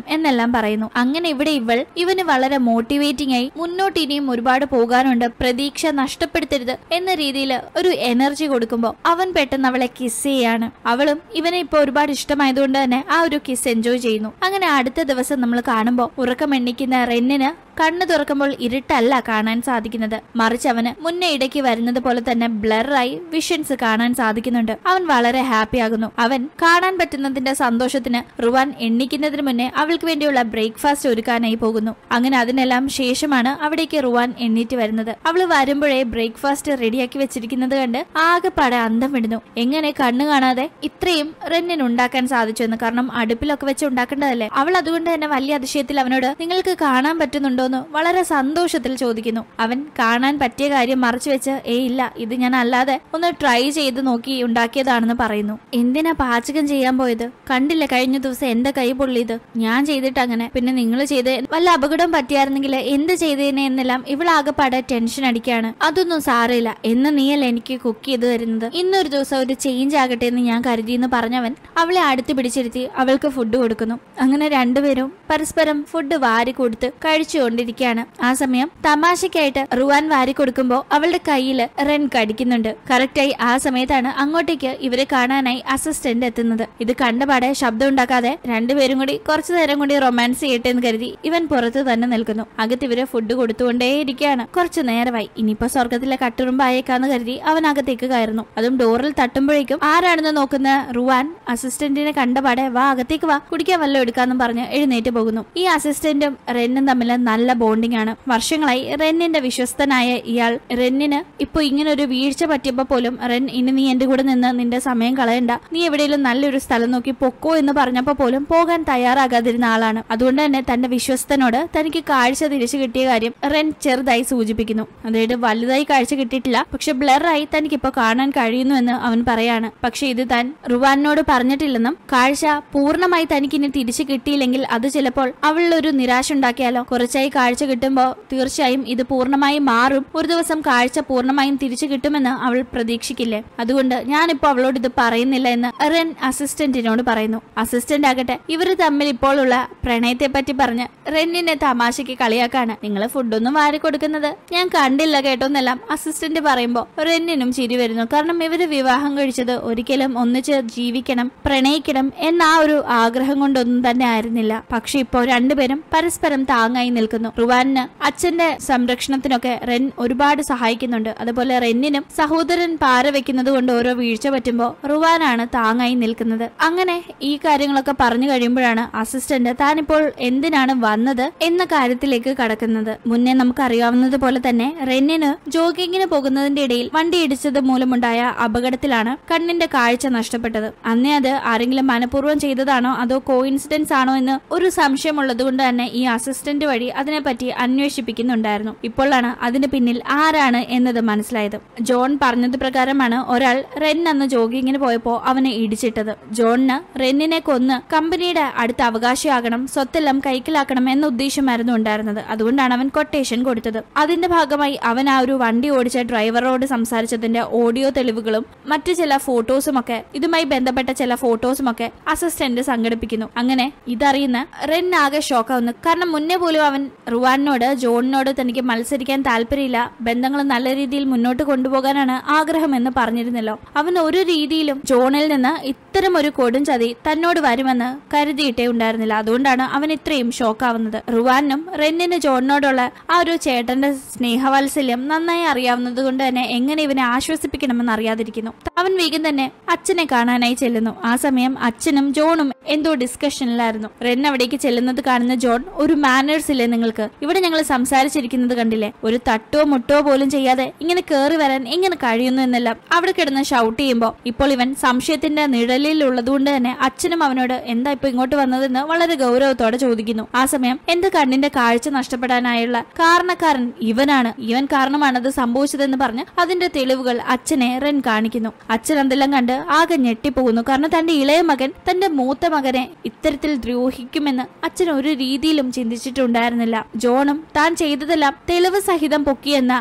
എന്നെല്ലാം പറയുന്നു അങ്ങനെ ഇവിടെ ഇവൾ ഇവ ജീവന് വളരെ മോട്ടിവേറ്റിംഗ് ആയി മുന്നോട്ട് ഇനിയും ഒരുപാട് പോകാനുണ്ട് പ്രതീക്ഷ നഷ്ടപ്പെടുത്തരുത് എന്ന രീതിയിൽ ഒരു എനർജി കൊടുക്കുമ്പോൾ അവൻ പെട്ടെന്ന് അവളെ കിസ് ചെയ്യാണ് അവളും ഇവനെ ഇപ്പൊ ഒരുപാട് ഇഷ്ടമായതുകൊണ്ട് തന്നെ ആ ഒരു കിസ് എൻജോയ് ചെയ്യുന്നു അങ്ങനെ അടുത്ത ദിവസം നമ്മൾ കാണുമ്പോൾ ഉറക്കം എണ്ണിക്കുന്ന റെന്നിന് കണ്ണു തുറക്കുമ്പോൾ ഇരുട്ടല്ല കാണാൻ സാധിക്കുന്നത് മറിച്ച് അവന് മുന്നേ ഇടയ്ക്ക് വരുന്നത് പോലെ തന്നെ ബ്ലറായി വിഷൻസ് കാണാൻ സാധിക്കുന്നുണ്ട് അവൻ വളരെ ഹാപ്പി ആകുന്നു അവൻ കാണാൻ പറ്റുന്നതിന്റെ സന്തോഷത്തിന് റുവാൻ എണ്ണിക്കുന്നതിന് മുന്നേ അവൾക്ക് വേണ്ടിയുള്ള ബ്രേക്ക്ഫാസ്റ്റ് ഒരുക്കാനായി പോകുന്നു അങ്ങനെ അതിനെല്ലാം ശേഷമാണ് അവിടേക്ക് റുവാൻ എണ്ണീറ്റ് വരുന്നത് അവൾ വരുമ്പോഴേ ബ്രേക്ക്ഫാസ്റ്റ് റെഡിയാക്കി വെച്ചിരിക്കുന്നത് കണ്ട് ആകെപ്പാടെ അന്തം വിടുന്നു എങ്ങനെ കണ്ണു കാണാതെ ഇത്രയും റെന്നിന് ഉണ്ടാക്കാൻ സാധിച്ചു എന്ന് കാരണം അടുപ്പിലൊക്കെ വെച്ച് ഉണ്ടാക്കേണ്ടതല്ലേ അവൾ അതുകൊണ്ട് തന്നെ വലിയ അതിശയത്തിൽ അവനോട് നിങ്ങൾക്ക് കാണാൻ പറ്റുന്നുണ്ടോ ഉണ്ടോന്ന് വളരെ സന്തോഷത്തിൽ ചോദിക്കുന്നു അവൻ കാണാൻ പറ്റിയ കാര്യം വെച്ച് ഏ ഇല്ല ഇത് ഞാൻ അല്ലാതെ ഒന്ന് ട്രൈ ചെയ്ത് നോക്കി ഉണ്ടാക്കിയതാണെന്ന് പറയുന്നു എന്തിനാ പാചകം ചെയ്യാൻ പോയത് കണ്ടില്ല കഴിഞ്ഞ ദിവസം എന്റെ കൈ പൊള്ളിയത് ഞാൻ ചെയ്തിട്ട് അങ്ങനെ പിന്നെ നിങ്ങൾ ചെയ്ത് വല്ല അപകടം പറ്റിയായിരുന്നെങ്കിൽ എന്ത് ചെയ്തേനെ എന്നെല്ലാം ഇവളാകെപ്പാടെ ടെൻഷൻ അടിക്കാണ് അതൊന്നും സാരമില്ല എന്ന് നീയല്ല എനിക്ക് കുക്ക് ചെയ്ത് തരുന്നത് ഇന്നൊരു ദിവസം ഒരു ചേഞ്ച് ആകട്ടെ എന്ന് ഞാൻ കരുതി എന്ന് പറഞ്ഞവൻ അവളെ അടുത്ത് പിടിച്ചിരുത്തി അവൾക്ക് ഫുഡ് കൊടുക്കുന്നു അങ്ങനെ രണ്ടുപേരും പരസ്പരം ഫുഡ് വാരി കൊടുത്ത് കഴിച്ചു കൊണ്ടിരിക്കുകയാണ് ആ സമയം തമാശക്കായിട്ട് റുവാൻ വാരി കൊടുക്കുമ്പോൾ അവളുടെ കയ്യിൽ റെൻ കടിക്കുന്നുണ്ട് കറക്റ്റായി ആ സമയത്താണ് അങ്ങോട്ടേക്ക് ഇവരെ കാണാനായി അസിസ്റ്റന്റ് എത്തുന്നത് ഇത് കണ്ടപാടെ ശബ്ദം ഉണ്ടാക്കാതെ രണ്ടുപേരും കൂടി കുറച്ചു നേരം കൂടി റൊമാൻസ് ചെയ്യട്ടെ എന്ന് കരുതി ഇവൻ പുറത്ത് തന്നെ നിൽക്കുന്നു അകത്ത് ഇവരെ ഫുഡ് കൊടുത്തുകൊണ്ടേയിരിക്കുകയാണ് കുറച്ചു നേരമായി ഇനിയിപ്പോ സ്വർഗത്തിലെ കട്ടുറുമ്പായേക്കാന്ന് കരുതി അവൻ അകത്തേക്ക് കയറുന്നു അതും ഡോറിൽ തട്ടുമ്പോഴേക്കും ആരാണെന്ന് നോക്കുന്ന റുവാൻ അസിസ്റ്റന്റിനെ കണ്ടപാടെ വാ അകത്തേക്ക് വാ കുടിക്കാൻ വല്ലതും എടുക്കാന്നും പറഞ്ഞ് എഴുന്നേറ്റ് പോകുന്നു ഈ അസിസ്റ്റന്റും റെന്നും തമ്മിൽ നല്ല നല്ല ബോണ്ടിംഗ് ആണ് വർഷങ്ങളായി റെന്നിന്റെ വിശ്വസ്തനായ ഇയാൾ റെന്നിന് ഇപ്പോ ഇങ്ങനെ ഒരു വീഴ്ച പറ്റിയപ്പോൾ പോലും റെൻ ഇനി നീ എന്റെ കൂടെ നിന്ന് നിന്റെ സമയം കളയണ്ട നീ എവിടെയെങ്കിലും നല്ലൊരു സ്ഥലം നോക്കി പൊക്കോ എന്ന് പറഞ്ഞപ്പോൾ പോലും പോകാൻ തയ്യാറാകാതിരുന്ന ആളാണ് അതുകൊണ്ട് തന്നെ തന്റെ വിശ്വസ്തനോട് തനിക്ക് കാഴ്ച തിരിച്ചു കിട്ടിയ കാര്യം റെൻ ചെറുതായി സൂചിപ്പിക്കുന്നു അതായത് വലുതായി കാഴ്ച കിട്ടിയിട്ടില്ല പക്ഷെ ബ്ലറായി തനിക്കിപ്പോ കാണാൻ കഴിയുന്നു എന്ന് അവൻ പറയാണ് പക്ഷെ ഇത് താൻ റുവാനോട് പറഞ്ഞിട്ടില്ലെന്നും കാഴ്ച പൂർണ്ണമായി തനിക്കിനി തിരിച്ചു കിട്ടിയില്ലെങ്കിൽ അത് ചിലപ്പോൾ അവളിലൊരു നിരാശ ഉണ്ടാക്കിയാലോ കുറച്ചായി കാഴ്ച കിട്ടുമ്പോൾ തീർച്ചയായും ഇത് പൂർണ്ണമായും മാറും ഒരു ദിവസം കാഴ്ച പൂർണ്ണമായും തിരിച്ചു കിട്ടുമെന്ന് അവൾ പ്രതീക്ഷിക്കില്ലേ അതുകൊണ്ട് ഞാനിപ്പോൾ അവളോട് ഇത് പറയുന്നില്ല എന്ന് റെൻ അസിസ്റ്റന്റിനോട് പറയുന്നു അസിസ്റ്റന്റ് ആകട്ടെ ഇവർ തമ്മിൽ ഇപ്പോഴുള്ള പ്രണയത്തെ പറ്റി പറഞ്ഞ് റെന്നിനെ തമാശയ്ക്ക് കളിയാക്കാണ് നിങ്ങൾ ഫുഡൊന്നും വാരി കൊടുക്കുന്നത് ഞാൻ കണ്ടില്ല കേട്ടോന്നെല്ലാം അസിസ്റ്റന്റ് പറയുമ്പോൾ റെന്നിനും ചിരി വരുന്നു കാരണം ഇവര് വിവാഹം കഴിച്ചത് ഒരിക്കലും ഒന്നിച്ച് ജീവിക്കണം പ്രണയിക്കണം എന്ന ആ ഒരു ആഗ്രഹം കൊണ്ടൊന്നും തന്നെ ആയിരുന്നില്ല പക്ഷെ ഇപ്പോ രണ്ടുപേരും പരസ്പരം താങ്ങായി നിൽക്കുന്നു നൽകുന്നു റുവാനിന് അച്ഛന്റെ സംരക്ഷണത്തിനൊക്കെ റെൻ ഒരുപാട് സഹായിക്കുന്നുണ്ട് അതുപോലെ റെന്നിനും സഹോദരൻ പാര വെക്കുന്നത് കൊണ്ട് ഓരോ വീഴ്ച പറ്റുമ്പോൾ റുവാനാണ് താങ്ങായി നിൽക്കുന്നത് അങ്ങനെ ഈ കാര്യങ്ങളൊക്കെ പറഞ്ഞു കഴിയുമ്പോഴാണ് അസിസ്റ്റന്റ് താനിപ്പോൾ എന്തിനാണ് വന്നത് എന്ന കാര്യത്തിലേക്ക് കടക്കുന്നത് മുന്നേ നമുക്ക് അറിയാവുന്നത് പോലെ തന്നെ റെന്നിന് ജോഗിങ്ങിന് പോകുന്നതിന്റെ ഇടയിൽ വണ്ടി ഇടിച്ചത് മൂലമുണ്ടായ അപകടത്തിലാണ് കണ്ണിന്റെ കാഴ്ച നഷ്ടപ്പെട്ടത് അന്നേ അത് ആരെങ്കിലും മനഃപൂർവ്വം ചെയ്തതാണോ അതോ കോയിൻസിഡൻസ് ആണോ എന്ന് ഒരു സംശയമുള്ളത് കൊണ്ട് തന്നെ ഈ അസിസ്റ്റന്റ് വഴി അത് പറ്റി അന്വേഷിപ്പിക്കുന്നുണ്ടായിരുന്നു ഇപ്പോഴാണ് അതിന് പിന്നിൽ ആരാണ് എന്നത് മനസ്സിലായത് ജോൺ പറഞ്ഞത് പ്രകാരമാണ് ഒരാൾ റെൻ അന്ന് ജോഗിങ്ങിന് പോയപ്പോൾ അവനെ ഇടിച്ചിട്ടത് ജോണിന് റെന്നിനെ കൊന്ന് കമ്പനിയുടെ അടുത്ത അവകാശിയാകണം സ്വത്തെല്ലാം കൈക്കലാക്കണം എന്ന ഉദ്ദേശമായിരുന്നു ഉണ്ടായിരുന്നത് അതുകൊണ്ടാണ് അവൻ കൊട്ടേഷൻ കൊടുത്തത് അതിന്റെ ഭാഗമായി അവൻ ആ ഒരു വണ്ടി ഓടിച്ച ഡ്രൈവറോട് സംസാരിച്ചതിന്റെ ഓഡിയോ തെളിവുകളും മറ്റു ചില ഫോട്ടോസുമൊക്കെ ഇതുമായി ബന്ധപ്പെട്ട ചില ഫോട്ടോസുമൊക്കെ അസിസ്റ്റന്റ് സംഘടിപ്പിക്കുന്നു അങ്ങനെ ഇതറിയുന്ന റെൻ ആകെ ഷോക്കാവുന്നു കാരണം മുന്നേ പോലും അവൻ റുവാനോട് ജോണിനോട് തനിക്ക് മത്സരിക്കാൻ താല്പര്യമില്ല ബന്ധങ്ങൾ നല്ല രീതിയിൽ മുന്നോട്ട് കൊണ്ടുപോകാനാണ് ആഗ്രഹമെന്ന് പറഞ്ഞിരുന്നല്ലോ അവൻ ഒരു രീതിയിലും ജോണിൽ നിന്ന് ഇത്തരം ഒരു കൊടും ചതി തന്നോട് വരുമെന്ന് കരുതിയിട്ടേ ഉണ്ടായിരുന്നില്ല അതുകൊണ്ടാണ് അവൻ ഇത്രയും ഷോക്കാവുന്നത് റുവാനും റെന്നിന് ജോണിനോടുള്ള ആ ഒരു ചേട്ടന്റെ സ്നേഹവാത്സല്യം നന്നായി അറിയാവുന്നത് കൊണ്ട് തന്നെ എങ്ങനെ ഇവനെ ആശ്വസിപ്പിക്കണമെന്ന് അറിയാതിരിക്കുന്നു അവൻ വീഗം തന്നെ അച്ഛനെ കാണാനായി ചെല്ലുന്നു ആ സമയം അച്ഛനും ജോണും എന്തോ ഡിസ്കഷനിലായിരുന്നു റെൻ അവിടേക്ക് ചെല്ലുന്നത് കാണുന്ന ജോൺ ഒരു മാനേഴ്സ് ഇല്ലേ നിങ്ങൾ നിങ്ങൾക്ക് ഇവിടെ ഞങ്ങൾ സംസാരിച്ചിരിക്കുന്നത് കണ്ടില്ലേ ഒരു തട്ടോ മുട്ടോ പോലും ചെയ്യാതെ ഇങ്ങനെ കയറി വരാൻ എങ്ങനെ കഴിയുന്നു എന്നെല്ലാം അവിടെ കിടന്ന് ഷൗട്ട് ചെയ്യുമ്പോൾ ഇപ്പോൾ ഇവൻ സംശയത്തിന്റെ നിഴലിൽ ഉള്ളതുകൊണ്ട് തന്നെ അച്ഛനും അവനോട് എന്താ ഇപ്പൊ ഇങ്ങോട്ട് വന്നതെന്ന് വളരെ ഗൗരവത്തോടെ ചോദിക്കുന്നു ആ സമയം എന്റെ കണ്ണിന്റെ കാഴ്ച നഷ്ടപ്പെടാനായുള്ള കാരണക്കാരൻ ഇവനാണ് ഇവൻ കാരണമാണ് സംഭവിച്ചതെന്ന് പറഞ്ഞ് അതിന്റെ തെളിവുകൾ അച്ഛനെ റെൻ കാണിക്കുന്നു അച്ഛൻ അതെല്ലാം കണ്ട് ആകെ ഞെട്ടിപ്പോകുന്നു കാരണം തന്റെ ഇളയ മകൻ തന്റെ മൂത്ത മകനെ ഇത്തരത്തിൽ ദ്രോഹിക്കുമെന്ന് അച്ഛൻ ഒരു രീതിയിലും ചിന്തിച്ചിട്ടുണ്ടായിരുന്നില്ല വരാം ജോണും താൻ ചെയ്തതെല്ലാം തെളിവ് സഹിതം പൊക്കിയെന്ന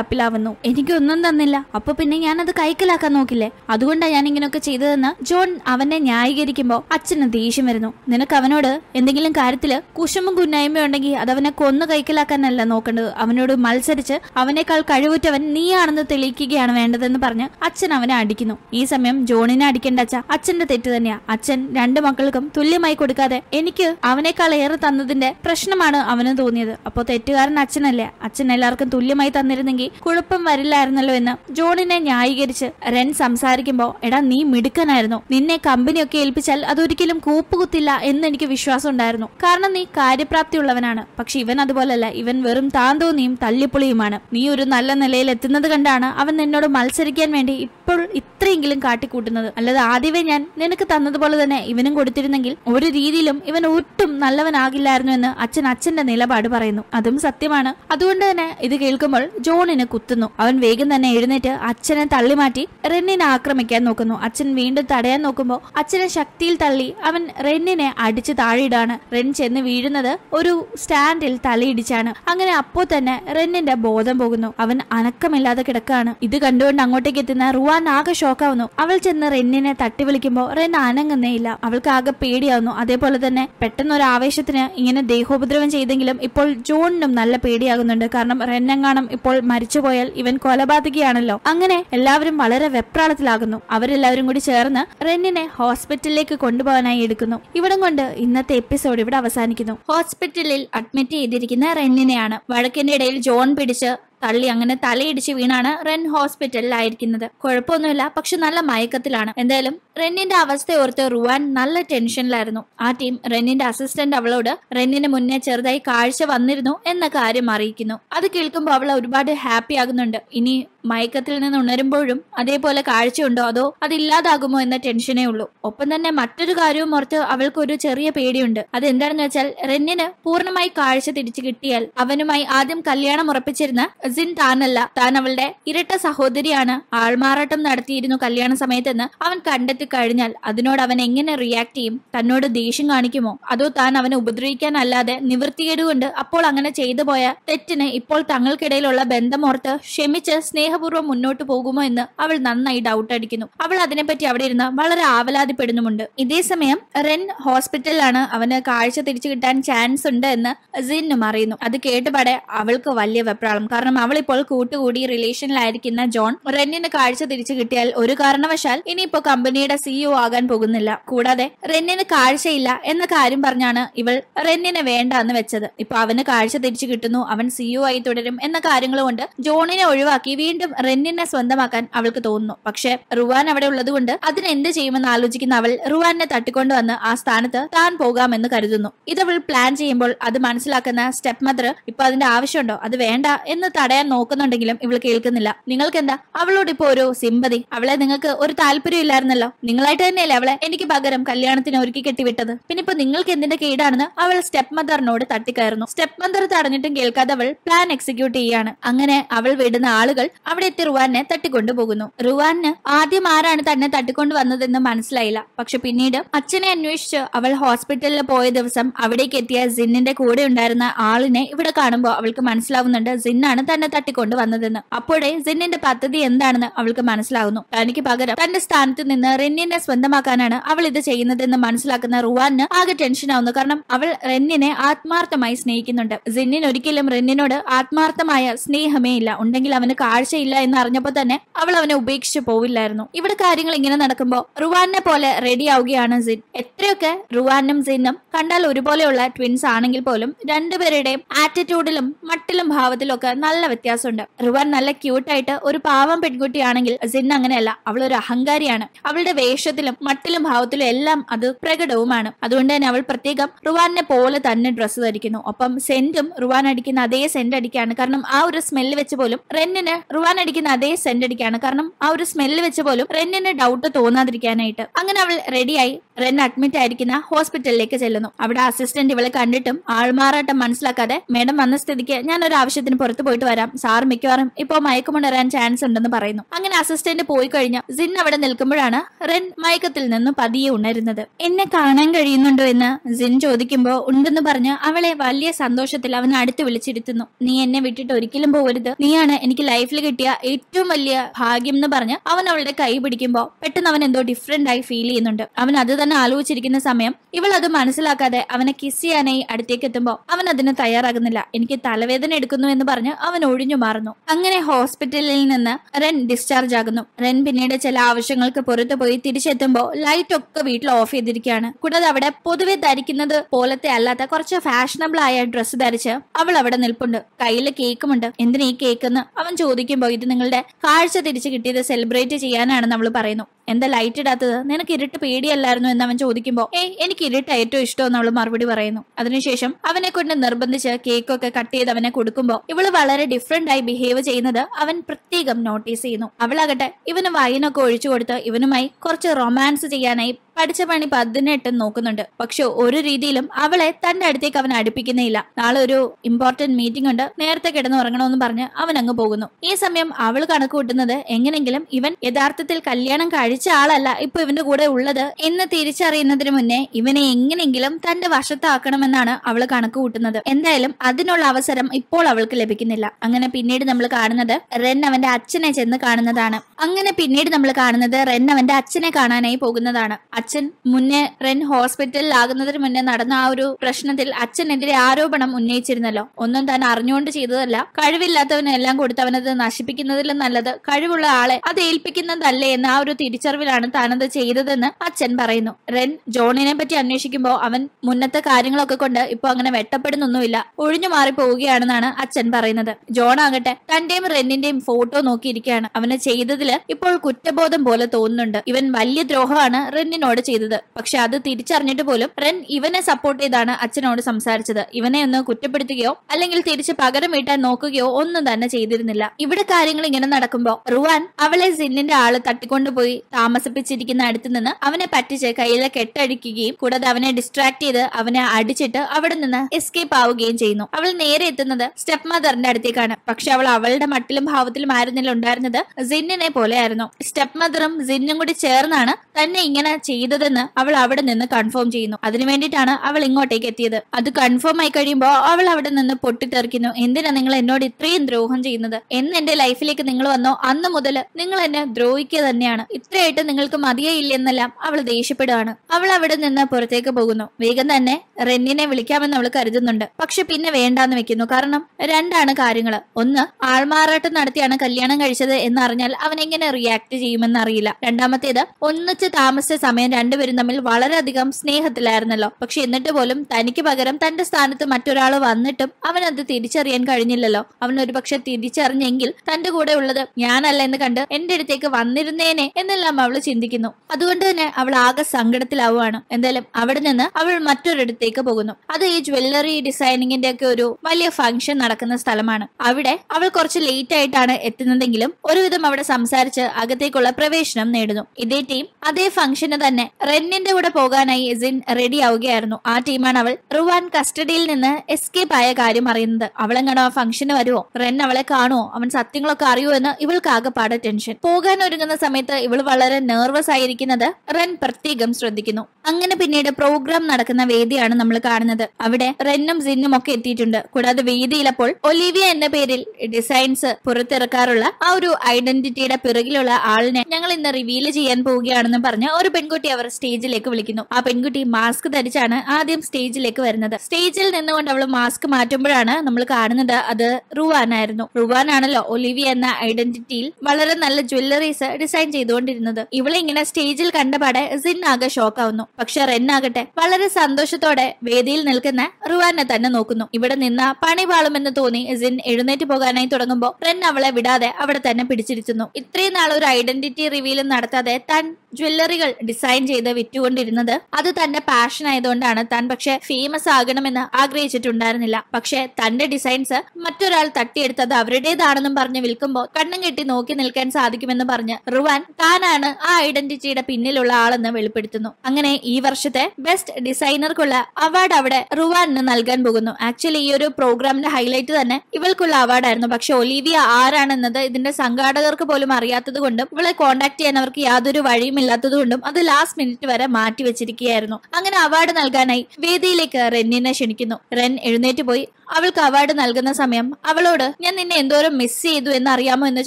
അപ്പിലാവുന്നു എനിക്കൊന്നും തന്നില്ല അപ്പൊ പിന്നെ ഞാൻ അത് കൈക്കലാക്കാൻ നോക്കില്ലേ അതുകൊണ്ടാണ് ഞാൻ ഇങ്ങനെയൊക്കെ ചെയ്തതെന്ന് ജോൺ അവനെ ന്യായീകരിക്കുമ്പോ അച്ഛന് ദേഷ്യം വരുന്നു നിനക്ക് അവനോട് എന്തെങ്കിലും കാര്യത്തില് കുശുമ്പും കുന്നായ്മ ഉണ്ടെങ്കിൽ അത് അവനെ കൊന്നു കൈക്കലാക്കാനല്ല നോക്കേണ്ടത് അവനോട് മത്സരിച്ച് അവനേക്കാൾ കഴിവുറ്റവൻ നീയാണെന്ന് തെളിയിക്കുകയാണ് വേണ്ടതെന്ന് പറഞ്ഞ് അച്ഛൻ അവനെ അടിക്കുന്നു ഈ സമയം ജോണിനെ അടിക്കേണ്ട അച്ഛ അച്ഛന്റെ തെറ്റ് തന്നെയാ അച്ഛൻ രണ്ട് മക്കൾക്കും തുല്യമായി കൊടുക്കാതെ എനിക്ക് അവനേക്കാൾ ഏറെ തന്നതിന്റെ പ്രശ്നമാണ് അവന് തോന്നിയത് അപ്പോ തെറ്റുകാരൻ അച്ഛനല്ലേ അച്ഛൻ എല്ലാവർക്കും തുല്യമായി തന്നിരുന്നെങ്കിൽ കുഴപ്പം വരില്ലായിരുന്നല്ലോ എന്ന് ജോണിനെ ന്യായീകരിച്ച് റെൻ സംസാരിക്കുമ്പോൾ എടാ നീ മിടുക്കനായിരുന്നു നിന്നെ കമ്പനിയൊക്കെ ഏൽപ്പിച്ചാൽ അതൊരിക്കലും കൂപ്പുകുത്തില്ല എന്ന് എനിക്ക് വിശ്വാസം ഉണ്ടായിരുന്നു കാരണം നീ കാര്യപ്രാപ്തിയുള്ളവനാണ് പക്ഷെ ഇവൻ അതുപോലല്ല ഇവൻ വെറും താന്തോന്നിയും തല്ലിപ്പൊളിയുമാണ് നീ ഒരു നല്ല നിലയിൽ എത്തുന്നത് കണ്ടാണ് അവൻ നിന്നോട് മത്സരിക്കാൻ വേണ്ടി ഇപ്പോൾ ഇത്രയെങ്കിലും കാട്ടിക്കൂട്ടുന്നത് അല്ലാതെ ആദ്യമേ ഞാൻ നിനക്ക് തന്നതുപോലെ തന്നെ ഇവനും കൊടുത്തിരുന്നെങ്കിൽ ഒരു രീതിയിലും ഇവൻ ഒട്ടും നല്ലവനാകില്ലായിരുന്നു എന്ന് അച്ഛൻ അച്ഛന്റെ നിലപാട് നിലപാട് പറയുന്നു അതും സത്യമാണ് അതുകൊണ്ട് തന്നെ ഇത് കേൾക്കുമ്പോൾ ജോണിന് കുത്തുന്നു അവൻ വേഗം തന്നെ എഴുന്നേറ്റ് അച്ഛനെ തള്ളി മാറ്റി റെന്നിനെ ആക്രമിക്കാൻ നോക്കുന്നു അച്ഛൻ വീണ്ടും തടയാൻ നോക്കുമ്പോൾ അച്ഛനെ ശക്തിയിൽ തള്ളി അവൻ റെന്നിനെ അടിച്ച് താഴെയിടാണ് റെൻ ചെന്ന് വീഴുന്നത് ഒരു സ്റ്റാൻഡിൽ തലയിടിച്ചാണ് അങ്ങനെ അപ്പോൾ തന്നെ റെന്നിന്റെ ബോധം പോകുന്നു അവൻ അനക്കമില്ലാതെ കിടക്കാണ് ഇത് കണ്ടുകൊണ്ട് അങ്ങോട്ടേക്ക് എത്തുന്ന റുവാൻ ആകെ ഷോക്കാവുന്നു അവൾ ചെന്ന് റെന്നിനെ തട്ടി വിളിക്കുമ്പോൾ റെൻ അനങ്ങുന്നേയില്ല അവൾക്ക് ആകെ പേടിയാവുന്നു അതേപോലെ തന്നെ പെട്ടെന്ന് ഒരു ആവേശത്തിന് ഇങ്ങനെ ദേഹോപദ്രവം ചെയ്തെങ്കിലും ഇപ്പോൾ ജോണിനും നല്ല പേടിയാകുന്നുണ്ട് കാരണം റെന്നങ്ങാണം ഇപ്പോൾ മരിച്ചുപോയാൽ ഇവൻ കൊലപാതകയാണല്ലോ അങ്ങനെ എല്ലാവരും വളരെ വെപ്രാളത്തിലാകുന്നു അവരെല്ലാവരും കൂടി ചേർന്ന് റെന്നിനെ ഹോസ്പിറ്റലിലേക്ക് കൊണ്ടുപോകാനായി എടുക്കുന്നു ഇവിടം കൊണ്ട് ഇന്നത്തെ എപ്പിസോഡ് ഇവിടെ അവസാനിക്കുന്നു ഹോസ്പിറ്റലിൽ അഡ്മിറ്റ് ചെയ്തിരിക്കുന്ന റെന്നിനെയാണ് വഴക്കിന്റെ ഇടയിൽ ജോൺ പിടിച്ച് തള്ളി അങ്ങനെ തലയിടിച്ച് വീണാണ് റെൻ ഹോസ്പിറ്റലിലായിരിക്കുന്നത് കുഴപ്പമൊന്നുമില്ല പക്ഷെ നല്ല മയക്കത്തിലാണ് എന്തായാലും റെന്നിന്റെ അവസ്ഥ ഓർത്ത് റുവാൻ നല്ല ടെൻഷനിലായിരുന്നു ആ ടീം റെന്നിന്റെ അസിസ്റ്റന്റ് അവളോട് റെന്നിന് മുന്നേ ചെറുതായി കാഴ്ച വന്നിരുന്നു എന്ന കാര്യം അറിയിക്കുന്നു അത് കേൾക്കുമ്പോൾ അവൾ ഒരുപാട് ഹാപ്പി ആകുന്നുണ്ട് ഇനി മയക്കത്തിൽ നിന്ന് ഉണരുമ്പോഴും അതേപോലെ കാഴ്ചയുണ്ടോ അതോ അതില്ലാതാകുമോ എന്ന ടെൻഷനേ ഉള്ളൂ ഒപ്പം തന്നെ മറ്റൊരു കാര്യവും ഓർത്ത് അവൾക്കൊരു ചെറിയ പേടിയുണ്ട് അതെന്താണെന്ന് വെച്ചാൽ റെന്നിന് പൂർണ്ണമായി കാഴ്ച തിരിച്ചു കിട്ടിയാൽ അവനുമായി ആദ്യം കല്യാണം ഉറപ്പിച്ചിരുന്ന സിൻ താനല്ല താൻ അവളുടെ ഇരട്ട സഹോദരിയാണ് ആൾമാറാട്ടം നടത്തിയിരുന്നു കല്യാണ സമയത്തെന്ന് അവൻ കണ്ടെത്തി കഴിഞ്ഞാൽ അതിനോട് അവൻ എങ്ങനെ റിയാക്ട് ചെയ്യും തന്നോട് ദേഷ്യം കാണിക്കുമോ അതോ താൻ അവനെ ഉപദ്രവിക്കാനല്ലാതെ നിവൃത്തിയേടുകൊണ്ട് അപ്പോൾ അങ്ങനെ ചെയ്തു പോയ തെറ്റിന് ഇപ്പോൾ തങ്ങൾക്കിടയിലുള്ള ബന്ധമോർത്ത് ക്ഷമിച്ച് സ്നേഹ സ്നേഹപൂർവ്വം മുന്നോട്ട് പോകുമോ എന്ന് അവൾ നന്നായി ഡൗട്ട് അടിക്കുന്നു അവൾ അതിനെപ്പറ്റി അവിടെ ഇരുന്ന് വളരെ ആവലാതിപ്പെടുന്നുമുണ്ട് ഇതേ സമയം റെൻ ഹോസ്പിറ്റലിലാണ് അവന് കാഴ്ച തിരിച്ചു കിട്ടാൻ ചാൻസ് ഉണ്ട് എന്ന് സിന്നും അറിയുന്നു അത് കേട്ടുപാടെ അവൾക്ക് വലിയ വെപ്രാളം കാരണം അവൾ ഇപ്പോൾ കൂട്ടുകൂടി റിലേഷനിലായിരിക്കുന്ന ജോൺ റെന്നിന് കാഴ്ച തിരിച്ചു കിട്ടിയാൽ ഒരു കാരണവശാൽ ഇനിയിപ്പോ കമ്പനിയുടെ സിഇഒ e ആകാൻ പോകുന്നില്ല കൂടാതെ റെന്നിന് കാഴ്ചയില്ല എന്ന കാര്യം പറഞ്ഞാണ് ഇവൾ റെന്നിനെ വേണ്ട എന്ന് വെച്ചത് ഇപ്പൊ അവന് കാഴ്ച തിരിച്ചു കിട്ടുന്നു അവൻ സിഇഒ e ആയി തുടരും എന്ന കാര്യങ്ങൾ കൊണ്ട് ജോണിനെ ഒഴിവാക്കി വീണ്ടും വീണ്ടും റെന്നിനെ സ്വന്തമാക്കാൻ അവൾക്ക് തോന്നുന്നു പക്ഷെ റുവാൻ അവിടെ ഉള്ളതുകൊണ്ട് അതിന് എന്ത് ചെയ്യുമെന്ന് ആലോചിക്കുന്ന അവൾ റുവാനെ തട്ടിക്കൊണ്ടുവന്ന് ആ സ്ഥാനത്ത് താൻ പോകാമെന്ന് കരുതുന്നു ഇതവൾ പ്ലാൻ ചെയ്യുമ്പോൾ അത് മനസ്സിലാക്കുന്ന സ്റ്റെപ്പ് മദർ ഇപ്പൊ അതിന്റെ ആവശ്യമുണ്ടോ അത് വേണ്ട എന്ന് തടയാൻ നോക്കുന്നുണ്ടെങ്കിലും ഇവൾ കേൾക്കുന്നില്ല നിങ്ങൾക്ക് എന്താ അവളോട് ഇപ്പോ ഒരു സിമ്പതി അവളെ നിങ്ങൾക്ക് ഒരു താല്പര്യം ഇല്ലായിരുന്നല്ലോ നിങ്ങളായിട്ട് തന്നെയല്ലേ അവളെ എനിക്ക് പകരം കല്യാണത്തിന് ഒരുക്കി കെട്ടിവിട്ടത് പിന്നെ ഇപ്പൊ നിങ്ങൾക്ക് എന്തിന്റെ കീടാണെന്ന് അവൾ സ്റ്റെപ്പ് മദറിനോട് തട്ടിക്കയറുന്നു സ്റ്റെപ്പ് മദർ തടഞ്ഞിട്ടും കേൾക്കാതെ അവൾ പ്ലാൻ എക്സിക്യൂട്ട് ചെയ്യാണ് അങ്ങനെ അവൾ വിടുന്ന ആളുകൾ അവിടെ എത്തി റുവാനെ തട്ടിക്കൊണ്ടുപോകുന്നു റുവാന് ആദ്യം ആരാണ് തന്നെ തട്ടിക്കൊണ്ടു വന്നതെന്ന് മനസ്സിലായില്ല പക്ഷെ പിന്നീട് അച്ഛനെ അന്വേഷിച്ച് അവൾ ഹോസ്പിറ്റലിൽ പോയ ദിവസം അവിടേക്ക് എത്തിയ സിന്നിന്റെ കൂടെ ഉണ്ടായിരുന്ന ആളിനെ ഇവിടെ കാണുമ്പോൾ അവൾക്ക് മനസ്സിലാവുന്നുണ്ട് സിന്നാണ് തന്നെ തട്ടിക്കൊണ്ടു വന്നതെന്ന് അപ്പോഴേ സിന്നിന്റെ പദ്ധതി എന്താണെന്ന് അവൾക്ക് മനസ്സിലാവുന്നു തനിക്ക് പകരം തന്റെ സ്ഥാനത്ത് നിന്ന് റെന്നിനെ സ്വന്തമാക്കാനാണ് അവൾ ഇത് ചെയ്യുന്നതെന്ന് മനസ്സിലാക്കുന്ന റുവാന് ആകെ ടെൻഷൻ ആവുന്നു കാരണം അവൾ റെന്നിനെ ആത്മാർത്ഥമായി സ്നേഹിക്കുന്നുണ്ട് സിന്നിന് ഒരിക്കലും റെന്നിനോട് ആത്മാർത്ഥമായ സ്നേഹമേ ഇല്ല ഉണ്ടെങ്കിൽ അവന് കാഴ്ച ഇല്ല എന്ന് അറിഞ്ഞപ്പോ തന്നെ അവൾ അവനെ ഉപേക്ഷിച്ച് പോവില്ലായിരുന്നു ഇവിടെ കാര്യങ്ങൾ ഇങ്ങനെ നടക്കുമ്പോൾ റുവാനെ പോലെ റെഡി ആവുകയാണ് സിൻ എത്രയൊക്കെ റുവാനും സിന്നും കണ്ടാൽ ഒരുപോലെയുള്ള ട്വിൻസ് ആണെങ്കിൽ പോലും രണ്ടുപേരുടെയും ആറ്റിറ്റ്യൂഡിലും മട്ടിലും ഭാവത്തിലും ഒക്കെ നല്ല വ്യത്യാസമുണ്ട് റുവാൻ നല്ല ക്യൂട്ടായിട്ട് ഒരു പാവം പെൺകുട്ടിയാണെങ്കിൽ സിൻ അങ്ങനെയല്ല അവൾ ഒരു അഹങ്കാരിയാണ് അവളുടെ വേഷത്തിലും മട്ടിലും ഭാവത്തിലും എല്ലാം അത് പ്രകടവുമാണ് അതുകൊണ്ട് തന്നെ അവൾ പ്രത്യേകം റുവാനെ പോലെ തന്നെ ഡ്രസ്സ് ധരിക്കുന്നു ഒപ്പം സെന്റും റുവാൻ അടിക്കുന്ന അതേ സെന്റ് അടിക്കാണ് കാരണം ആ ഒരു സ്മെല്ല് വെച്ച് പോലും റെന്നിന് റുവാൻ ഷാൻ അടിക്കുന്ന അതേ സെന്റ് അടിക്കാണ് കാരണം ആ ഒരു സ്മെല്ല് വെച്ച പോലും റെന്നിന് ഡൗട്ട് തോന്നാതിരിക്കാനായിട്ട് അങ്ങനെ അവൾ റെഡിയായി റെൻ അഡ്മിറ്റ് ആയിരിക്കുന്ന ഹോസ്പിറ്റലിലേക്ക് ചെല്ലുന്നു അവിടെ അസിസ്റ്റന്റ് ഇവളെ കണ്ടിട്ടും ആൾമാറാട്ടം മനസ്സിലാക്കാതെ മേഡം വന്ന സ്ഥിതിക്ക് ഞാൻ ഒരു ആവശ്യത്തിന് പുറത്തു പോയിട്ട് വരാം സാർ മിക്കവാറും ഇപ്പോ മയക്കുമുണ്ടരാൻ ചാൻസ് ഉണ്ടെന്ന് പറയുന്നു അങ്ങനെ അസിസ്റ്റന്റ് പോയി കഴിഞ്ഞ സിൻ അവിടെ നിൽക്കുമ്പോഴാണ് റെൻ മയക്കത്തിൽ നിന്ന് പതിയെ ഉണരുന്നത് എന്നെ കാണാൻ കഴിയുന്നുണ്ടോ എന്ന് സിൻ ചോദിക്കുമ്പോൾ ഉണ്ടെന്ന് പറഞ്ഞ് അവളെ വലിയ സന്തോഷത്തിൽ അവൻ അടുത്ത് വിളിച്ചിരുത്തുന്നു നീ എന്നെ വിട്ടിട്ട് ഒരിക്കലും പോകരുത് നീയാണ് എനിക്ക് ലൈഫിൽ കിട്ടിയ കിട്ടിയ ഏറ്റവും വലിയ ഭാഗ്യം എന്ന് പറഞ്ഞ് അവൻ അവളുടെ കൈ പിടിക്കുമ്പോ പെട്ടെന്ന് അവൻ എന്തോ ഡിഫറെന്റ് ആയി ഫീൽ ചെയ്യുന്നുണ്ട് അവൻ അത് തന്നെ ആലോചിച്ചിരിക്കുന്ന സമയം ഇവൾ അത് മനസ്സിലാക്കാതെ അവനെ കിസ് ചെയ്യാനായി അടുത്തേക്ക് എത്തുമ്പോൾ അവൻ അതിന് തയ്യാറാകുന്നില്ല എനിക്ക് തലവേദന എടുക്കുന്നു എന്ന് പറഞ്ഞ് അവൻ ഒഴിഞ്ഞു മാറുന്നു അങ്ങനെ ഹോസ്പിറ്റലിൽ നിന്ന് റെൻ ഡിസ്ചാർജ് ആകുന്നു റെൻ പിന്നീട് ചില ആവശ്യങ്ങൾക്ക് പുറത്തു പോയി തിരിച്ചെത്തുമ്പോ ലൈറ്റ് ഒക്കെ വീട്ടിൽ ഓഫ് ചെയ്തിരിക്കുകയാണ് കൂടാതെ അവിടെ പൊതുവെ ധരിക്കുന്നത് പോലത്തെ അല്ലാത്ത കുറച്ച് ഫാഷനബിൾ ആയ ഡ്രസ്സ് ധരിച്ച് അവൾ അവിടെ നിൽപ്പുണ്ട് കയ്യിൽ കേക്കുമുണ്ട് എന്തിനാ ഈ എന്ന് അവൻ ചോദിക്കുമ്പോൾ ഇത് നിങ്ങളുടെ കാഴ്ച തിരിച്ചു കിട്ടിയത് സെലിബ്രേറ്റ് ചെയ്യാനാണ് നമ്മൾ പറയുന്നു എന്താ ലൈറ്റ് ഇടാത്തത് നിനക്ക് ഇരുട്ട് പേടിയല്ലായിരുന്നു എന്ന് അവൻ ചോദിക്കുമ്പോൾ ഏയ് എനിക്ക് ഇരുട്ട് ഏറ്റവും ഇഷ്ടമെന്ന് അവൾ മറുപടി പറയുന്നു അതിനുശേഷം അവനെ കൊണ്ട് നിർബന്ധിച്ച് കേക്കൊക്കെ കട്ട് ചെയ്ത് അവനെ കൊടുക്കുമ്പോ ഇവള് വളരെ ഡിഫറെന്റ് ആയി ബിഹേവ് ചെയ്യുന്നത് അവൻ പ്രത്യേകം നോട്ടീസ് ചെയ്യുന്നു അവളാകട്ടെ ഇവന് വൈനൊക്കെ ഒഴിച്ചു കൊടുത്ത് ഇവനുമായി കുറച്ച് റൊമാൻസ് ചെയ്യാനായി പഠിച്ച പണി പതിനെട്ടും നോക്കുന്നുണ്ട് പക്ഷെ ഒരു രീതിയിലും അവളെ തന്റെ അടുത്തേക്ക് അവൻ അടുപ്പിക്കുന്നില്ല നാളെ ഒരു ഇമ്പോർട്ടന്റ് മീറ്റിംഗ് ഉണ്ട് നേരത്തെ കിടന്ന് ഉറങ്ങണമെന്ന് പറഞ്ഞ് അവൻ അങ്ങ് പോകുന്നു ഈ സമയം അവൾ കണക്ക് കൂട്ടുന്നത് എങ്ങനെങ്കിലും ഇവൻ യഥാർത്ഥത്തിൽ കല്യാണം കഴിച്ചു പഠിച്ച ആളല്ല ഇപ്പൊ ഇവന്റെ കൂടെ ഉള്ളത് എന്ന് തിരിച്ചറിയുന്നതിന് മുന്നേ ഇവനെ എങ്ങനെങ്കിലും തന്റെ വശത്താക്കണമെന്നാണ് അവൾ കണക്ക് കൂട്ടുന്നത് എന്തായാലും അതിനുള്ള അവസരം ഇപ്പോൾ അവൾക്ക് ലഭിക്കുന്നില്ല അങ്ങനെ പിന്നീട് നമ്മൾ കാണുന്നത് റെൻ അവന്റെ അച്ഛനെ ചെന്ന് കാണുന്നതാണ് അങ്ങനെ പിന്നീട് നമ്മൾ കാണുന്നത് റെൻ അവന്റെ അച്ഛനെ കാണാനായി പോകുന്നതാണ് അച്ഛൻ മുന്നേ റെൻ ഹോസ്പിറ്റലിൽ ആകുന്നതിന് മുന്നേ നടന്ന ആ ഒരു പ്രശ്നത്തിൽ അച്ഛനെതിരെ ആരോപണം ഉന്നയിച്ചിരുന്നല്ലോ ഒന്നും താൻ അറിഞ്ഞുകൊണ്ട് ചെയ്തതല്ല കഴിവില്ലാത്തവനെല്ലാം കൊടുത്തവനത് നശിപ്പിക്കുന്നതിലും നല്ലത് കഴിവുള്ള ആളെ അത് ഏൽപ്പിക്കുന്നതല്ലേ എന്ന ആ ഒരു തിരിച്ചറിവ് റിസർവിലാണ് താനത് ചെയ്തതെന്ന് അച്ഛൻ പറയുന്നു റെൻ ജോണിനെ പറ്റി അന്വേഷിക്കുമ്പോൾ അവൻ മുന്നത്തെ കാര്യങ്ങളൊക്കെ കൊണ്ട് ഇപ്പൊ അങ്ങനെ വെട്ടപ്പെടുന്നൊന്നുമില്ല ഒഴിഞ്ഞു മാറി പോവുകയാണെന്നാണ് അച്ഛൻ പറയുന്നത് ജോൺ ആകട്ടെ തന്റെയും റെന്നിന്റെയും ഫോട്ടോ നോക്കിയിരിക്കുകയാണ് അവനെ ചെയ്തതിൽ ഇപ്പോൾ കുറ്റബോധം പോലെ തോന്നുന്നുണ്ട് ഇവൻ വലിയ ദ്രോഹമാണ് റെന്നിനോട് ചെയ്തത് പക്ഷെ അത് തിരിച്ചറിഞ്ഞിട്ട് പോലും റെൻ ഇവനെ സപ്പോർട്ട് ചെയ്താണ് അച്ഛനോട് സംസാരിച്ചത് ഇവനെ ഒന്ന് കുറ്റപ്പെടുത്തുകയോ അല്ലെങ്കിൽ തിരിച്ച് പകരം വീട്ടാൻ നോക്കുകയോ ഒന്നും തന്നെ ചെയ്തിരുന്നില്ല ഇവിടെ കാര്യങ്ങൾ ഇങ്ങനെ നടക്കുമ്പോൾ റുവാൻ അവളെ സിന്നിന്റെ ആള് തട്ടിക്കൊണ്ടുപോയി താമസിപ്പിച്ചിരിക്കുന്ന അടുത്ത് നിന്ന് അവനെ പറ്റിച്ച് കയ്യിലെ കെട്ടടിക്കുകയും കൂടാതെ അവനെ ഡിസ്ട്രാക്ട് ചെയ്ത് അവനെ അടിച്ചിട്ട് അവിടെ നിന്ന് എസ്കേപ്പ് ആവുകയും ചെയ്യുന്നു അവൾ നേരെ എത്തുന്നത് സ്റ്റെപ്പ് മദറിന്റെ അടുത്തേക്കാണ് പക്ഷെ അവൾ അവളുടെ മട്ടിലും ഭാവത്തിലും ആയിരുന്നില്ല ഉണ്ടായിരുന്നത് സിന്നിനെ പോലെയായിരുന്നു സ്റ്റെപ്പ് മദറും സിന്നും കൂടി ചേർന്നാണ് തന്നെ ഇങ്ങനെ ചെയ്തതെന്ന് അവൾ അവിടെ നിന്ന് കൺഫേം ചെയ്യുന്നു അതിനു വേണ്ടിയിട്ടാണ് അവൾ ഇങ്ങോട്ടേക്ക് എത്തിയത് അത് കൺഫേം ആയി കഴിയുമ്പോൾ അവൾ അവിടെ നിന്ന് പൊട്ടിത്തെറിക്കുന്നു എന്തിനാ നിങ്ങൾ എന്നോട് ഇത്രയും ദ്രോഹം ചെയ്യുന്നത് എന്ന് എന്റെ ലൈഫിലേക്ക് നിങ്ങൾ വന്നോ അന്ന് മുതൽ നിങ്ങൾ എന്നെ ദ്രോഹിക്കുക തന്നെയാണ് ഇത്ര തീർച്ചയായിട്ടും നിങ്ങൾക്ക് ഇല്ലെന്നെല്ലാം അവൾ ദേഷ്യപ്പെടുകയാണ് അവൾ അവിടെ നിന്ന് പുറത്തേക്ക് പോകുന്നു വേഗം തന്നെ റെന്നിനെ വിളിക്കാമെന്ന് അവൾ കരുതുന്നുണ്ട് പക്ഷെ പിന്നെ വേണ്ടാന്ന് വെക്കുന്നു കാരണം രണ്ടാണ് കാര്യങ്ങൾ ഒന്ന് ആൾമാറാട്ടം നടത്തിയാണ് കല്യാണം കഴിച്ചത് എന്നറിഞ്ഞാൽ അവൻ എങ്ങനെ റിയാക്ട് ചെയ്യുമെന്ന് അറിയില്ല രണ്ടാമത്തേത് ഒന്നിച്ച് താമസിച്ച സമയം രണ്ടുപേരും തമ്മിൽ വളരെയധികം സ്നേഹത്തിലായിരുന്നല്ലോ പക്ഷെ എന്നിട്ട് പോലും തനിക്ക് പകരം തന്റെ സ്ഥാനത്ത് മറ്റൊരാൾ വന്നിട്ടും അവനത് തിരിച്ചറിയാൻ കഴിഞ്ഞില്ലല്ലോ അവൻ ഒരുപക്ഷെ തിരിച്ചറിഞ്ഞെങ്കിൽ തന്റെ കൂടെ ഉള്ളത് ഞാനല്ല എന്ന് കണ്ട് എന്റെ അടുത്തേക്ക് വന്നിരുന്നേനെ എന്നല്ല എല്ലാം അവൾ ചിന്തിക്കുന്നു അതുകൊണ്ട് തന്നെ അവൾ ആകെ സങ്കടത്തിലാവുകയാണ് എന്തായാലും അവിടെ നിന്ന് അവൾ മറ്റൊരിടത്തേക്ക് പോകുന്നു അത് ഈ ജ്വല്ലറി ഡിസൈനിങ്ങിന്റെ ഒക്കെ ഒരു വലിയ ഫംഗ്ഷൻ നടക്കുന്ന സ്ഥലമാണ് അവിടെ അവൾ കുറച്ച് ലേറ്റ് ആയിട്ടാണ് എത്തുന്നതെങ്കിലും ഒരുവിധം അവിടെ സംസാരിച്ച് അകത്തേക്കുള്ള പ്രവേശനം നേടുന്നു ഇതേ ടീം അതേ ഫംഗ്ഷന് തന്നെ റെന്നിന്റെ കൂടെ പോകാനായി എസിൻ റെഡി ആവുകയായിരുന്നു ആ ടീമാണ് അവൾ റുവാൻ കസ്റ്റഡിയിൽ നിന്ന് എസ്കേപ്പ് ആയ കാര്യം അറിയുന്നത് അവളെങ്ങാണോ ആ ഫംഗ്ഷന് വരുമോ റെൻ അവളെ കാണുമോ അവൻ സത്യങ്ങളൊക്കെ അറിയുമോ എന്ന് ഇവൾക്ക് പാടെ ടെൻഷൻ പോകാൻ ഒരുങ്ങുന്ന സമയത്ത് ഇവൾ വളരെ നെർവസ് ആയിരിക്കുന്നത് റെൻ പ്രത്യേകം ശ്രദ്ധിക്കുന്നു അങ്ങനെ പിന്നീട് പ്രോഗ്രാം നടക്കുന്ന വേദിയാണ് നമ്മൾ കാണുന്നത് അവിടെ റെന്നും സിന്നും ഒക്കെ എത്തിയിട്ടുണ്ട് കൂടാതെ വേദിയിൽ അപ്പോൾ ഒലിവിയ എന്ന പേരിൽ ഡിസൈൻസ് പുറത്തിറക്കാറുള്ള ആ ഒരു ഐഡന്റിറ്റിയുടെ പിറകിലുള്ള ആളിനെ ഞങ്ങൾ ഇന്ന് റിവീൽ ചെയ്യാൻ പോവുകയാണെന്ന് പറഞ്ഞ് ഒരു പെൺകുട്ടി അവർ സ്റ്റേജിലേക്ക് വിളിക്കുന്നു ആ പെൺകുട്ടി മാസ്ക് ധരിച്ചാണ് ആദ്യം സ്റ്റേജിലേക്ക് വരുന്നത് സ്റ്റേജിൽ നിന്നുകൊണ്ട് അവൾ മാസ്ക് മാറ്റുമ്പോഴാണ് നമ്മൾ കാണുന്നത് അത് റുവാനായിരുന്നു റുവാനാണല്ലോ ഒലിവിയ എന്ന ഐഡന്റിറ്റിയിൽ വളരെ നല്ല ജ്വല്ലറീസ് ഡിസൈൻ ചെയ്തുകൊണ്ടിരുന്നത് ചെയ്യുന്നത് ഇവളെ ഇങ്ങനെ സ്റ്റേജിൽ കണ്ടപാടെ സിൻ ആകെ ഷോക്കാവുന്നു പക്ഷെ റെൻ ആകട്ടെ വളരെ സന്തോഷത്തോടെ വേദിയിൽ നിൽക്കുന്ന റുവാനെ തന്നെ നോക്കുന്നു ഇവിടെ നിന്ന പണി പാളുമെന്ന് തോന്നി സിൻ എഴുന്നേറ്റ് പോകാനായി തുടങ്ങുമ്പോൾ റെൻ അവളെ വിടാതെ അവിടെ തന്നെ പിടിച്ചിരിക്കുന്നു ഇത്രയും നാളൊരു ഐഡന്റിറ്റി റിവീലും നടത്താതെ താൻ ജ്വല്ലറികൾ ഡിസൈൻ ചെയ്ത് വിറ്റുകൊണ്ടിരുന്നത് അത് തന്റെ പാഷൻ ആയതുകൊണ്ടാണ് താൻ പക്ഷെ ഫേമസ് ആകണമെന്ന് ആഗ്രഹിച്ചിട്ടുണ്ടായിരുന്നില്ല പക്ഷെ തന്റെ ഡിസൈൻസ് മറ്റൊരാൾ തട്ടിയെടുത്തത് അവരുടേതാണെന്നും പറഞ്ഞ് വിൽക്കുമ്പോൾ കണ്ണും കെട്ടി നോക്കി നിൽക്കാൻ സാധിക്കുമെന്ന് പറഞ്ഞ് റുവാൻ താനാണ് ആ ഐഡന്റിറ്റിയുടെ പിന്നിലുള്ള ആളെന്ന് വെളിപ്പെടുത്തുന്നു അങ്ങനെ ഈ വർഷത്തെ ബെസ്റ്റ് ഡിസൈനർക്കുള്ള അവാർഡ് അവിടെ റുവാനിന് നൽകാൻ പോകുന്നു ആക്ച്വലി ഈ ഒരു പ്രോഗ്രാമിന്റെ ഹൈലൈറ്റ് തന്നെ ഇവൾക്കുള്ള അവാർഡായിരുന്നു പക്ഷെ ഒലീവിയ ആരാണെന്നത് ഇതിന്റെ സംഘാടകർക്ക് പോലും അറിയാത്തത് കൊണ്ടും ഇവളെ കോൺടാക്ട് ചെയ്യാൻ അവർക്ക് യാതൊരു വഴിയും ആവശ്യമില്ലാത്തതുകൊണ്ടും അത് ലാസ്റ്റ് മിനിറ്റ് വരെ മാറ്റി വെച്ചിരിക്കുകയായിരുന്നു അങ്ങനെ അവാർഡ് നൽകാനായി വേദിയിലേക്ക് റെന്നിനെ ക്ഷണിക്കുന്നു റെൻ എഴുന്നേറ്റ് പോയി അവൾക്ക് അവാർഡ് നൽകുന്ന സമയം അവളോട് ഞാൻ നിന്നെ എന്തോരം മിസ് ചെയ്തു എന്ന് അറിയാമോ എന്ന്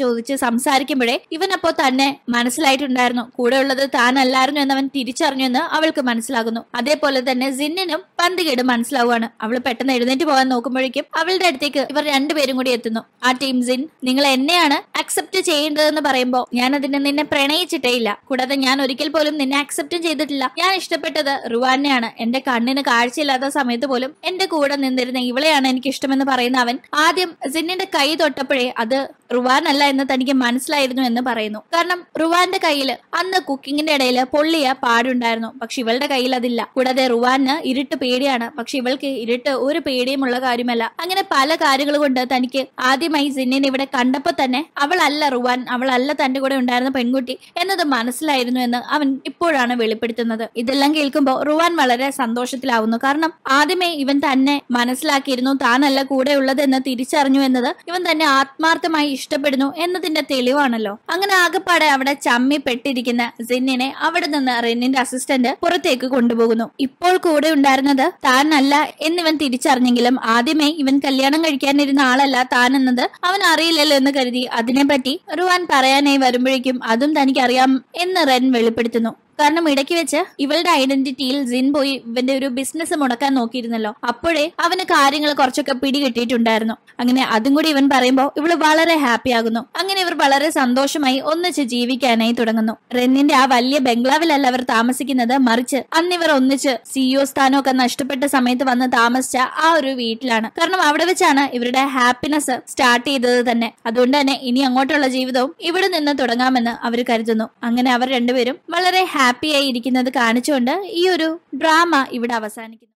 ചോദിച്ച് സംസാരിക്കുമ്പോഴേ ഇവനപ്പോ തന്നെ മനസ്സിലായിട്ടുണ്ടായിരുന്നു കൂടെയുള്ളത് താനല്ലായിരുന്നു എന്നവൻ തിരിച്ചറിഞ്ഞു എന്ന് അവൾക്ക് മനസ്സിലാകുന്നു അതേപോലെ തന്നെ ജിന്നിനും പന്തികേട് മനസ്സിലാവുകയാണ് അവൾ പെട്ടെന്ന് എഴുന്നേറ്റ് പോകാൻ നോക്കുമ്പോഴേക്കും അവളുടെ അടുത്തേക്ക് ഇവർ രണ്ടുപേരും കൂടി എത്തുന്നു ആ ടീം ജിൻ നിങ്ങൾ എന്നെയാണ് അക്സെപ്റ്റ് ചെയ്യേണ്ടതെന്ന് പറയുമ്പോൾ ഞാൻ അതിനെ നിന്നെ പ്രണയിച്ചിട്ടേ ഇല്ല കൂടാതെ ഞാൻ ഒരിക്കൽ പോലും നിന്നെ അക്സെപ്റ്റും ചെയ്തിട്ടില്ല ഞാൻ ഇഷ്ടപ്പെട്ടത് റുവാനെയാണ് എന്റെ കണ്ണിന് കാഴ്ചയില്ലാത്ത സമയത്ത് പോലും എന്റെ കൂടെ നിന്നിരുന്ന ഇവളെയാണ് എനിക്കിഷ്ടമെന്ന് പറയുന്ന അവൻ ആദ്യം സിന്നിന്റെ കൈ തൊട്ടപ്പോഴേ അത് റുവാൻ അല്ല എന്ന് തനിക്ക് മനസ്സിലായിരുന്നു എന്ന് പറയുന്നു കാരണം റുവാന്റെ കയ്യിൽ അന്ന് കുക്കിങ്ങിന്റെ ഇടയിൽ പൊള്ളിയ പാടുണ്ടായിരുന്നു പക്ഷെ ഇവളുടെ കയ്യിൽ അതില്ല കൂടാതെ റുവാന് ഇരുട്ട് പേടിയാണ് പക്ഷെ ഇവൾക്ക് ഇരുട്ട് ഒരു പേടിയുമുള്ള കാര്യമല്ല അങ്ങനെ പല കാര്യങ്ങൾ കൊണ്ട് തനിക്ക് ആദ്യമായി സിന്നിനെ ഇവിടെ കണ്ടപ്പോ തന്നെ അവളല്ല റുവാൻ അവളല്ല തന്റെ കൂടെ ഉണ്ടായിരുന്ന പെൺകുട്ടി എന്നത് മനസ്സിലായിരുന്നു എന്ന് അവൻ ഇപ്പോഴാണ് വെളിപ്പെടുത്തുന്നത് ഇതെല്ലാം കേൾക്കുമ്പോൾ റുവാൻ വളരെ സന്തോഷത്തിലാവുന്നു കാരണം ആദ്യമേ ഇവൻ തന്നെ മനസ്സിലാക്കിയിരുന്നു താനല്ല കൂടെയുള്ളത് എന്ന് തിരിച്ചറിഞ്ഞു എന്നത് ഇവൻ തന്നെ ആത്മാർത്ഥമായി ഇഷ്ടപ്പെടുന്നു എന്നതിന്റെ തെളിവാണല്ലോ അങ്ങനെ ആകെപ്പാടെ അവിടെ ചമ്മി പെട്ടിരിക്കുന്ന സിന്നിനെ അവിടെ നിന്ന് റിന്നിന്റെ അസിസ്റ്റന്റ് പുറത്തേക്ക് കൊണ്ടുപോകുന്നു ഇപ്പോൾ കൂടെ ഉണ്ടായിരുന്നത് താനല്ല എന്നിവൻ തിരിച്ചറിഞ്ഞെങ്കിലും ആദ്യമേ ഇവൻ കല്യാണം കഴിക്കാനിരുന്ന ആളല്ല താനെന്നത് അവൻ അറിയില്ലല്ലോ എന്ന് കരുതി അതിനെപ്പറ്റി റുവാൻ പറയാനായി വരുമ്പോഴേക്കും അതും തനിക്കറിയാം എന്ന് റെൻ വെളിപ്പെടുത്തുന്നു കാരണം ഇടയ്ക്ക് വെച്ച് ഇവളുടെ ഐഡന്റിറ്റിയിൽ ജിൻ പോയി ഇവന്റെ ഒരു ബിസിനസ് മുടക്കാൻ നോക്കിയിരുന്നല്ലോ അപ്പോഴേ അവന് കാര്യങ്ങൾ കുറച്ചൊക്കെ പിടികിട്ടിയിട്ടുണ്ടായിരുന്നു അങ്ങനെ അതും കൂടി ഇവൻ പറയുമ്പോൾ ഇവള് വളരെ ഹാപ്പി ആകുന്നു അങ്ങനെ ഇവർ വളരെ സന്തോഷമായി ഒന്നിച്ച് ജീവിക്കാനായി തുടങ്ങുന്നു റെന്നിന്റെ ആ വലിയ ബംഗ്ലാവിലല്ല അവർ താമസിക്കുന്നത് മറിച്ച് അന്ന് ഇവർ ഒന്നിച്ച് സിഇഒ e സ്ഥാനമൊക്കെ നഷ്ടപ്പെട്ട സമയത്ത് വന്ന് താമസിച്ച ആ ഒരു വീട്ടിലാണ് കാരണം അവിടെ വെച്ചാണ് ഇവരുടെ ഹാപ്പിനെസ് സ്റ്റാർട്ട് ചെയ്തത് തന്നെ അതുകൊണ്ട് തന്നെ ഇനി അങ്ങോട്ടുള്ള ജീവിതവും ഇവിടെ നിന്ന് തുടങ്ങാമെന്ന് അവർ കരുതുന്നു അങ്ങനെ അവർ രണ്ടുപേരും വളരെ ഹാപ്പിയായി ഇരിക്കുന്നത് കാണിച്ചുകൊണ്ട് ഈ ഒരു ഡ്രാമ ഇവിടെ അവസാനിക്കുന്നു